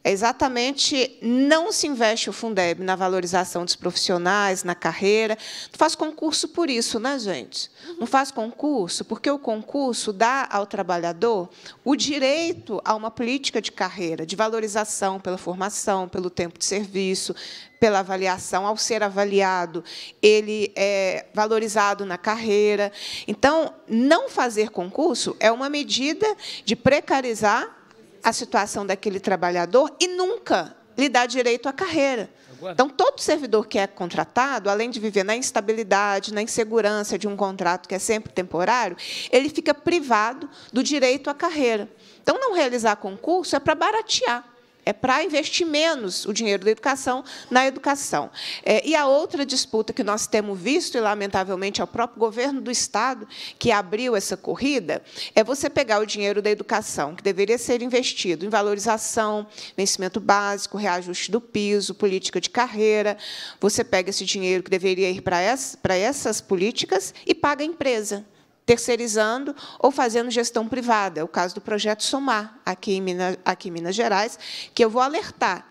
é exatamente não se investe o Fundeb na valorização dos profissionais, na carreira. Não faz concurso por isso, né, gente? Uhum. Não faz concurso porque o concurso dá ao trabalhador o direito a uma política de carreira, de valorização pela formação, pelo tempo de serviço, pela avaliação. Ao ser avaliado, ele é valorizado na carreira. Então, não fazer concurso é uma medida de precarizar a situação daquele trabalhador e nunca lhe dá direito à carreira. Então, todo servidor que é contratado, além de viver na instabilidade, na insegurança de um contrato que é sempre temporário, ele fica privado do direito à carreira. Então, não realizar concurso é para baratear é para investir menos o dinheiro da educação na educação. É, e a outra disputa que nós temos visto, e lamentavelmente é o próprio governo do Estado que abriu essa corrida, é você pegar o dinheiro da educação, que deveria ser investido em valorização, vencimento básico, reajuste do piso, política de carreira, você pega esse dinheiro que deveria ir para, essa, para essas políticas e paga a empresa terceirizando ou fazendo gestão privada. É o caso do projeto Somar, aqui em Minas, aqui em Minas Gerais, que eu vou alertar.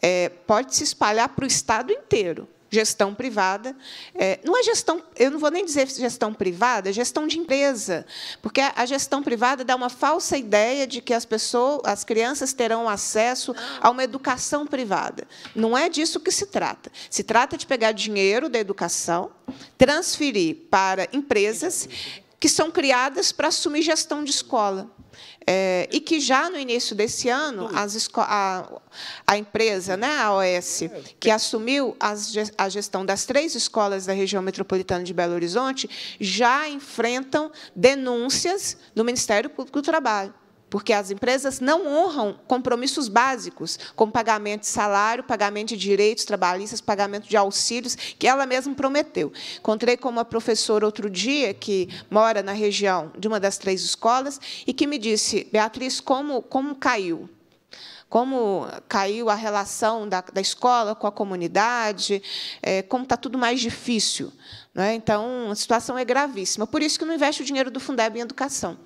É, pode se espalhar para o Estado inteiro. Gestão privada. É, não é gestão, eu não vou nem dizer gestão privada, é gestão de empresa. Porque a, a gestão privada dá uma falsa ideia de que as pessoas, as crianças terão acesso a uma educação privada. Não é disso que se trata. Se trata de pegar dinheiro da educação, transferir para empresas que são criadas para assumir gestão de escola. É, e que já no início desse ano, a, a, empresa, né, a OS, que assumiu as, a gestão das três escolas da região metropolitana de Belo Horizonte, já enfrentam denúncias do Ministério Público do Trabalho porque as empresas não honram compromissos básicos, como pagamento de salário, pagamento de direitos trabalhistas, pagamento de auxílios, que ela mesma prometeu. Encontrei com uma professora outro dia, que mora na região de uma das três escolas, e que me disse, Beatriz, como, como caiu? como caiu a relação da, da escola com a comunidade, é, como está tudo mais difícil. Né? Então, a situação é gravíssima. Por isso que não investe o dinheiro do Fundeb em educação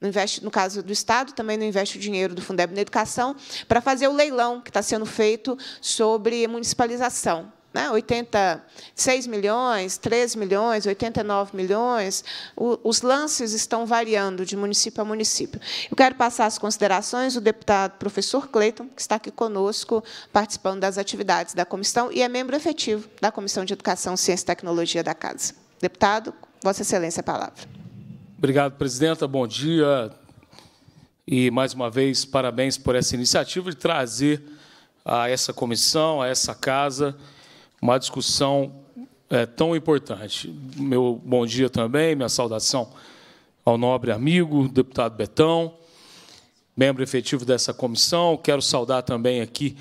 não investe, no caso do Estado, também não investe o dinheiro do Fundeb na educação, para fazer o leilão que está sendo feito sobre municipalização. 86 né? milhões, 13 milhões, 89 milhões. os lances estão variando de município a município. Eu quero passar as considerações do deputado professor Cleiton, que está aqui conosco, participando das atividades da comissão e é membro efetivo da Comissão de Educação, Ciência e Tecnologia da Casa. Deputado, Vossa Excelência, a palavra. Obrigado, presidenta. Bom dia. E, mais uma vez, parabéns por essa iniciativa de trazer a essa comissão, a essa casa, uma discussão é, tão importante. Meu bom dia também, minha saudação ao nobre amigo, deputado Betão, membro efetivo dessa comissão. Quero saudar também aqui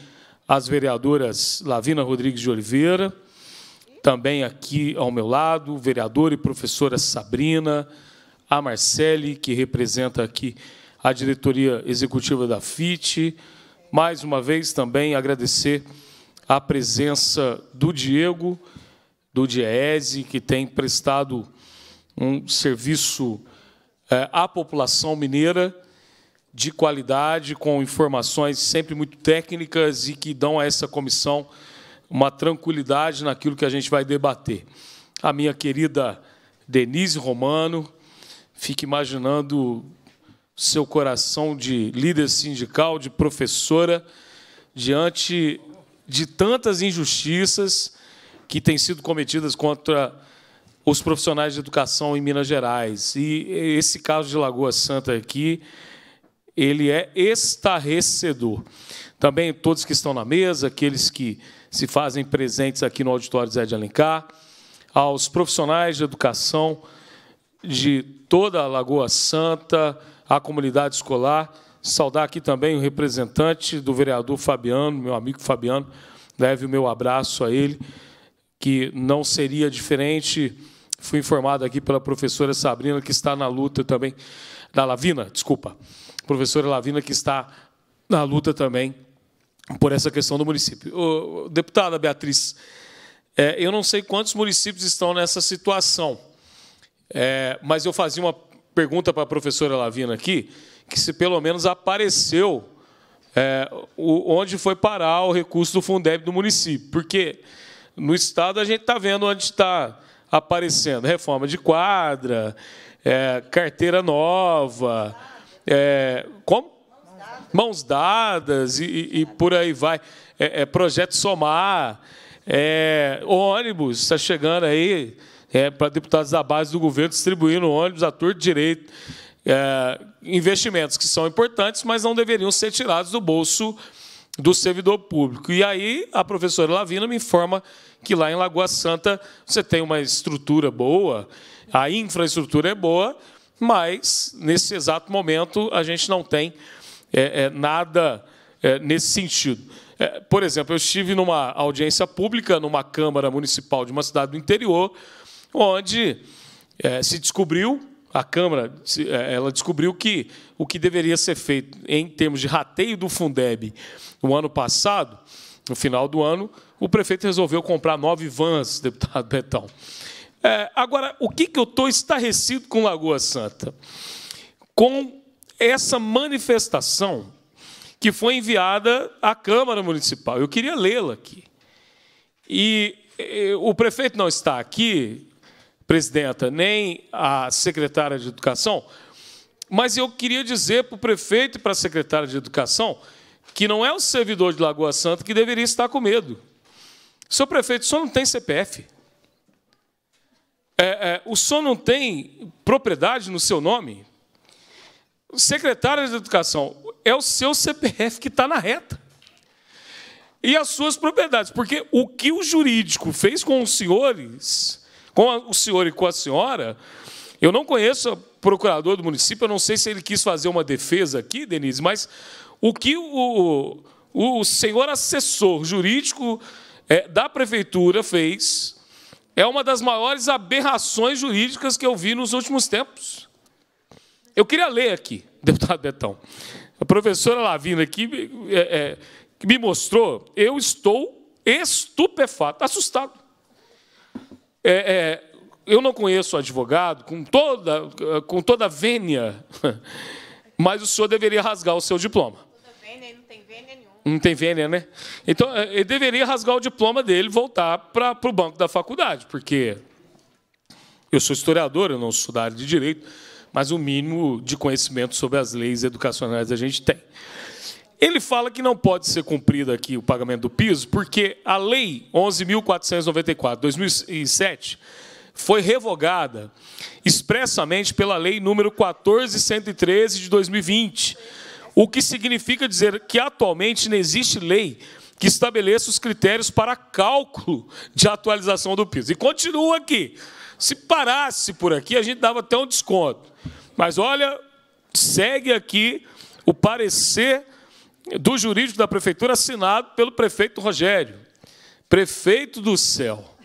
as vereadoras Lavina Rodrigues de Oliveira, também aqui ao meu lado, vereadora e professora Sabrina, a Marcele, que representa aqui a diretoria executiva da FIT. Mais uma vez também agradecer a presença do Diego, do Diese, que tem prestado um serviço eh, à população mineira de qualidade, com informações sempre muito técnicas e que dão a essa comissão uma tranquilidade naquilo que a gente vai debater. A minha querida Denise Romano, Fique imaginando seu coração de líder sindical, de professora, diante de tantas injustiças que têm sido cometidas contra os profissionais de educação em Minas Gerais. E esse caso de Lagoa Santa aqui, ele é estarrecedor. Também todos que estão na mesa, aqueles que se fazem presentes aqui no auditório Zé de Alencar, aos profissionais de educação de toda a Lagoa Santa, a comunidade escolar. Saudar aqui também o representante do vereador Fabiano, meu amigo Fabiano, leve o meu abraço a ele, que não seria diferente. Fui informado aqui pela professora Sabrina, que está na luta também, da Lavina, desculpa, professora Lavina, que está na luta também por essa questão do município. Ô, deputada Beatriz, é, eu não sei quantos municípios estão nessa situação. É, mas eu fazia uma pergunta para a professora Lavina aqui, que se pelo menos apareceu é, o, onde foi parar o recurso do Fundeb do município. Porque no Estado a gente está vendo onde está aparecendo reforma de quadra, é, carteira nova, é, como? mãos dadas e, e, e, por aí vai. É, é projeto Somar, é, ônibus, está chegando aí é, para deputados da base do governo distribuindo ônibus à torre de direito. É, investimentos que são importantes, mas não deveriam ser tirados do bolso do servidor público. E aí a professora Lavina me informa que lá em Lagoa Santa você tem uma estrutura boa, a infraestrutura é boa, mas nesse exato momento a gente não tem é, é, nada é, nesse sentido. É, por exemplo, eu estive numa audiência pública numa Câmara Municipal de uma cidade do interior onde é, se descobriu, a Câmara é, ela descobriu que o que deveria ser feito em termos de rateio do Fundeb no ano passado, no final do ano, o prefeito resolveu comprar nove vans, deputado Betão. É, agora, o que, que eu estou estarrecido com Lagoa Santa? Com essa manifestação que foi enviada à Câmara Municipal. Eu queria lê-la aqui. E, e o prefeito não está aqui, presidenta, nem a secretária de Educação, mas eu queria dizer para o prefeito e para a secretária de Educação que não é o servidor de Lagoa Santa que deveria estar com medo. Seu prefeito, o senhor não tem CPF. É, é, o senhor não tem propriedade no seu nome. Secretária de Educação, é o seu CPF que está na reta. E as suas propriedades. Porque o que o jurídico fez com os senhores com o senhor e com a senhora, eu não conheço o procurador do município, eu não sei se ele quis fazer uma defesa aqui, Denise, mas o que o, o senhor assessor jurídico é, da prefeitura fez é uma das maiores aberrações jurídicas que eu vi nos últimos tempos. Eu queria ler aqui, deputado Betão. A professora Lavina aqui é, é, me mostrou, eu estou estupefato, assustado é, é, eu não conheço advogado com toda, com toda a vênia, mas o senhor deveria rasgar o seu diploma. não tem vênia Não tem vênia, né? Então, é, ele deveria rasgar o diploma dele e voltar para, para o banco da faculdade, porque eu sou historiador, eu não sou da área de direito, mas o mínimo de conhecimento sobre as leis educacionais a gente tem. Ele fala que não pode ser cumprido aqui o pagamento do piso, porque a Lei 11.494, 2007, foi revogada expressamente pela Lei número 14.113 de 2020, o que significa dizer que atualmente não existe lei que estabeleça os critérios para cálculo de atualização do piso. E continua aqui. Se parasse por aqui, a gente dava até um desconto. Mas olha, segue aqui o parecer do jurídico da prefeitura assinado pelo prefeito Rogério. Prefeito do céu.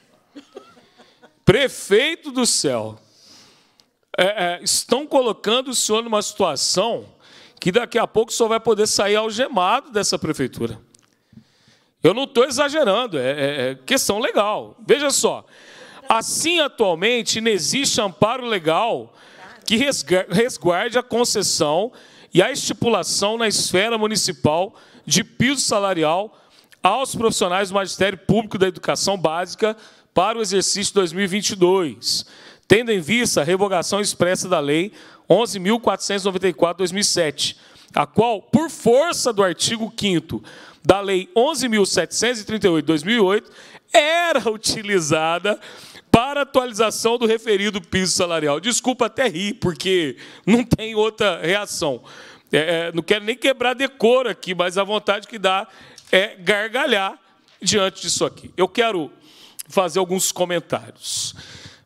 Prefeito do céu. É, é, estão colocando o senhor numa situação que daqui a pouco só vai poder sair algemado dessa prefeitura. Eu não estou exagerando, é, é, é questão legal. Veja só, assim atualmente não existe amparo legal que resguarde a concessão e a estipulação na esfera municipal de piso salarial aos profissionais do Magistério Público da Educação Básica para o exercício 2022, tendo em vista a revogação expressa da Lei 11.494-2007, a qual, por força do artigo 5 da Lei 11.738-2008, era utilizada para atualização do referido piso salarial. Desculpa até rir, porque não tem outra reação. É, é, não quero nem quebrar decoro aqui, mas a vontade que dá é gargalhar diante disso aqui. Eu quero fazer alguns comentários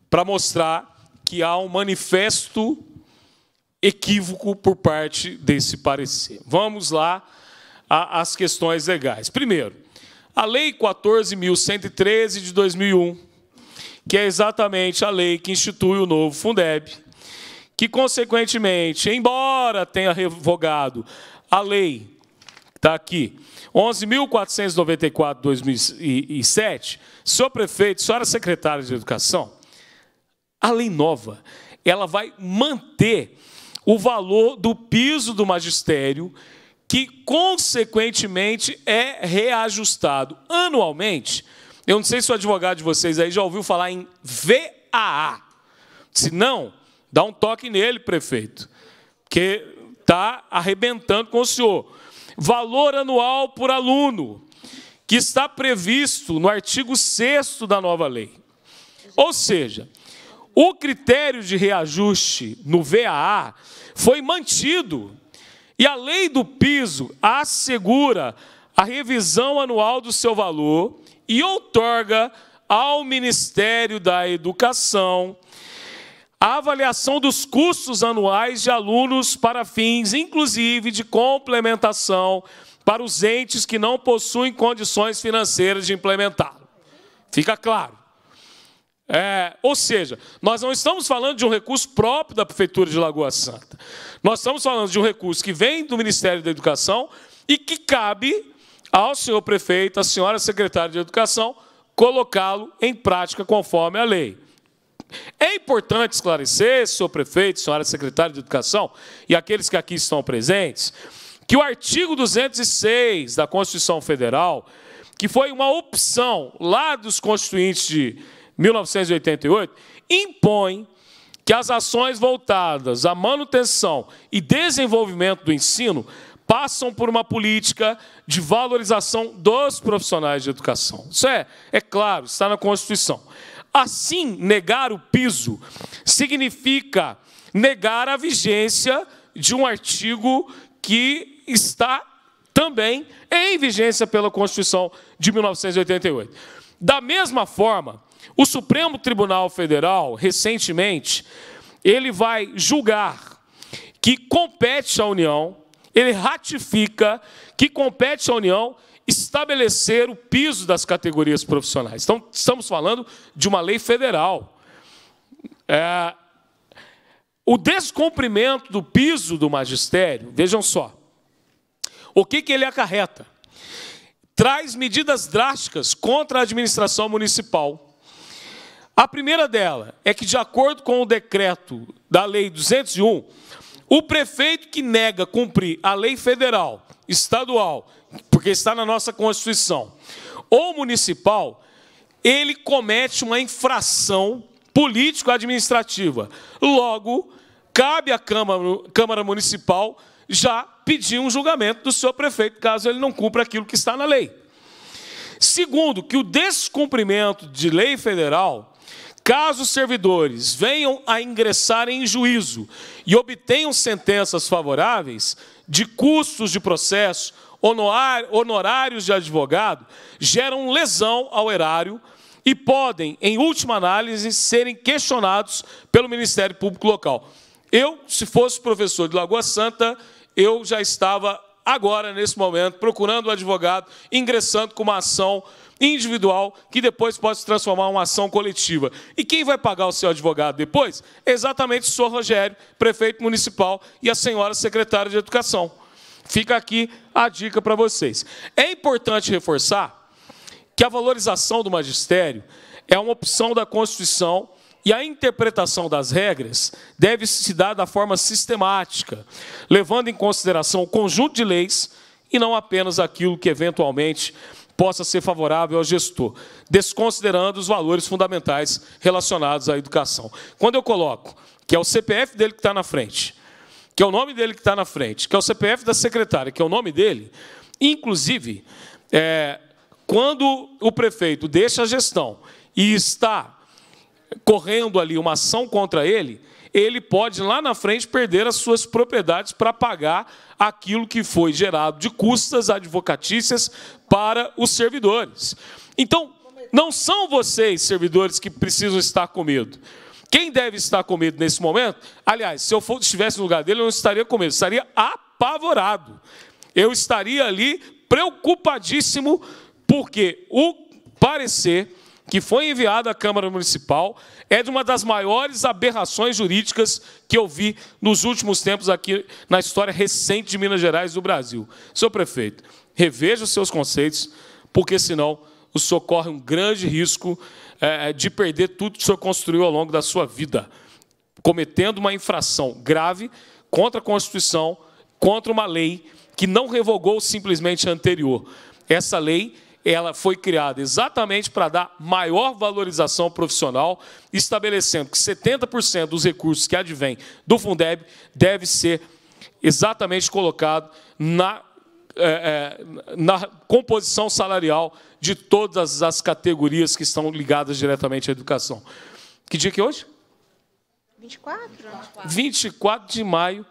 para mostrar que há um manifesto equívoco por parte desse parecer. Vamos lá às questões legais. Primeiro, a Lei 14.113 de 2001 que é exatamente a lei que institui o novo Fundeb, que, consequentemente, embora tenha revogado a lei, está aqui, 11.494-2007, senhor prefeito, senhora secretária de Educação, a lei nova, ela vai manter o valor do piso do magistério, que, consequentemente, é reajustado anualmente eu não sei se o advogado de vocês aí já ouviu falar em VAA. Se não, dá um toque nele, prefeito, que está arrebentando com o senhor. Valor anual por aluno, que está previsto no artigo 6 da nova lei. Ou seja, o critério de reajuste no VAA foi mantido e a lei do piso assegura a revisão anual do seu valor e outorga ao Ministério da Educação a avaliação dos custos anuais de alunos para fins, inclusive, de complementação para os entes que não possuem condições financeiras de implementá-lo. Fica claro. É, ou seja, nós não estamos falando de um recurso próprio da Prefeitura de Lagoa Santa. Nós estamos falando de um recurso que vem do Ministério da Educação e que cabe ao senhor prefeito, à senhora secretária de Educação, colocá-lo em prática conforme a lei. É importante esclarecer, senhor prefeito, senhora secretária de Educação e aqueles que aqui estão presentes, que o artigo 206 da Constituição Federal, que foi uma opção lá dos constituintes de 1988, impõe que as ações voltadas à manutenção e desenvolvimento do ensino passam por uma política de valorização dos profissionais de educação. Isso é, é claro, está na Constituição. Assim, negar o piso significa negar a vigência de um artigo que está também em vigência pela Constituição de 1988. Da mesma forma, o Supremo Tribunal Federal, recentemente, ele vai julgar que compete à União ele ratifica que compete à União estabelecer o piso das categorias profissionais. Então, estamos falando de uma lei federal. É, o descumprimento do piso do magistério, vejam só, o que, que ele acarreta? Traz medidas drásticas contra a administração municipal. A primeira dela é que, de acordo com o decreto da Lei 201, o prefeito que nega cumprir a lei federal, estadual, porque está na nossa Constituição, ou municipal, ele comete uma infração político-administrativa. Logo, cabe à Câmara, Câmara Municipal já pedir um julgamento do seu prefeito, caso ele não cumpra aquilo que está na lei. Segundo, que o descumprimento de lei federal Caso os servidores venham a ingressar em juízo e obtenham sentenças favoráveis, de custos de processo, honorários de advogado, geram lesão ao erário e podem, em última análise, serem questionados pelo Ministério Público Local. Eu, se fosse professor de Lagoa Santa, eu já estava agora, nesse momento, procurando o um advogado, ingressando com uma ação individual que depois pode se transformar em uma ação coletiva. E quem vai pagar o seu advogado depois? Exatamente o senhor Rogério, prefeito municipal, e a senhora secretária de Educação. Fica aqui a dica para vocês. É importante reforçar que a valorização do magistério é uma opção da Constituição e a interpretação das regras deve se dar da forma sistemática, levando em consideração o conjunto de leis e não apenas aquilo que eventualmente possa ser favorável ao gestor, desconsiderando os valores fundamentais relacionados à educação. Quando eu coloco que é o CPF dele que está na frente, que é o nome dele que está na frente, que é o CPF da secretária, que é o nome dele, inclusive, é, quando o prefeito deixa a gestão e está correndo ali uma ação contra ele, ele pode lá na frente perder as suas propriedades para pagar aquilo que foi gerado de custas advocatícias para os servidores. Então, não são vocês, servidores, que precisam estar com medo. Quem deve estar com medo nesse momento? Aliás, se eu estivesse no lugar dele, eu não estaria com medo, estaria apavorado. Eu estaria ali preocupadíssimo, porque o parecer que foi enviado à Câmara Municipal é de uma das maiores aberrações jurídicas que eu vi nos últimos tempos aqui na história recente de Minas Gerais e do Brasil. Senhor prefeito, reveja os seus conceitos, porque senão o senhor corre um grande risco é, é, de perder tudo que o senhor construiu ao longo da sua vida, cometendo uma infração grave contra a Constituição, contra uma lei que não revogou simplesmente a anterior. Essa lei ela foi criada exatamente para dar maior valorização profissional, estabelecendo que 70% dos recursos que advêm do Fundeb deve ser exatamente colocado na, é, é, na composição salarial de todas as categorias que estão ligadas diretamente à educação. Que dia que é hoje? 24, 24 de maio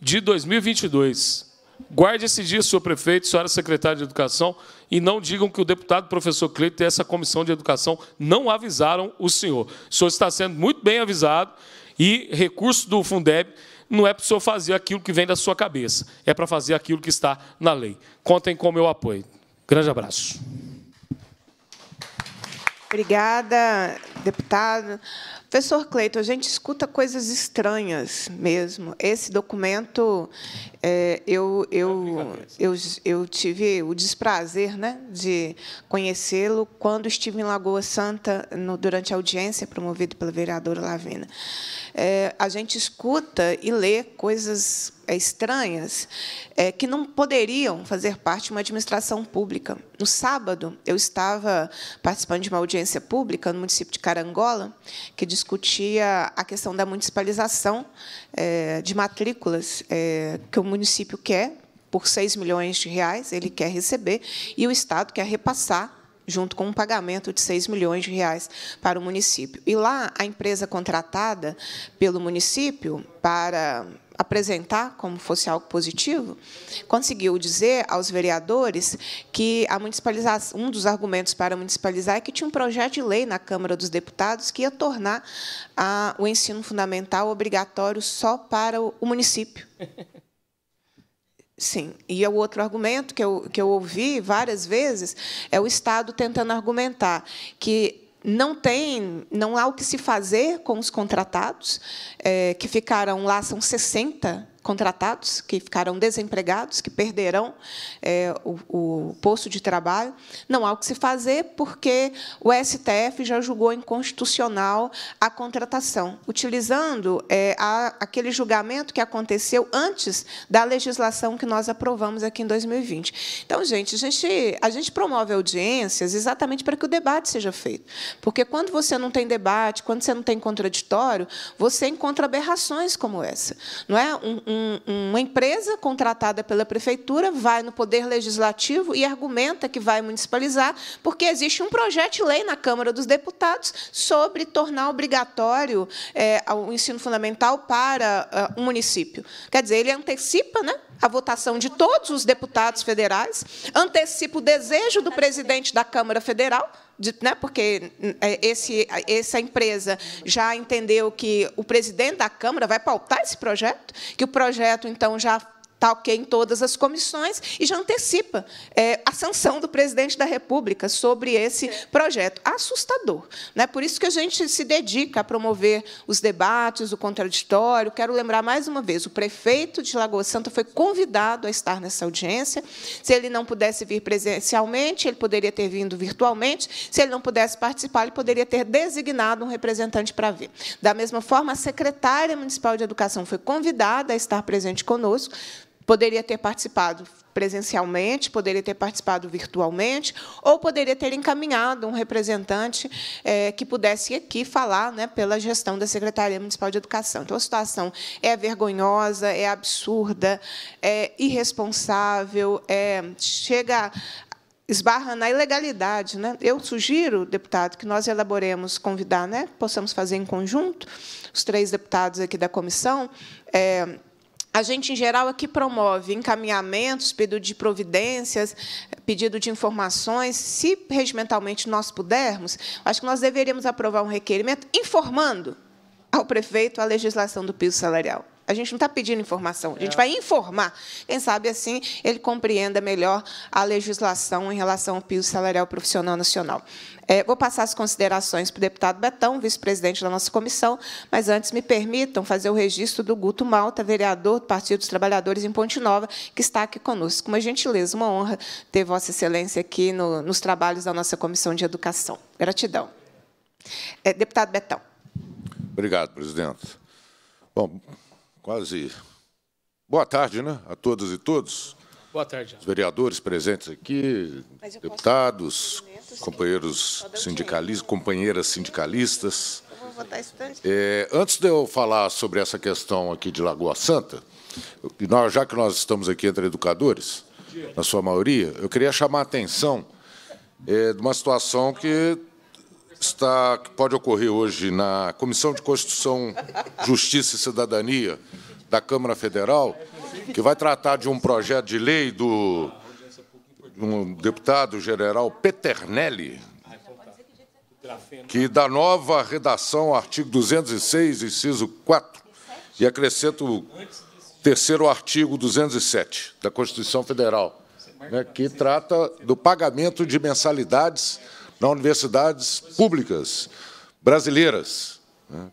de 2022. Guarde esse dia, senhor prefeito, senhora secretária de Educação e não digam que o deputado professor Cleito e essa comissão de educação não avisaram o senhor. O senhor está sendo muito bem avisado e recurso do Fundeb não é para o senhor fazer aquilo que vem da sua cabeça, é para fazer aquilo que está na lei. Contem com o meu apoio. Grande abraço. Obrigada, deputado. Professor Cleiton, a gente escuta coisas estranhas mesmo. Esse documento, é, eu, eu, eu, eu tive o desprazer né, de conhecê-lo quando estive em Lagoa Santa no, durante a audiência promovida pela vereadora Lavina é, a gente escuta e lê coisas é, estranhas é, que não poderiam fazer parte de uma administração pública. No sábado, eu estava participando de uma audiência pública no município de Carangola, que discutia a questão da municipalização é, de matrículas é, que o município quer por 6 milhões de reais, ele quer receber, e o Estado quer repassar junto com um pagamento de 6 milhões de reais para o município. E lá, a empresa contratada pelo município para apresentar como fosse algo positivo, conseguiu dizer aos vereadores que a municipalização, um dos argumentos para municipalizar é que tinha um projeto de lei na Câmara dos Deputados que ia tornar a, o ensino fundamental obrigatório só para o município. Sim, e é o outro argumento que eu, que eu ouvi várias vezes é o Estado tentando argumentar que não tem, não há o que se fazer com os contratados é, que ficaram lá, são 60 contratados, que ficarão desempregados, que perderão é, o, o, posto de trabalho. Não há o que se fazer, porque o STF já julgou inconstitucional a contratação, utilizando é, a, aquele julgamento que aconteceu antes da legislação que nós aprovamos aqui em 2020. Então, gente, a gente, a gente promove audiências exatamente para que o debate seja feito. Porque quando você não tem debate, quando você não tem contraditório, você encontra aberrações como essa. Não é um, um, uma empresa contratada pela prefeitura vai no Poder Legislativo e argumenta que vai municipalizar, porque existe um projeto de lei na Câmara dos Deputados sobre tornar obrigatório é, o ensino fundamental para uh, um município. Quer dizer, ele antecipa, né? a votação de todos os deputados federais, antecipa o desejo do presidente da Câmara Federal de, né, porque é, esse, essa empresa já entendeu que o presidente da Câmara vai pautar esse projeto, que o projeto, então, já está ok em todas as comissões e já antecipa é, a sanção do presidente da República sobre esse projeto. Assustador. Né? Por isso que a gente se dedica a promover os debates, o contraditório. Quero lembrar mais uma vez: o prefeito de Lagoa Santa foi convidado a estar nessa audiência. Se ele não pudesse vir presencialmente, ele poderia ter vindo virtualmente. Se ele não pudesse participar, ele poderia ter designado um representante para vir. Da mesma forma, a secretária municipal de educação foi convidada a estar presente conosco. Poderia ter participado presencialmente, poderia ter participado virtualmente, ou poderia ter encaminhado um representante é, que pudesse aqui falar né, pela gestão da Secretaria Municipal de Educação. Então, a situação é vergonhosa, é absurda, é irresponsável, é, chega esbarra na ilegalidade. Né? Eu sugiro, deputado, que nós elaboremos, convidar, né, possamos fazer em conjunto, os três deputados aqui da comissão, é, a gente, em geral, aqui é promove encaminhamentos, pedido de providências, pedido de informações. Se regimentalmente nós pudermos, acho que nós deveríamos aprovar um requerimento informando ao prefeito a legislação do piso salarial. A gente não está pedindo informação, a gente é. vai informar. Quem sabe assim ele compreenda melhor a legislação em relação ao piso salarial profissional nacional. É, vou passar as considerações para o deputado Betão, vice-presidente da nossa comissão, mas antes me permitam fazer o registro do Guto Malta, vereador do Partido dos Trabalhadores em Ponte Nova, que está aqui conosco. Uma gentileza, uma honra ter Vossa Excelência aqui no, nos trabalhos da nossa Comissão de Educação. Gratidão. É, deputado Betão. Obrigado, presidente. Bom, Quase. Boa tarde, né? A todas e todos. Boa tarde. Os vereadores presentes aqui, deputados, companheiros tá sindicalistas, companheiras sindicalistas. É, antes de eu falar sobre essa questão aqui de Lagoa Santa, nós, já que nós estamos aqui entre educadores, na sua maioria, eu queria chamar a atenção é, de uma situação que está, que pode ocorrer hoje na Comissão de Constituição, Justiça e Cidadania da Câmara Federal, que vai tratar de um projeto de lei do um deputado general Peternelli, que dá nova redação ao artigo 206, inciso 4, e acrescenta o terceiro artigo 207 da Constituição Federal, né, que trata do pagamento de mensalidades nas universidades públicas brasileiras. Né?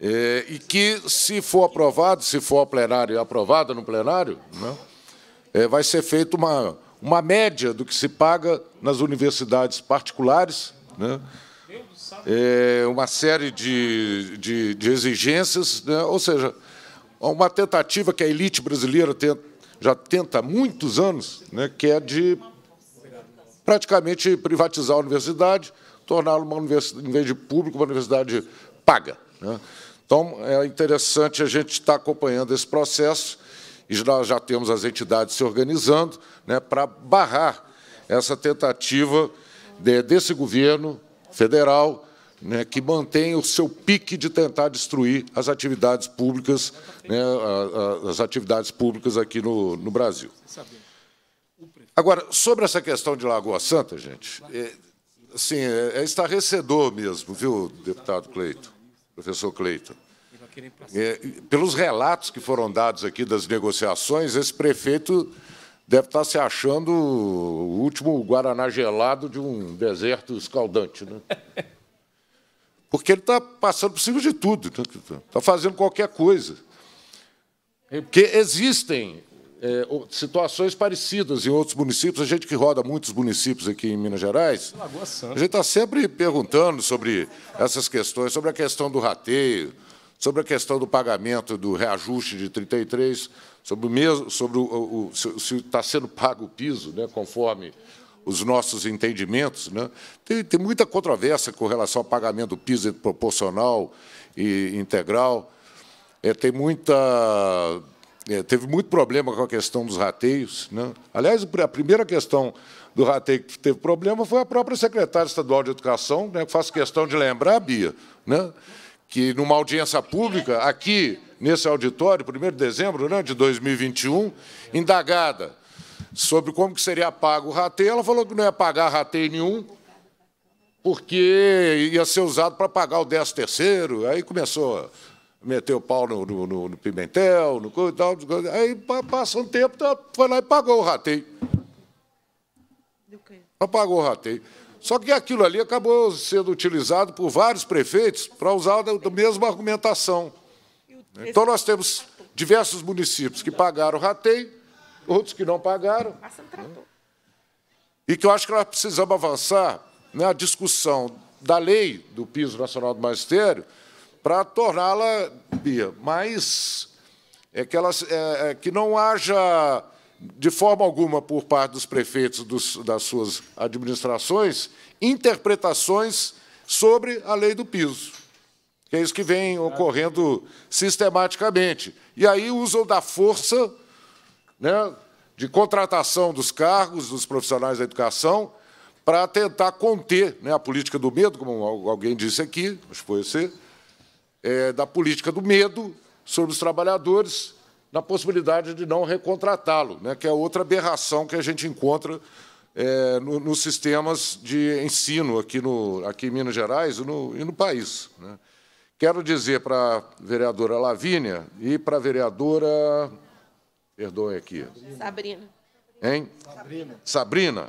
É, e que, se for aprovado, se for plenário aprovada no plenário, né, é, vai ser feita uma, uma média do que se paga nas universidades particulares, né, é, uma série de, de, de exigências, né, ou seja, uma tentativa que a elite brasileira já tenta há muitos anos, né, que é de praticamente privatizar a universidade, torná-la uma universidade, em vez de pública, uma universidade paga. Né? Então, é interessante a gente estar acompanhando esse processo, e nós já temos as entidades se organizando né, para barrar essa tentativa de, desse governo federal né, que mantém o seu pique de tentar destruir as atividades públicas, né, as atividades públicas aqui no, no Brasil. Agora, sobre essa questão de Lagoa Santa, gente, é, assim, é, é estarrecedor mesmo, viu, deputado Cleito, professor Cleito. É, pelos relatos que foram dados aqui das negociações, esse prefeito deve estar se achando o último Guaraná gelado de um deserto escaldante. Né? Porque ele está passando por cima de tudo, está né, fazendo qualquer coisa. Porque existem é, situações parecidas em outros municípios. A gente que roda muitos municípios aqui em Minas Gerais, a gente está sempre perguntando sobre essas questões, sobre a questão do rateio, sobre a questão do pagamento do reajuste de 33, sobre, o mesmo, sobre o, o, o se está sendo pago o piso, né, conforme os nossos entendimentos. Né? Tem, tem muita controvérsia com relação ao pagamento do piso proporcional e integral. É, tem muita é, teve muito problema com a questão dos rateios. Né? Aliás, a primeira questão do rateio que teve problema foi a própria secretária estadual de Educação, né, que faço questão de lembrar, Bia, né, que numa audiência pública, aqui nesse auditório, 1 de dezembro né, de 2021, indagada sobre como que seria pago o rateio, ela falou que não ia pagar rateio nenhum, porque ia ser usado para pagar o 13º, aí começou meteu o pau no, no, no Pimentel, no coisa, tal, aí passa um tempo, tá, foi lá e pagou o rateio. Apagou o rateio. Só que aquilo ali acabou sendo utilizado por vários prefeitos para usar a mesma argumentação. Né? Então, nós temos diversos municípios que pagaram o rateio, outros que não pagaram. Né? E que eu acho que nós precisamos avançar na discussão da lei do piso nacional do magistério, para torná-la bia, mas é que, é, é, que não haja, de forma alguma, por parte dos prefeitos dos, das suas administrações, interpretações sobre a lei do piso. Que é isso que vem ocorrendo sistematicamente. E aí usam da força né, de contratação dos cargos, dos profissionais da educação, para tentar conter né, a política do medo, como alguém disse aqui, acho que foi você, é, da política do medo sobre os trabalhadores, na possibilidade de não recontratá-lo, né, que é outra aberração que a gente encontra é, no, nos sistemas de ensino aqui, no, aqui em Minas Gerais e no, e no país. Né. Quero dizer para a vereadora Lavínia e para a vereadora... Perdoe aqui. Sabrina. Hein? Sabrina. Sabrina.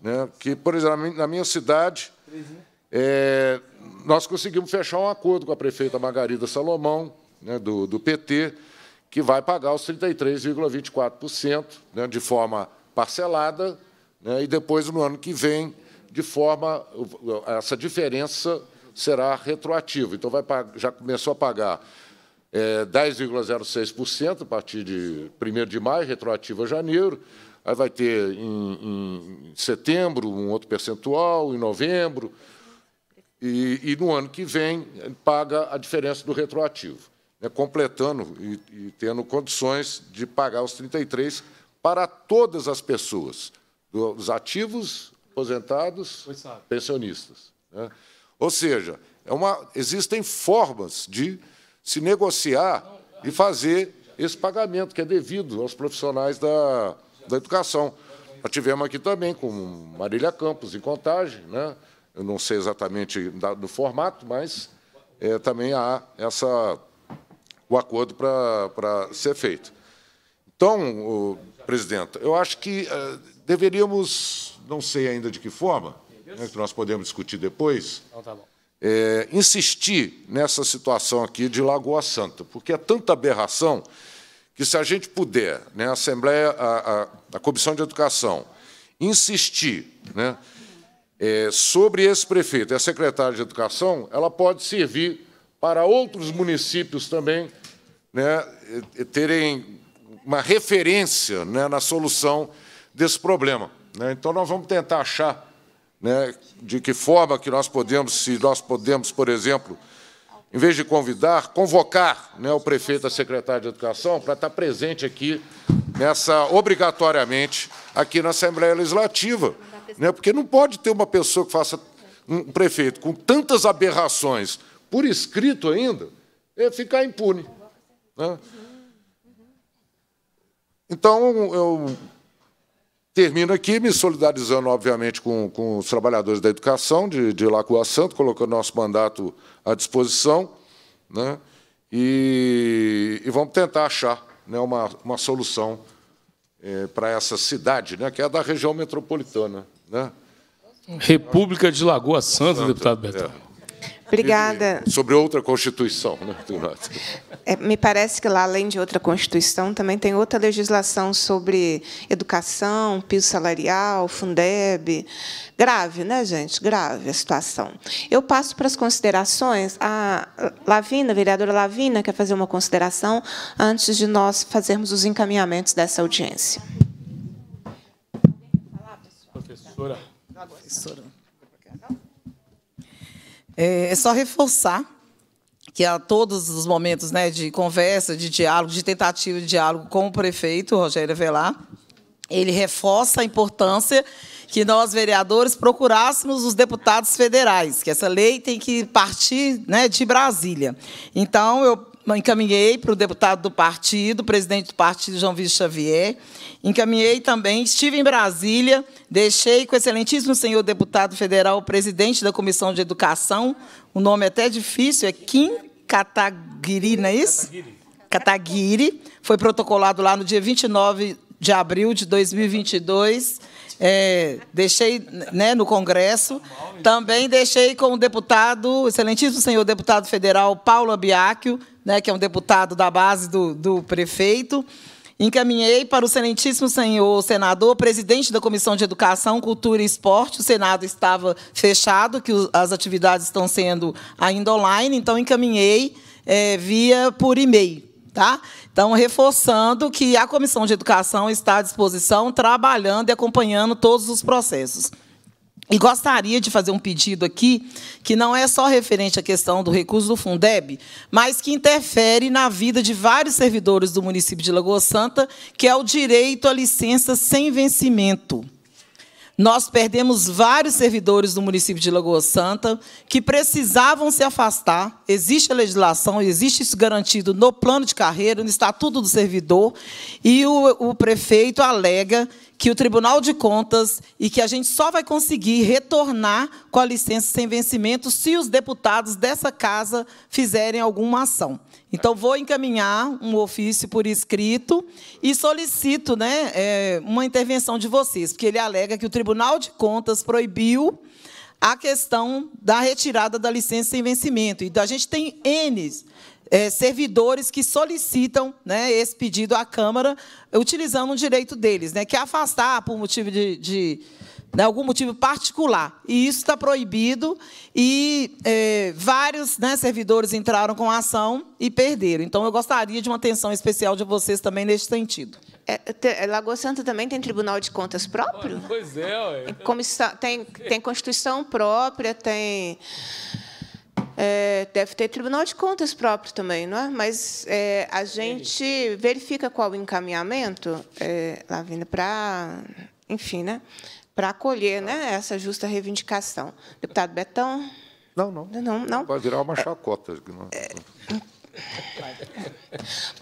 Né, que, por exemplo, na minha cidade... Né? É, nós conseguimos fechar um acordo com a prefeita Margarida Salomão, né, do, do, PT, que vai pagar os 33,24% né, de forma parcelada, né, e depois, no ano que vem, de forma. Essa diferença será retroativa. Então, vai, já começou a pagar é, 10,06% a partir de 1 de maio, retroativo a janeiro. Aí vai ter em, em setembro um outro percentual, em novembro, e, e, no ano que vem paga a diferença do retroativo, né, completando e, e, tendo condições de pagar os 33 para todas as pessoas, dos ativos, aposentados, pensionistas. Né? Ou seja, é uma, existem formas de se negociar e fazer esse pagamento que é devido aos profissionais da, da educação. Nós tivemos aqui também com Marília Campos, em Contagem, né? Eu não sei exatamente do formato, mas é, também há essa, o acordo para ser feito. Então, o, presidenta, eu acho que é, deveríamos, não sei ainda de que forma, né, que nós podemos discutir depois, então tá é, insistir nessa situação aqui de Lagoa Santa, porque é tanta aberração que, se a gente puder, né, a Assembleia, a, a, a Comissão de Educação, insistir, né, é, sobre esse prefeito, a secretária de Educação, ela pode servir para outros municípios também né, terem uma referência né, na solução desse problema. Né? Então, nós vamos tentar achar né, de que forma que nós podemos, se nós podemos, por exemplo, em vez de convidar, convocar né, o prefeito, a secretária de Educação, para estar presente aqui, nessa, obrigatoriamente, aqui na Assembleia Legislativa, né? Porque não pode ter uma pessoa que faça um prefeito com tantas aberrações por escrito ainda, é ficar impune. Né? Então, eu termino aqui me solidarizando, obviamente, com, com os trabalhadores da educação de, de Lagoa Santo, colocando nosso mandato à disposição. Né? E, e, vamos tentar achar né, uma, uma solução é, eh, para essa cidade, né, que é da região metropolitana. Né? República de Lagoa Santa, Santa deputado Betão. É. Obrigada. E sobre outra Constituição, né? É, me parece que lá, além de outra Constituição, também tem outra legislação sobre educação, piso salarial, Fundeb. Grave, né, gente? Grave a situação. Eu passo para as considerações. A Lavina, a vereadora Lavina, quer fazer uma consideração antes de nós fazermos os encaminhamentos dessa audiência. É, é só reforçar que a todos os momentos né, de conversa, de diálogo, de tentativa de diálogo com o prefeito, Rogério Velar, ele reforça a importância que nós, vereadores, procurássemos os deputados federais, que essa lei tem que partir né, de Brasília. Então, eu encaminhei para o deputado do partido, presidente do partido, João Vício Xavier. Encaminhei também, estive em Brasília, deixei com o excelentíssimo senhor deputado federal, presidente da Comissão de Educação, o nome é até difícil, é Kim Kataguiri, não é isso? Kataguiri. Kataguiri. Foi protocolado lá no dia 29 de abril de 2022 é, deixei né, no Congresso. Também deixei com o deputado, excelentíssimo senhor deputado federal Paulo Abiáquio, né, que é um deputado da base do, do prefeito. Encaminhei para o excelentíssimo senhor senador, presidente da Comissão de Educação, Cultura e Esporte. O Senado estava fechado, que as atividades estão sendo ainda online, então encaminhei é, via por e-mail. Tá? Então, reforçando que a Comissão de Educação está à disposição, trabalhando e acompanhando todos os processos. E gostaria de fazer um pedido aqui, que não é só referente à questão do recurso do Fundeb, mas que interfere na vida de vários servidores do município de Lagoa Santa, que é o direito à licença sem vencimento. Nós perdemos vários servidores do município de Lagoa Santa que precisavam se afastar. Existe a legislação, existe isso garantido no plano de carreira, no estatuto do servidor, e o, o prefeito alega que o Tribunal de Contas e que a gente só vai conseguir retornar com a licença sem vencimento se os deputados dessa casa fizerem alguma ação. Então, vou encaminhar um ofício por escrito e solicito né, é, uma intervenção de vocês, porque ele alega que o Tribunal de Contas proibiu a questão da retirada da licença sem vencimento. E então, a gente tem N é, servidores que solicitam né, esse pedido à Câmara, utilizando o direito deles, né, que é afastar por motivo de, de né, algum motivo particular. E isso está proibido, e é, vários né, servidores entraram com a ação e perderam. Então, eu gostaria de uma atenção especial de vocês também neste sentido. É, é, Lagoa Santa também tem Tribunal de Contas próprio? Pois é. Ué. tem, tem Constituição própria, tem... É, deve ter Tribunal de Contas próprio também, não é? Mas é, a gente verifica qual o encaminhamento, é, Lavina, para... Enfim, né? para acolher né, essa justa reivindicação. Deputado Betão? Não, não. não, não. Vai virar uma chacota. É...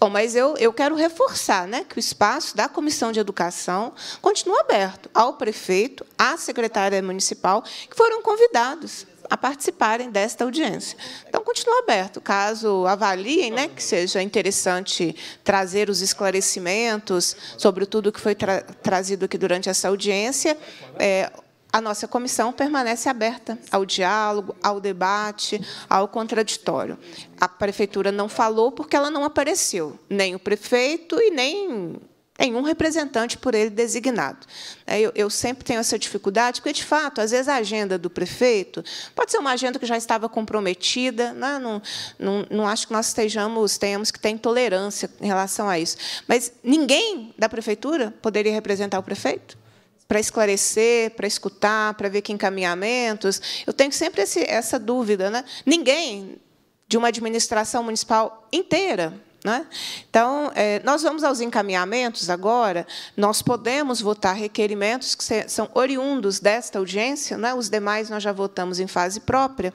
Bom, mas eu, eu quero reforçar né, que o espaço da Comissão de Educação continua aberto ao prefeito, à secretária municipal, que foram convidados a participarem desta audiência. Então, continua aberto, caso avaliem né, que seja interessante trazer os esclarecimentos sobre tudo o que foi tra trazido aqui durante essa audiência. É, a nossa comissão permanece aberta ao diálogo, ao debate, ao contraditório. A prefeitura não falou porque ela não apareceu, nem o prefeito e nem em um representante por ele designado. É, eu, sempre tenho essa dificuldade, porque, de fato, às vezes a agenda do prefeito pode ser uma agenda que já estava comprometida, né? não, não, não acho que nós estejamos, tenhamos que ter intolerância em relação a isso. Mas ninguém da prefeitura poderia representar o prefeito? para esclarecer, para escutar, para ver que encaminhamentos. Eu tenho sempre esse, essa dúvida. Né? Ninguém de uma administração municipal inteira né? Então, é, nós vamos aos encaminhamentos agora. Nós podemos votar requerimentos que são oriundos desta audiência, né? os demais nós já votamos em fase própria.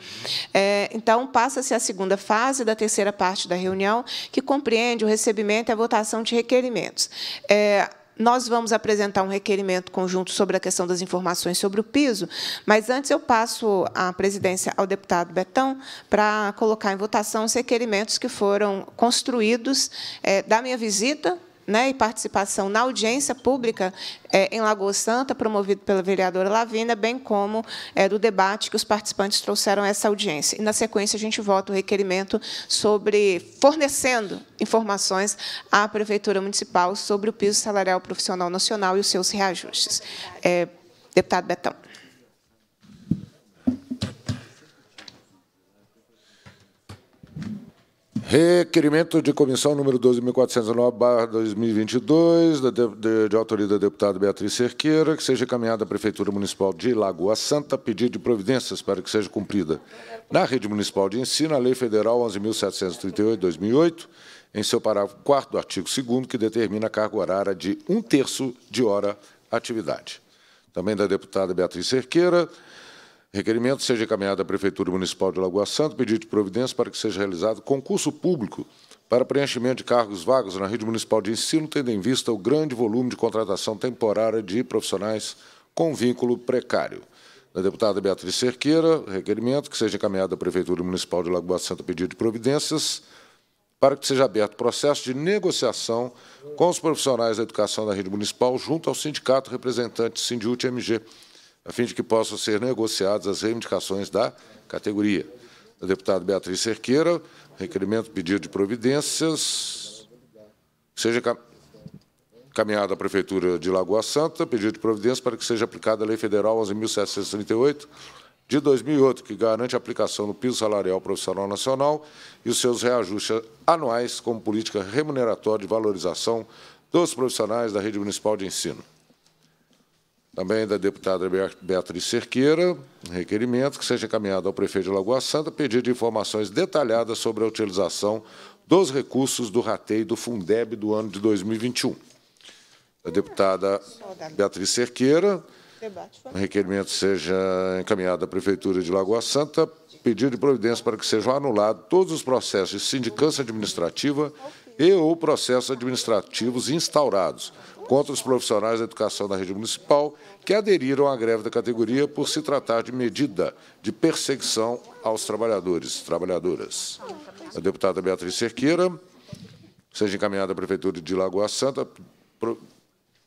É, então, passa-se a segunda fase da terceira parte da reunião, que compreende o recebimento e a votação de requerimentos. É, nós vamos apresentar um requerimento conjunto sobre a questão das informações sobre o piso, mas antes eu passo a presidência ao deputado Betão para colocar em votação os requerimentos que foram construídos é, da minha visita né, e participação na audiência pública é, em Lagoa Santa, promovido pela vereadora Lavina, bem como é, do debate que os participantes trouxeram a essa audiência. E, na sequência, a gente vota o requerimento sobre fornecendo informações à Prefeitura Municipal sobre o piso salarial profissional nacional e os seus reajustes. É, deputado Betão. Requerimento de comissão número 12.409-2022, de, de, de, autoria da deputada Beatriz Cerqueira, que seja encaminhada à Prefeitura Municipal de Lagoa Santa pedido de providências para que seja cumprida na rede municipal de ensino a Lei Federal 11.738-2008, em seu parágrafo 4 do artigo 2 que determina a carga horária de um terço de hora atividade. Também da deputada Beatriz Cerqueira, Requerimento seja encaminhado à Prefeitura Municipal de Lagoa Santa, pedido de providência para que seja realizado concurso público para preenchimento de cargos vagos na rede municipal de ensino, tendo em vista o grande volume de contratação temporária de profissionais com vínculo precário. Da deputada Beatriz Cerqueira, requerimento que seja encaminhado à Prefeitura Municipal de Lagoa Santa pedido de providências para que seja aberto processo de negociação com os profissionais da educação da rede municipal junto ao sindicato representante Sindiúte MG a fim de que possam ser negociadas as reivindicações da categoria. deputada Beatriz Cerqueira, requerimento pedido de providências, seja caminhada à Prefeitura de Lagoa Santa, pedido de providência para que seja aplicada a Lei Federal 11.738, de 2008, que garante a aplicação do piso salarial profissional nacional e os seus reajustes anuais como política remuneratória de valorização dos profissionais da rede municipal de ensino. Também é da deputada Beatriz Cerqueira, requerimento que seja encaminhado ao prefeito de Lagoa Santa pedido de informações detalhadas sobre a utilização dos recursos do rateio do Fundeb do ano de 2021. Da deputada Beatriz Cerqueira, o requerimento seja encaminhado à Prefeitura de Lagoa Santa, pedido de providência para que sejam anulados todos os processos de sindicância administrativa e ou processos administrativos instaurados, contra os profissionais da educação da rede municipal que aderiram à greve da categoria por se tratar de medida de perseguição aos trabalhadores e trabalhadoras. A deputada Beatriz Cerqueira, seja encaminhada à Prefeitura de Lagoa Santa,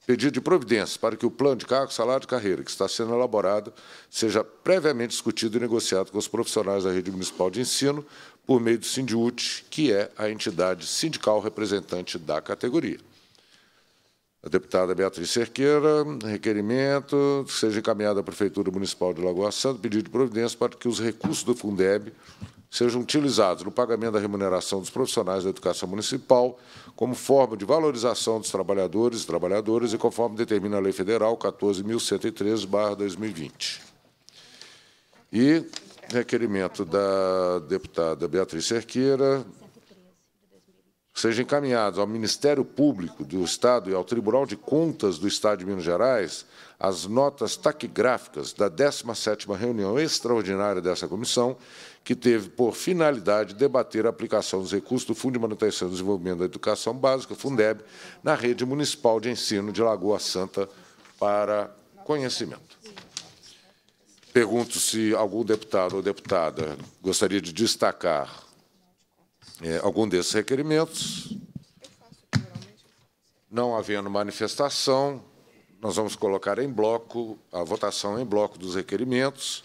pedido de providências para que o plano de cargo, salário e carreira que está sendo elaborado seja previamente discutido e negociado com os profissionais da rede municipal de ensino por meio do Sindiut, que é a entidade sindical representante da categoria. A deputada Beatriz Cerqueira, requerimento que seja encaminhado à Prefeitura Municipal de Lagoa Santa, pedido de providência para que os recursos do Fundeb sejam utilizados no pagamento da remuneração dos profissionais da educação municipal como forma de valorização dos trabalhadores e trabalhadoras e conforme determina a Lei Federal 14.113-2020. E requerimento da deputada Beatriz Cerqueira, sejam encaminhados ao Ministério Público do Estado e ao Tribunal de Contas do Estado de Minas Gerais as notas taquigráficas da 17ª reunião extraordinária dessa comissão, que teve por finalidade debater a aplicação dos recursos do Fundo de Manutenção e Desenvolvimento da Educação Básica, Fundeb, na rede municipal de ensino de Lagoa Santa para conhecimento. Pergunto se algum deputado ou deputada gostaria de destacar é, algum desses requerimentos. Não havendo manifestação, nós vamos colocar em bloco a votação em bloco dos requerimentos.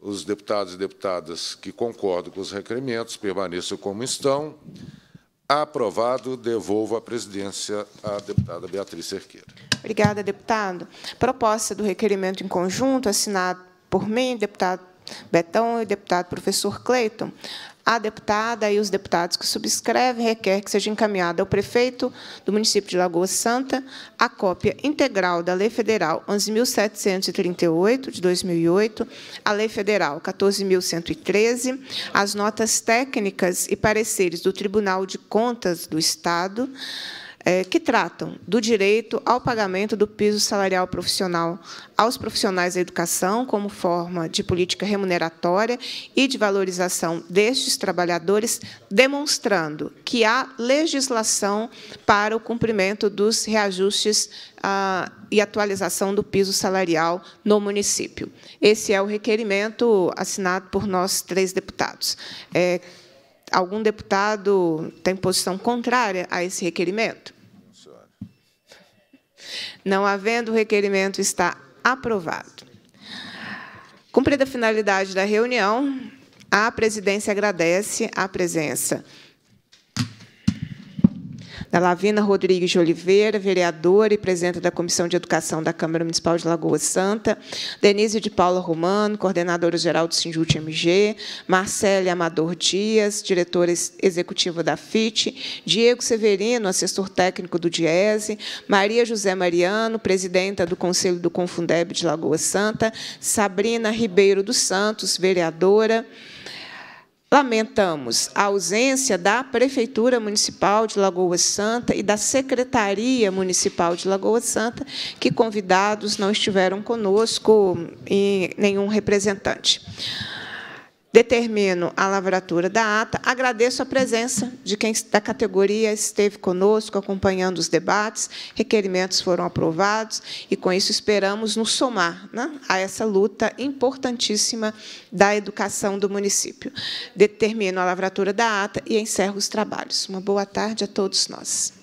Os deputados e deputadas que concordam com os requerimentos permaneçam como estão. Aprovado, devolvo a presidência à deputada Beatriz Cerqueira. Obrigada, deputado. Proposta do requerimento em conjunto, assinado por mim, deputado Betão e deputado professor Cleiton, a deputada e os deputados que subscrevem requer que seja encaminhada ao prefeito do município de Lagoa Santa a cópia integral da Lei Federal 11.738, de 2008, a Lei Federal 14.113, as notas técnicas e pareceres do Tribunal de Contas do Estado, é, que tratam do direito ao pagamento do piso salarial profissional aos profissionais da educação, como forma de política remuneratória e de valorização destes trabalhadores, demonstrando que há legislação para o cumprimento dos reajustes ah, e atualização do piso salarial no município. Esse é o requerimento assinado por nós três deputados. É, algum deputado tem posição contrária a esse requerimento? Não havendo, o requerimento está aprovado. Cumprida a finalidade da reunião, a presidência agradece a presença da Lavina Rodrigues de Oliveira, vereadora e presidenta da Comissão de Educação da Câmara Municipal de Lagoa Santa, Denise de Paula Romano, coordenadora-geral do Sinjut MG, Marcele Amador Dias, diretora executiva da FIT, Diego Severino, assessor técnico do DIESE, Maria José Mariano, presidenta do Conselho do Confundeb de Lagoa Santa, Sabrina Ribeiro dos Santos, vereadora, Lamentamos a ausência da Prefeitura Municipal de Lagoa Santa e da Secretaria Municipal de Lagoa Santa, que convidados não estiveram conosco e nenhum representante. Determino a lavratura da ata. Agradeço a presença de quem da categoria esteve conosco, acompanhando os debates. Requerimentos foram aprovados e, com isso, esperamos nos somar né, a essa luta importantíssima da educação do município. Determino a lavratura da ata e encerro os trabalhos. Uma boa tarde a todos nós.